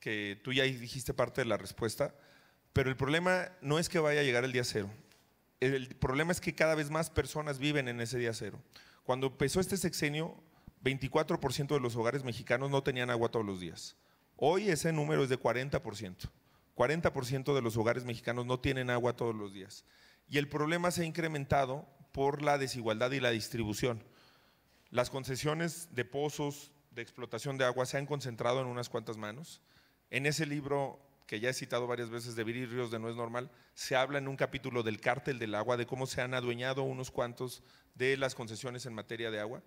que tú ya dijiste parte de la respuesta, pero el problema no es que vaya a llegar el día cero. El problema es que cada vez más personas viven en ese día cero. Cuando empezó este sexenio, 24% de los hogares mexicanos no tenían agua todos los días. Hoy ese número es de 40%. 40% de los hogares mexicanos no tienen agua todos los días. Y el problema se ha incrementado por la desigualdad y la distribución. Las concesiones de pozos, de explotación de agua, se han concentrado en unas cuantas manos. En ese libro que ya he citado varias veces de Virir Ríos de No es Normal, se habla en un capítulo del cártel del agua, de cómo se han adueñado unos cuantos de las concesiones en materia de agua.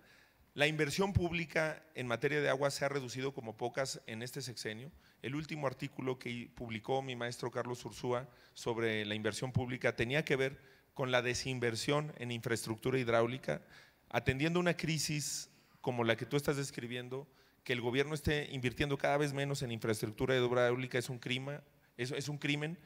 La inversión pública en materia de agua se ha reducido como pocas en este sexenio. El último artículo que publicó mi maestro Carlos Ursúa sobre la inversión pública tenía que ver con la desinversión en infraestructura hidráulica, atendiendo una crisis como la que tú estás describiendo, que el gobierno esté invirtiendo cada vez menos en infraestructura hidráulica es un crimen, es, es un crimen,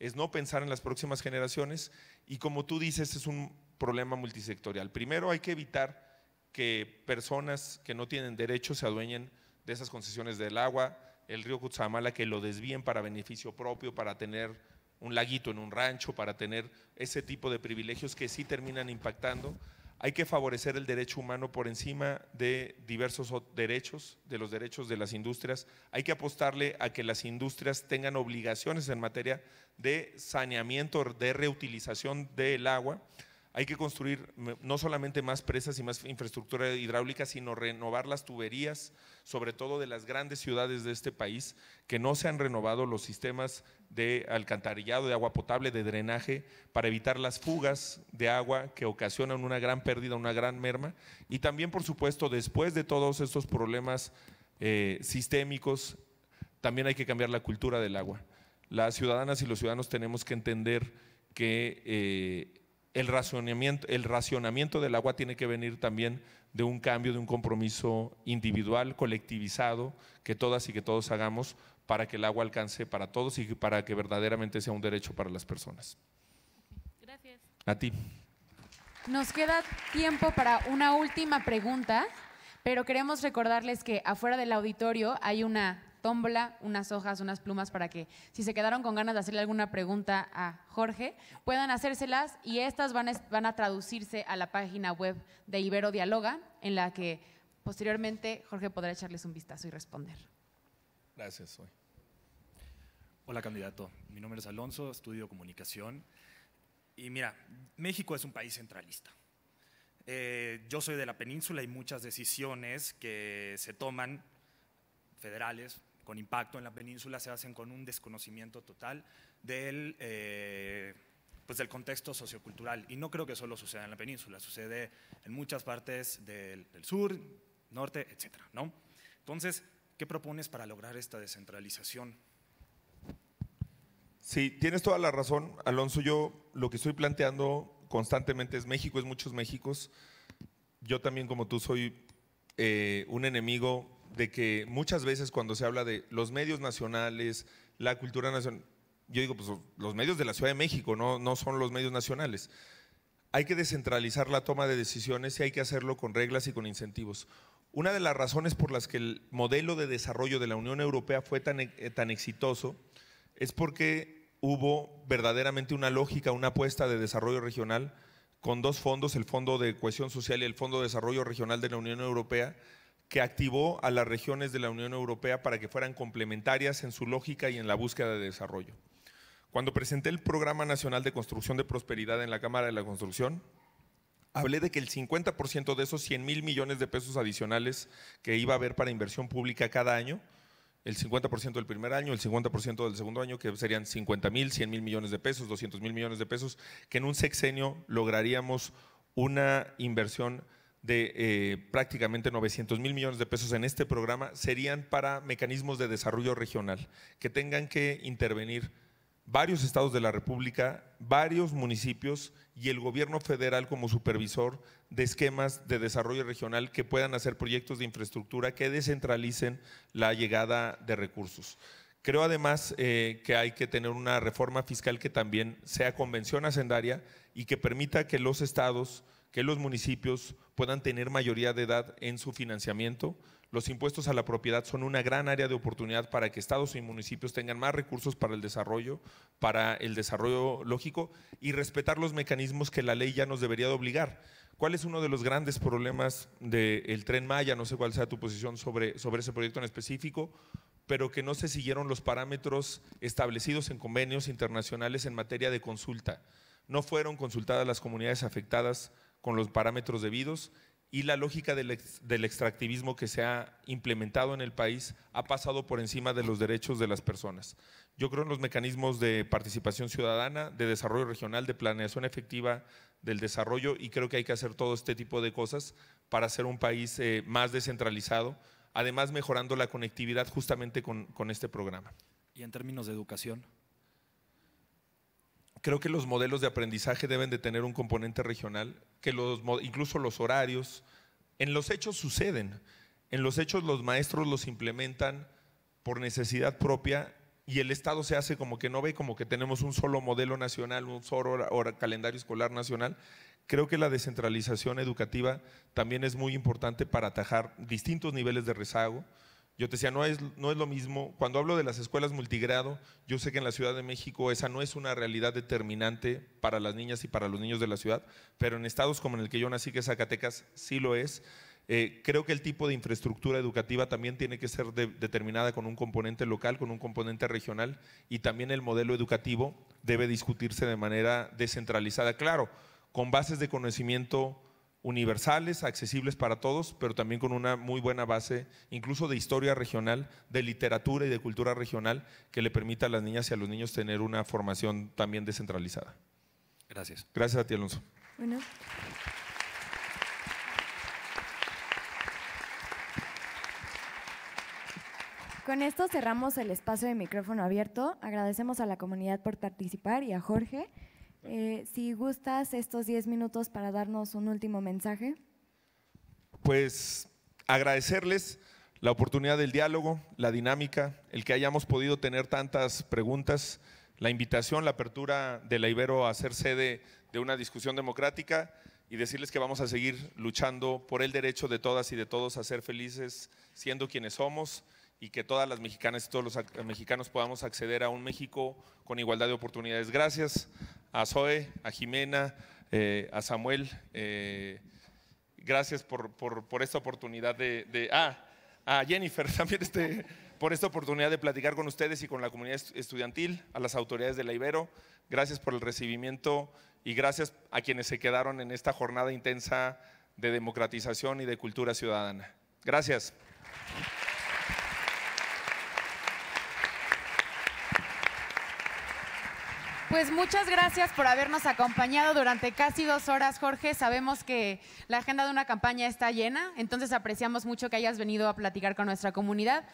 es no pensar en las próximas generaciones y como tú dices es un problema multisectorial. Primero hay que evitar que personas que no tienen derecho se adueñen de esas concesiones del agua, el río Cutzamala que lo desvíen para beneficio propio, para tener un laguito en un rancho, para tener ese tipo de privilegios que sí terminan impactando. Hay que favorecer el derecho humano por encima de diversos derechos, de los derechos de las industrias. Hay que apostarle a que las industrias tengan obligaciones en materia de saneamiento, de reutilización del agua hay que construir no solamente más presas y más infraestructura hidráulica, sino renovar las tuberías, sobre todo de las grandes ciudades de este país, que no se han renovado los sistemas de alcantarillado, de agua potable, de drenaje, para evitar las fugas de agua que ocasionan una gran pérdida, una gran merma. Y también, por supuesto, después de todos estos problemas eh, sistémicos, también hay que cambiar la cultura del agua. Las ciudadanas y los ciudadanos tenemos que entender que... Eh, el racionamiento, el racionamiento del agua tiene que venir también de un cambio, de un compromiso individual, colectivizado, que todas y que todos hagamos para que el agua alcance para todos y para que verdaderamente sea un derecho para las personas. Gracias. A ti. Nos queda tiempo para una última pregunta, pero queremos recordarles que afuera del auditorio hay una Tombla, unas hojas, unas plumas para que si se quedaron con ganas de hacerle alguna pregunta a Jorge, puedan hacérselas y estas van a, traducirse a la página web de Ibero Dialoga, en la que posteriormente Jorge podrá echarles un vistazo y responder. Gracias. Soy. Hola candidato, mi nombre es Alonso, estudio comunicación. Y mira, México es un país centralista. Eh, yo soy de la península y muchas decisiones que se toman, federales, con impacto en la península se hacen con un desconocimiento total del, eh, pues del contexto sociocultural. Y no creo que solo suceda en la península, sucede en muchas partes del, sur, norte, etc. ¿no? Entonces, ¿qué propones para lograr esta descentralización? Sí, tienes toda la razón, Alonso. Yo lo que estoy planteando constantemente es México, es muchos Méxicos. Yo también, como tú, soy eh, un enemigo de que muchas veces cuando se habla de los medios nacionales, la cultura nacional, yo digo, pues los medios de la Ciudad de México no, no son los medios nacionales. Hay que descentralizar la toma de decisiones y hay que hacerlo con reglas y con incentivos. Una de las razones por las que el modelo de desarrollo de la Unión Europea fue tan, eh, tan exitoso es porque hubo verdaderamente una lógica, una apuesta de desarrollo regional con dos fondos, el Fondo de Cohesión Social y el Fondo de Desarrollo Regional de la Unión Europea, que activó a las regiones de la Unión Europea para que fueran complementarias en su lógica y en la búsqueda de desarrollo. Cuando presenté el Programa Nacional de Construcción de Prosperidad en la Cámara de la Construcción, hablé de que el 50% de esos 100 mil millones de pesos adicionales que iba a haber para inversión pública cada año, el 50% del primer año, el 50% del segundo año, que serían 50 mil, 100 mil millones de pesos, 200 mil millones de pesos, que en un sexenio lograríamos una inversión de eh, prácticamente 900 mil millones de pesos en este programa serían para mecanismos de desarrollo regional, que tengan que intervenir varios estados de la República, varios municipios y el gobierno federal como supervisor de esquemas de desarrollo regional que puedan hacer proyectos de infraestructura que descentralicen la llegada de recursos. Creo además eh, que hay que tener una reforma fiscal que también sea convención hacendaria y que permita que los estados, que los municipios puedan tener mayoría de edad en su financiamiento. Los impuestos a la propiedad son una gran área de oportunidad para que estados y municipios tengan más recursos para el desarrollo, para el desarrollo lógico y respetar los mecanismos que la ley ya nos debería de obligar. ¿Cuál es uno de los grandes problemas del tren Maya? No sé cuál sea tu posición sobre, sobre ese proyecto en específico, pero que no se siguieron los parámetros establecidos en convenios internacionales en materia de consulta. No fueron consultadas las comunidades afectadas con los parámetros debidos y la lógica del, extractivismo que se ha implementado en el país ha pasado por encima de los derechos de las personas. Yo creo en los mecanismos de participación ciudadana, de desarrollo regional, de planeación efectiva del desarrollo y creo que hay que hacer todo este tipo de cosas para hacer un país eh, más descentralizado, además mejorando la conectividad justamente con este programa. ¿Y en términos de educación? creo que los modelos de aprendizaje deben de tener un componente regional, que incluso los horarios, en los hechos suceden, en los hechos los maestros los implementan por necesidad propia y el Estado se hace como que no ve, como que tenemos un solo modelo nacional, un solo calendario escolar nacional. Creo que la descentralización educativa también es muy importante para atajar distintos niveles de rezago. Yo te decía, no es, no es lo mismo. Cuando hablo de las escuelas multigrado, yo sé que en la Ciudad de México esa no es una realidad determinante para las niñas y para los niños de la ciudad, pero en estados como en el que yo nací, que es Zacatecas, sí lo es. Eh, creo que el tipo de infraestructura educativa también tiene que ser determinada con un componente local, con un componente regional y también el modelo educativo debe discutirse de manera descentralizada. Claro, con bases de conocimiento universales, accesibles para todos, pero también con una muy buena base, incluso de historia regional, de literatura y de cultura regional, que le permita a las niñas y a los niños tener una formación también descentralizada. Gracias. Gracias a ti, Alonso. Bueno. Con esto cerramos el espacio de micrófono abierto. Agradecemos a la comunidad por participar y a Jorge. Eh, si gustas estos 10 minutos para darnos un último mensaje. Pues agradecerles la oportunidad del diálogo, la dinámica, el que hayamos podido tener tantas preguntas, la invitación, la apertura de la Ibero a ser sede de una discusión democrática y decirles que vamos a seguir luchando por el derecho de todas y de todos a ser felices siendo quienes somos y que todas las mexicanas y todos los mexicanos podamos acceder a un México con igualdad de oportunidades. Gracias a Zoe, a Jimena, eh, a Samuel. Eh, gracias por, esta oportunidad de, Ah, a Jennifer también este, por esta oportunidad de platicar con ustedes y con la comunidad estudiantil, a las autoridades de la Ibero. Gracias por el recibimiento y gracias a quienes se quedaron en esta jornada intensa de democratización y de cultura ciudadana. Gracias. Pues muchas gracias por habernos acompañado durante casi dos horas, Jorge. Sabemos que la agenda de una campaña está llena, entonces apreciamos mucho que hayas venido a platicar con nuestra comunidad.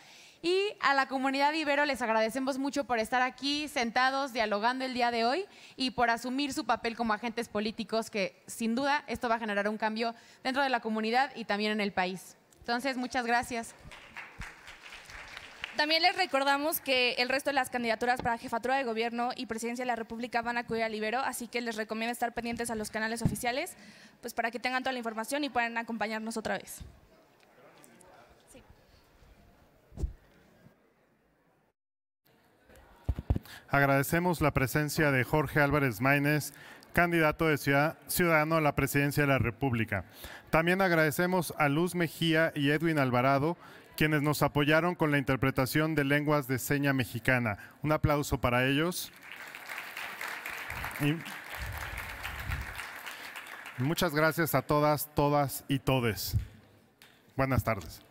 Y a la comunidad Ibero les agradecemos mucho por estar aquí sentados, dialogando el día de hoy y por asumir su papel como agentes políticos, que sin duda esto va a generar un cambio dentro de la comunidad y también en el país. Entonces, muchas gracias. También les recordamos que el resto de las candidaturas para jefatura de gobierno y presidencia de la República van a acudir al Ibero, así que les recomiendo estar pendientes a los canales oficiales pues para que tengan toda la información y puedan acompañarnos otra vez. Agradecemos la presencia de Jorge Álvarez Maínez, candidato de Ciudadano a la presidencia de la República. También agradecemos a Luz Mejía y Edwin Alvarado, quienes nos apoyaron con la interpretación de lenguas de seña mexicana. Un aplauso para ellos. muchas gracias a todas, todas y todes. Buenas tardes.